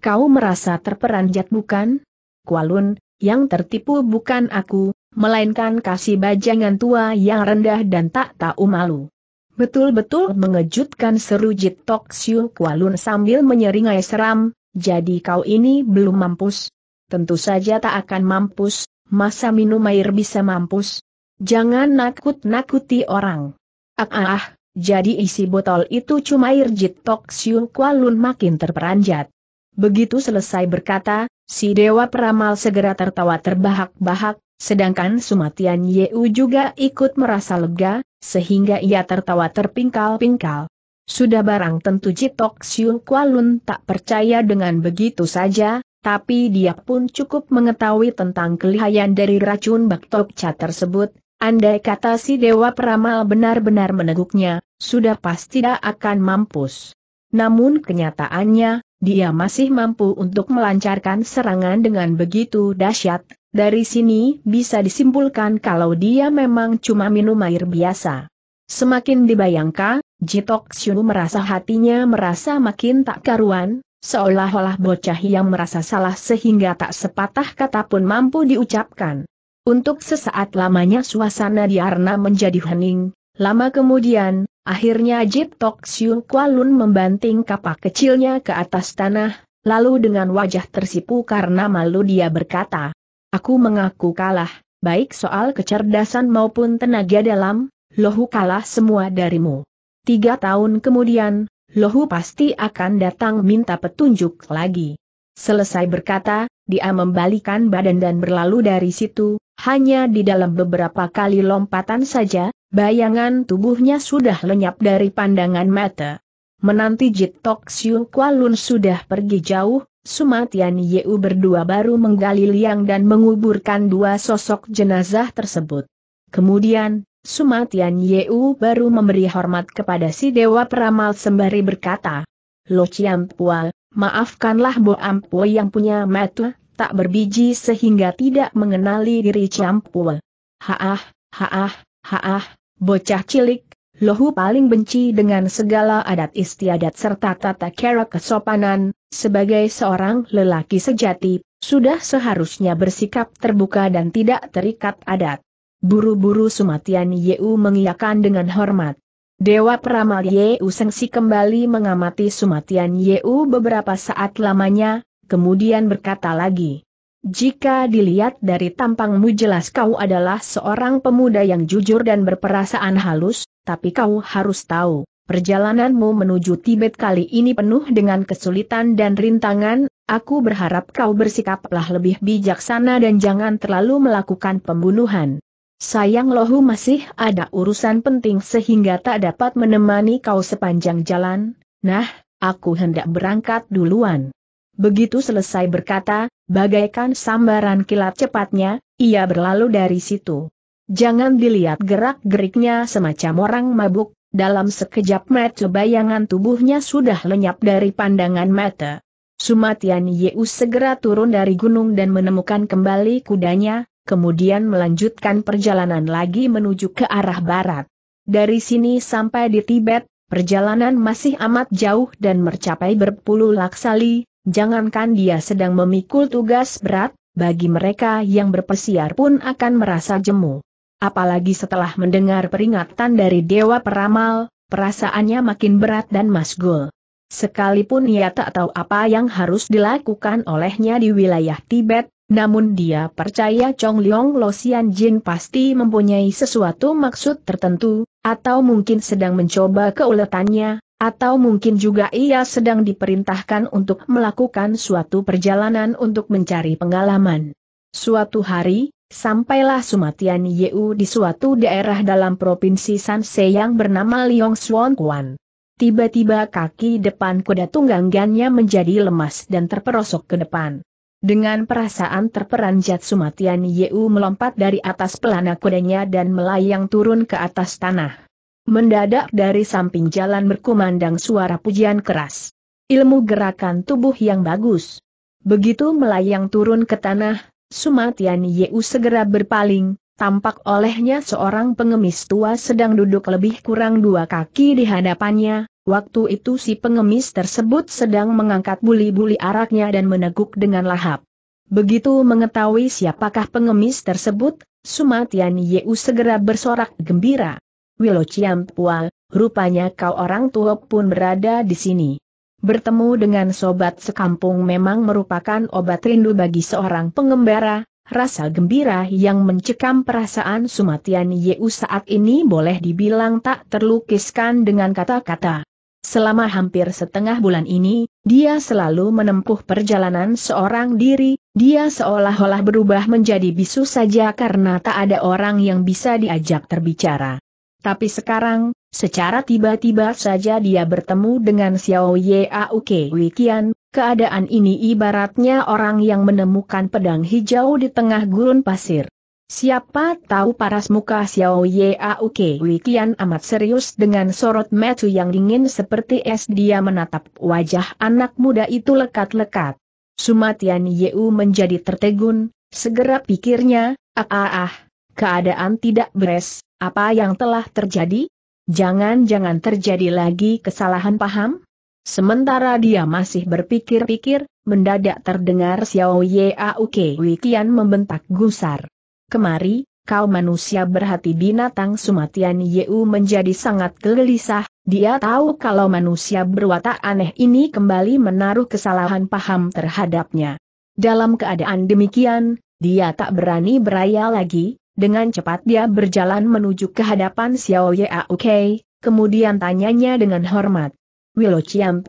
kau merasa terperanjat bukan? Kualun, yang tertipu bukan aku, melainkan kasih bajangan tua yang rendah dan tak tahu malu. Betul-betul mengejutkan seru Jit Tok Siu Kualun sambil menyeringai seram, jadi kau ini belum mampus. Tentu saja tak akan mampus, masa minum air bisa mampus. Jangan nakut-nakuti orang. Ah, ah, ah, jadi isi botol itu cuma air Jit Tok Siu Kualun makin terperanjat. Begitu selesai berkata, si Dewa Peramal segera tertawa terbahak-bahak, sedangkan Sumatian Yeu juga ikut merasa lega, sehingga ia tertawa terpingkal-pingkal. Sudah barang tentu Jitok Siu Kualun tak percaya dengan begitu saja, tapi dia pun cukup mengetahui tentang kelihayan dari racun Baktokca tersebut, andai kata si Dewa Peramal benar-benar meneguknya, sudah pasti tidak akan mampus. Namun kenyataannya, dia masih mampu untuk melancarkan serangan dengan begitu dahsyat, dari sini bisa disimpulkan kalau dia memang cuma minum air biasa. Semakin dibayangkan, Jitok Xiu merasa hatinya merasa makin tak karuan, seolah-olah bocah yang merasa salah sehingga tak sepatah kata pun mampu diucapkan. Untuk sesaat lamanya suasana di Arna menjadi hening, lama kemudian, Akhirnya Jip Tok Siung Kualun membanting kapak kecilnya ke atas tanah, lalu dengan wajah tersipu karena malu dia berkata, Aku mengaku kalah, baik soal kecerdasan maupun tenaga dalam, lohu kalah semua darimu. Tiga tahun kemudian, lohu pasti akan datang minta petunjuk lagi. Selesai berkata, dia membalikan badan dan berlalu dari situ, hanya di dalam beberapa kali lompatan saja, bayangan tubuhnya sudah lenyap dari pandangan mata. Menanti Tok Siu Kualun sudah pergi jauh, Sumatian Yeu berdua baru menggali liang dan menguburkan dua sosok jenazah tersebut. Kemudian, Sumatian Yeu baru memberi hormat kepada si Dewa Peramal sembari berkata, Lo Pual, Maafkanlah Bo Ampue yang punya mata, tak berbiji sehingga tidak mengenali diri Campue. Haah, haah, haah, bocah cilik, Lohu paling benci dengan segala adat istiadat serta tata cara kesopanan, sebagai seorang lelaki sejati, sudah seharusnya bersikap terbuka dan tidak terikat adat. Buru-buru Sumatian Yeu mengiyakan dengan hormat. Dewa Peramal Yeu Sengsi kembali mengamati sumatian Yeu beberapa saat lamanya, kemudian berkata lagi. Jika dilihat dari tampangmu jelas kau adalah seorang pemuda yang jujur dan berperasaan halus, tapi kau harus tahu, perjalananmu menuju Tibet kali ini penuh dengan kesulitan dan rintangan, aku berharap kau bersikaplah lebih bijaksana dan jangan terlalu melakukan pembunuhan. Sayang Lohu masih ada urusan penting sehingga tak dapat menemani kau sepanjang jalan, nah, aku hendak berangkat duluan. Begitu selesai berkata, bagaikan sambaran kilat cepatnya, ia berlalu dari situ. Jangan dilihat gerak-geriknya semacam orang mabuk, dalam sekejap mata bayangan tubuhnya sudah lenyap dari pandangan mata. Sumatian Yeus segera turun dari gunung dan menemukan kembali kudanya, kemudian melanjutkan perjalanan lagi menuju ke arah barat. Dari sini sampai di Tibet, perjalanan masih amat jauh dan mencapai berpuluh laksali, jangankan dia sedang memikul tugas berat, bagi mereka yang berpesiar pun akan merasa jemu. Apalagi setelah mendengar peringatan dari Dewa Peramal, perasaannya makin berat dan masgul. Sekalipun ia tak tahu apa yang harus dilakukan olehnya di wilayah Tibet, namun dia percaya Chong Leong Lo Xian Jin pasti mempunyai sesuatu maksud tertentu, atau mungkin sedang mencoba keuletannya, atau mungkin juga ia sedang diperintahkan untuk melakukan suatu perjalanan untuk mencari pengalaman. Suatu hari, sampailah Sumatian Yeu di suatu daerah dalam provinsi Sanse yang bernama Liong Suan Kuan. Tiba-tiba kaki depan kuda tunggangannya menjadi lemas dan terperosok ke depan. Dengan perasaan terperanjat Sumatian Yeu melompat dari atas pelana kudanya dan melayang turun ke atas tanah. Mendadak dari samping jalan berkumandang suara pujian keras. Ilmu gerakan tubuh yang bagus. Begitu melayang turun ke tanah, Sumatian Yeu segera berpaling, tampak olehnya seorang pengemis tua sedang duduk lebih kurang dua kaki di hadapannya, Waktu itu si pengemis tersebut sedang mengangkat buli-buli araknya dan meneguk dengan lahap. Begitu mengetahui siapakah pengemis tersebut, Sumatian Yeu segera bersorak gembira. Wilo Ciampua, rupanya kau orang tua pun berada di sini. Bertemu dengan sobat sekampung memang merupakan obat rindu bagi seorang pengembara, rasa gembira yang mencekam perasaan Sumatian Yeu saat ini boleh dibilang tak terlukiskan dengan kata-kata. Selama hampir setengah bulan ini, dia selalu menempuh perjalanan seorang diri, dia seolah-olah berubah menjadi bisu saja karena tak ada orang yang bisa diajak terbicara. Tapi sekarang, secara tiba-tiba saja dia bertemu dengan Xiao Yaoke Wikian, keadaan ini ibaratnya orang yang menemukan pedang hijau di tengah gurun pasir. Siapa tahu paras muka Xiao Yao Kewi kian amat serius dengan sorot metu yang dingin seperti es dia menatap wajah anak muda itu lekat-lekat. Sumatian Yeu menjadi tertegun, segera pikirnya, ah ah ah, keadaan tidak beres, apa yang telah terjadi? Jangan-jangan terjadi lagi kesalahan paham? Sementara dia masih berpikir-pikir, mendadak terdengar Xiao Yao Kewi kian membentak gusar. Kemari, kau manusia berhati binatang Sumatian Yeu menjadi sangat gelisah, dia tahu kalau manusia berwatak aneh ini kembali menaruh kesalahan paham terhadapnya. Dalam keadaan demikian, dia tak berani beraya lagi, dengan cepat dia berjalan menuju ke hadapan Xiao Yaoke, kemudian tanyanya dengan hormat. Wilo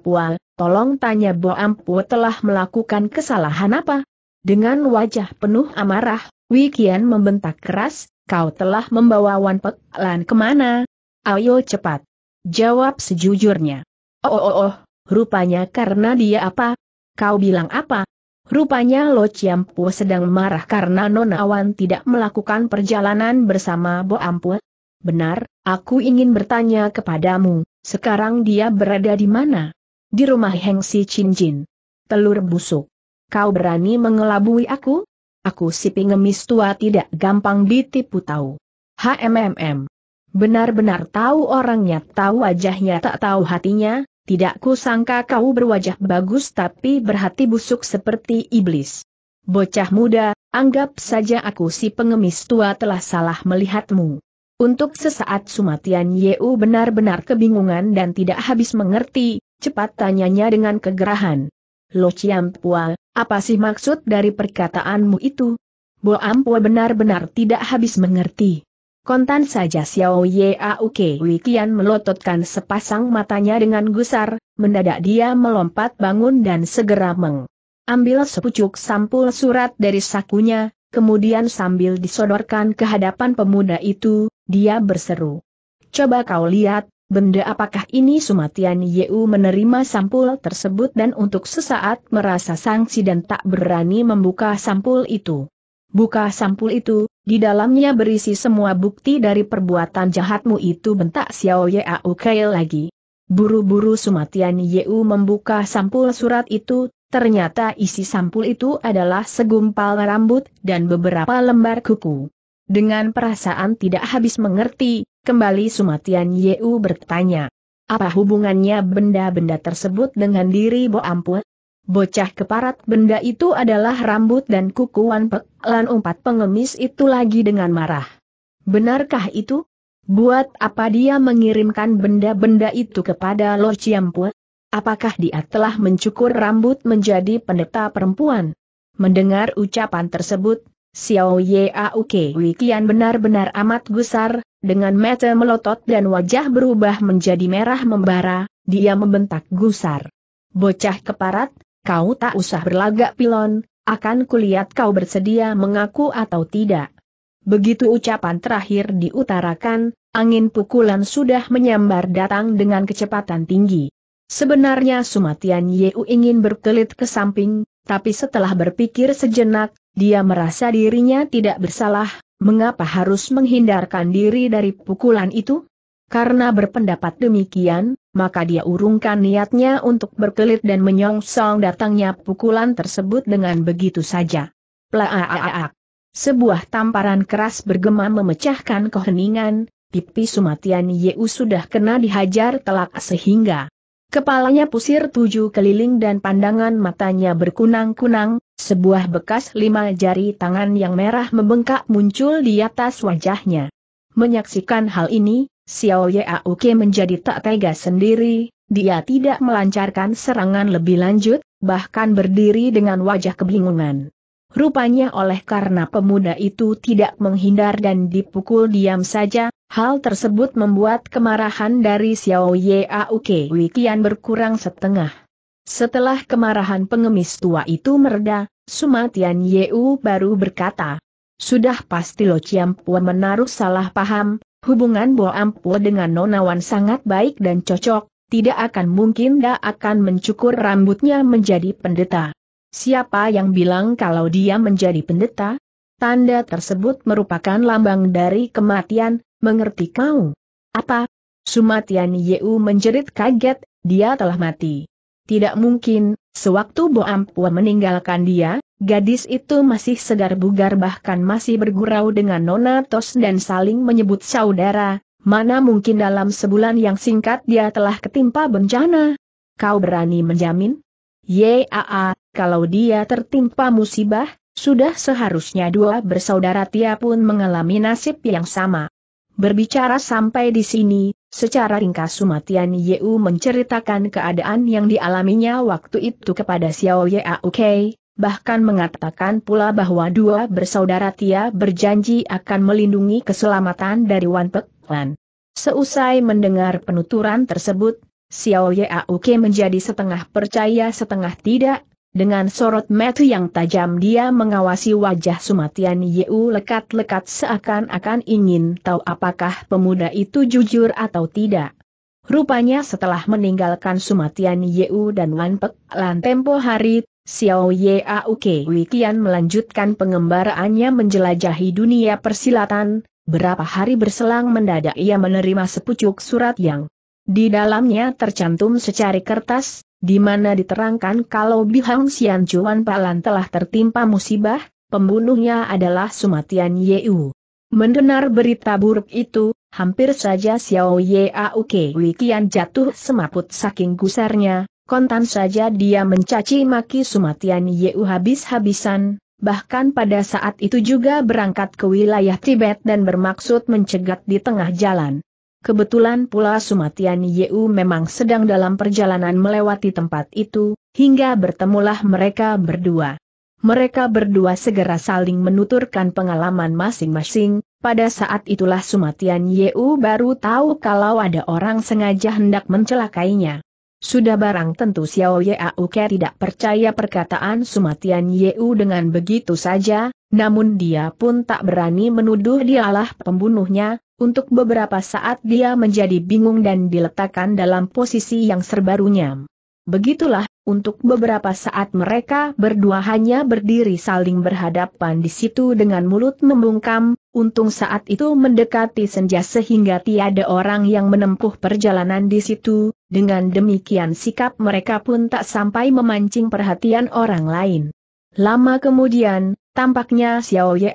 Pua, tolong tanya Bo Ampu telah melakukan kesalahan apa? Dengan wajah penuh amarah, Wikian membentak keras, kau telah membawa Wan Pek Lan kemana? Ayo cepat. Jawab sejujurnya. Oh oh oh, rupanya karena dia apa? Kau bilang apa? Rupanya Lo Pu sedang marah karena Nona Wan tidak melakukan perjalanan bersama Bo Ampu. Benar, aku ingin bertanya kepadamu, sekarang dia berada di mana? Di rumah Hengsi Chinjin. Telur busuk. Kau berani mengelabui aku? Aku si pengemis tua tidak gampang ditipu tahu. HMMM. Benar-benar tahu orangnya, tahu wajahnya, tak tahu hatinya, tidak kusangka kau berwajah bagus tapi berhati busuk seperti iblis. Bocah muda, anggap saja aku si pengemis tua telah salah melihatmu. Untuk sesaat Sumatian Yeu benar-benar kebingungan dan tidak habis mengerti, cepat tanyanya dengan kegerahan. Lo Ciampua, apa sih maksud dari perkataanmu itu? Bo Ampua benar-benar tidak habis mengerti. Kontan saja Xiao Yao Kewi kian melototkan sepasang matanya dengan gusar, mendadak dia melompat bangun dan segera mengambil sepucuk sampul surat dari sakunya, kemudian sambil disodorkan ke hadapan pemuda itu, dia berseru. Coba kau lihat, Benda apakah ini Sumatian Yeu menerima sampul tersebut dan untuk sesaat merasa sangsi dan tak berani membuka sampul itu. Buka sampul itu, di dalamnya berisi semua bukti dari perbuatan jahatmu itu bentak Xiao Yau Kail lagi. Buru-buru Sumatian Yeu membuka sampul surat itu, ternyata isi sampul itu adalah segumpal rambut dan beberapa lembar kuku. Dengan perasaan tidak habis mengerti, Kembali Sumatian Yeu bertanya. Apa hubungannya benda-benda tersebut dengan diri Bo Ampun? Bocah keparat benda itu adalah rambut dan kukuan Wan Pek, lan umpat pengemis itu lagi dengan marah. Benarkah itu? Buat apa dia mengirimkan benda-benda itu kepada Lo Ciampu? Apakah dia telah mencukur rambut menjadi pendeta perempuan? Mendengar ucapan tersebut, Xiao Yaoke Wikian benar-benar amat gusar, dengan mata melotot dan wajah berubah menjadi merah membara, dia membentak gusar. Bocah keparat, kau tak usah berlagak pilon, akan kulihat kau bersedia mengaku atau tidak. Begitu ucapan terakhir diutarakan, angin pukulan sudah menyambar datang dengan kecepatan tinggi. Sebenarnya Sumatian Yeu ingin berkelit ke samping, tapi setelah berpikir sejenak, dia merasa dirinya tidak bersalah, mengapa harus menghindarkan diri dari pukulan itu? Karena berpendapat demikian, maka dia urungkan niatnya untuk berkelit dan menyongsong datangnya pukulan tersebut dengan begitu saja. Plaaaaak. Sebuah tamparan keras bergema memecahkan keheningan, pipi Sumatian Yeu sudah kena dihajar telak sehingga Kepalanya pusir tujuh keliling dan pandangan matanya berkunang-kunang, sebuah bekas lima jari tangan yang merah membengkak muncul di atas wajahnya. Menyaksikan hal ini, Xiao Yaoke menjadi tak tega sendiri, dia tidak melancarkan serangan lebih lanjut, bahkan berdiri dengan wajah kebingungan. Rupanya oleh karena pemuda itu tidak menghindar dan dipukul diam saja, Hal tersebut membuat kemarahan dari Xiao Yaoke Wikian berkurang setengah. Setelah kemarahan pengemis tua itu mereda, Sumatian Yeu baru berkata, Sudah pasti Lo Chiampua menaruh salah paham, hubungan Bo Ampua dengan Nonawan sangat baik dan cocok, tidak akan mungkin dia akan mencukur rambutnya menjadi pendeta. Siapa yang bilang kalau dia menjadi pendeta? Tanda tersebut merupakan lambang dari kematian, Mengerti kau? Apa? Sumatian Yeu menjerit kaget, dia telah mati. Tidak mungkin, sewaktu Bo Ampua meninggalkan dia, gadis itu masih segar bugar bahkan masih bergurau dengan Nona Tos dan saling menyebut saudara, mana mungkin dalam sebulan yang singkat dia telah ketimpa bencana. Kau berani menjamin? Yaa, kalau dia tertimpa musibah, sudah seharusnya dua bersaudara Tia pun mengalami nasib yang sama. Berbicara sampai di sini, secara ringkas Sumatian Yeu menceritakan keadaan yang dialaminya waktu itu kepada Xiao Yauk, bahkan mengatakan pula bahwa dua bersaudara Tia berjanji akan melindungi keselamatan dari Wan Pek Lan. Seusai mendengar penuturan tersebut, Xiao Yauk menjadi setengah percaya setengah tidak, dengan sorot mata yang tajam dia mengawasi wajah Sumatian Yeu lekat-lekat seakan-akan ingin tahu apakah pemuda itu jujur atau tidak. Rupanya setelah meninggalkan Sumatian Yeu dan Wan Pek Lan tempo hari, Xiao Yeauke Wikian melanjutkan pengembaraannya menjelajahi dunia persilatan, berapa hari berselang mendadak ia menerima sepucuk surat yang di dalamnya tercantum secari kertas, di mana diterangkan kalau Bihang Sian Chuan Palan telah tertimpa musibah, pembunuhnya adalah Sumatian Yeu. Mendengar berita buruk itu, hampir saja Xiao Yeu Kewi Kian jatuh semaput saking gusarnya, kontan saja dia mencaci maki Sumatian Yeu habis-habisan, bahkan pada saat itu juga berangkat ke wilayah Tibet dan bermaksud mencegat di tengah jalan. Kebetulan pula Sumatian Yeu memang sedang dalam perjalanan melewati tempat itu, hingga bertemulah mereka berdua. Mereka berdua segera saling menuturkan pengalaman masing-masing, pada saat itulah Sumatian Yeu baru tahu kalau ada orang sengaja hendak mencelakainya. Sudah barang tentu Xiao Yeauke tidak percaya perkataan Sumatian Yeu dengan begitu saja, namun dia pun tak berani menuduh dialah pembunuhnya, untuk beberapa saat dia menjadi bingung dan diletakkan dalam posisi yang serba Begitulah, untuk beberapa saat mereka berdua hanya berdiri saling berhadapan di situ dengan mulut membungkam, untung saat itu mendekati senja sehingga tiada orang yang menempuh perjalanan di situ, dengan demikian sikap mereka pun tak sampai memancing perhatian orang lain. Lama kemudian, tampaknya Xiao Ye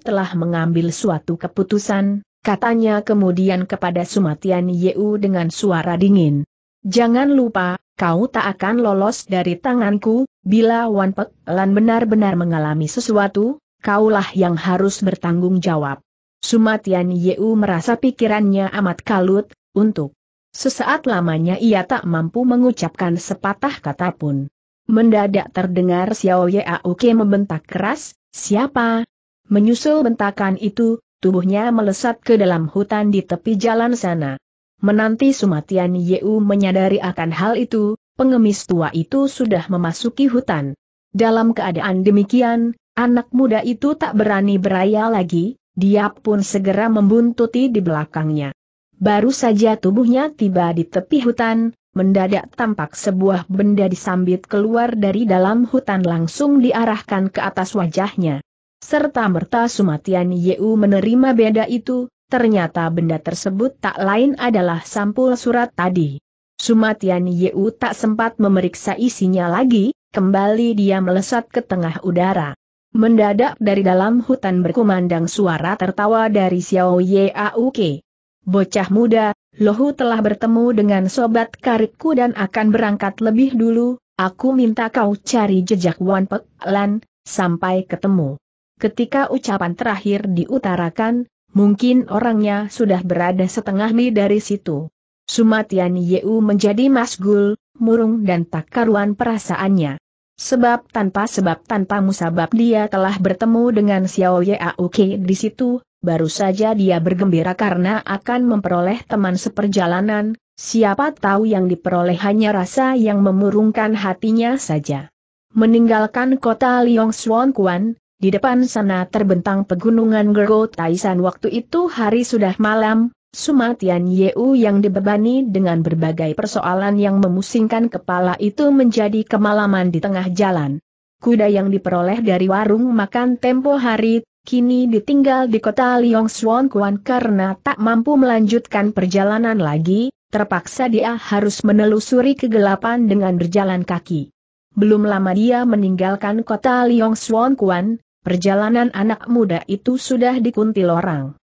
telah mengambil suatu keputusan, katanya kemudian kepada Sumatian Yeu dengan suara dingin. Jangan lupa, kau tak akan lolos dari tanganku, bila Wan Pek Lan benar-benar mengalami sesuatu, kaulah yang harus bertanggung jawab. Sumatian Yeu merasa pikirannya amat kalut, untuk sesaat lamanya ia tak mampu mengucapkan sepatah kata pun. Mendadak terdengar Xiao Yauke membentak keras, siapa? Menyusul bentakan itu, tubuhnya melesat ke dalam hutan di tepi jalan sana. Menanti Sumatian Yeu menyadari akan hal itu, pengemis tua itu sudah memasuki hutan. Dalam keadaan demikian, anak muda itu tak berani beraya lagi, dia pun segera membuntuti di belakangnya. Baru saja tubuhnya tiba di tepi hutan, mendadak tampak sebuah benda disambit keluar dari dalam hutan langsung diarahkan ke atas wajahnya serta merta Sumatian Yeu menerima beda itu, ternyata benda tersebut tak lain adalah sampul surat tadi. Sumatian Yeu tak sempat memeriksa isinya lagi, kembali dia melesat ke tengah udara. Mendadak dari dalam hutan berkumandang suara tertawa dari Xiao Yeauke. Bocah muda, Lohu telah bertemu dengan sobat karibku dan akan berangkat lebih dulu, aku minta kau cari jejak Wan Pek Lan, sampai ketemu ketika ucapan terakhir diutarakan, mungkin orangnya sudah berada setengah mi dari situ. Sumatian Yeu menjadi masgul, murung dan tak karuan perasaannya. Sebab tanpa sebab tanpa musabab dia telah bertemu dengan Xiao Yauke di situ, baru saja dia bergembira karena akan memperoleh teman seperjalanan, siapa tahu yang diperoleh hanya rasa yang memurungkan hatinya saja. Meninggalkan kota Liong Suan Kuan, di depan sana terbentang pegunungan Gergo Taisan waktu itu hari sudah malam, Sumatian Yeu yang dibebani dengan berbagai persoalan yang memusingkan kepala itu menjadi kemalaman di tengah jalan. Kuda yang diperoleh dari warung makan tempo hari, kini ditinggal di kota Liong Suan Kuan karena tak mampu melanjutkan perjalanan lagi, terpaksa dia harus menelusuri kegelapan dengan berjalan kaki. Belum lama dia meninggalkan kota Liong Suan Kuan, perjalanan anak muda itu sudah dikuntil orang.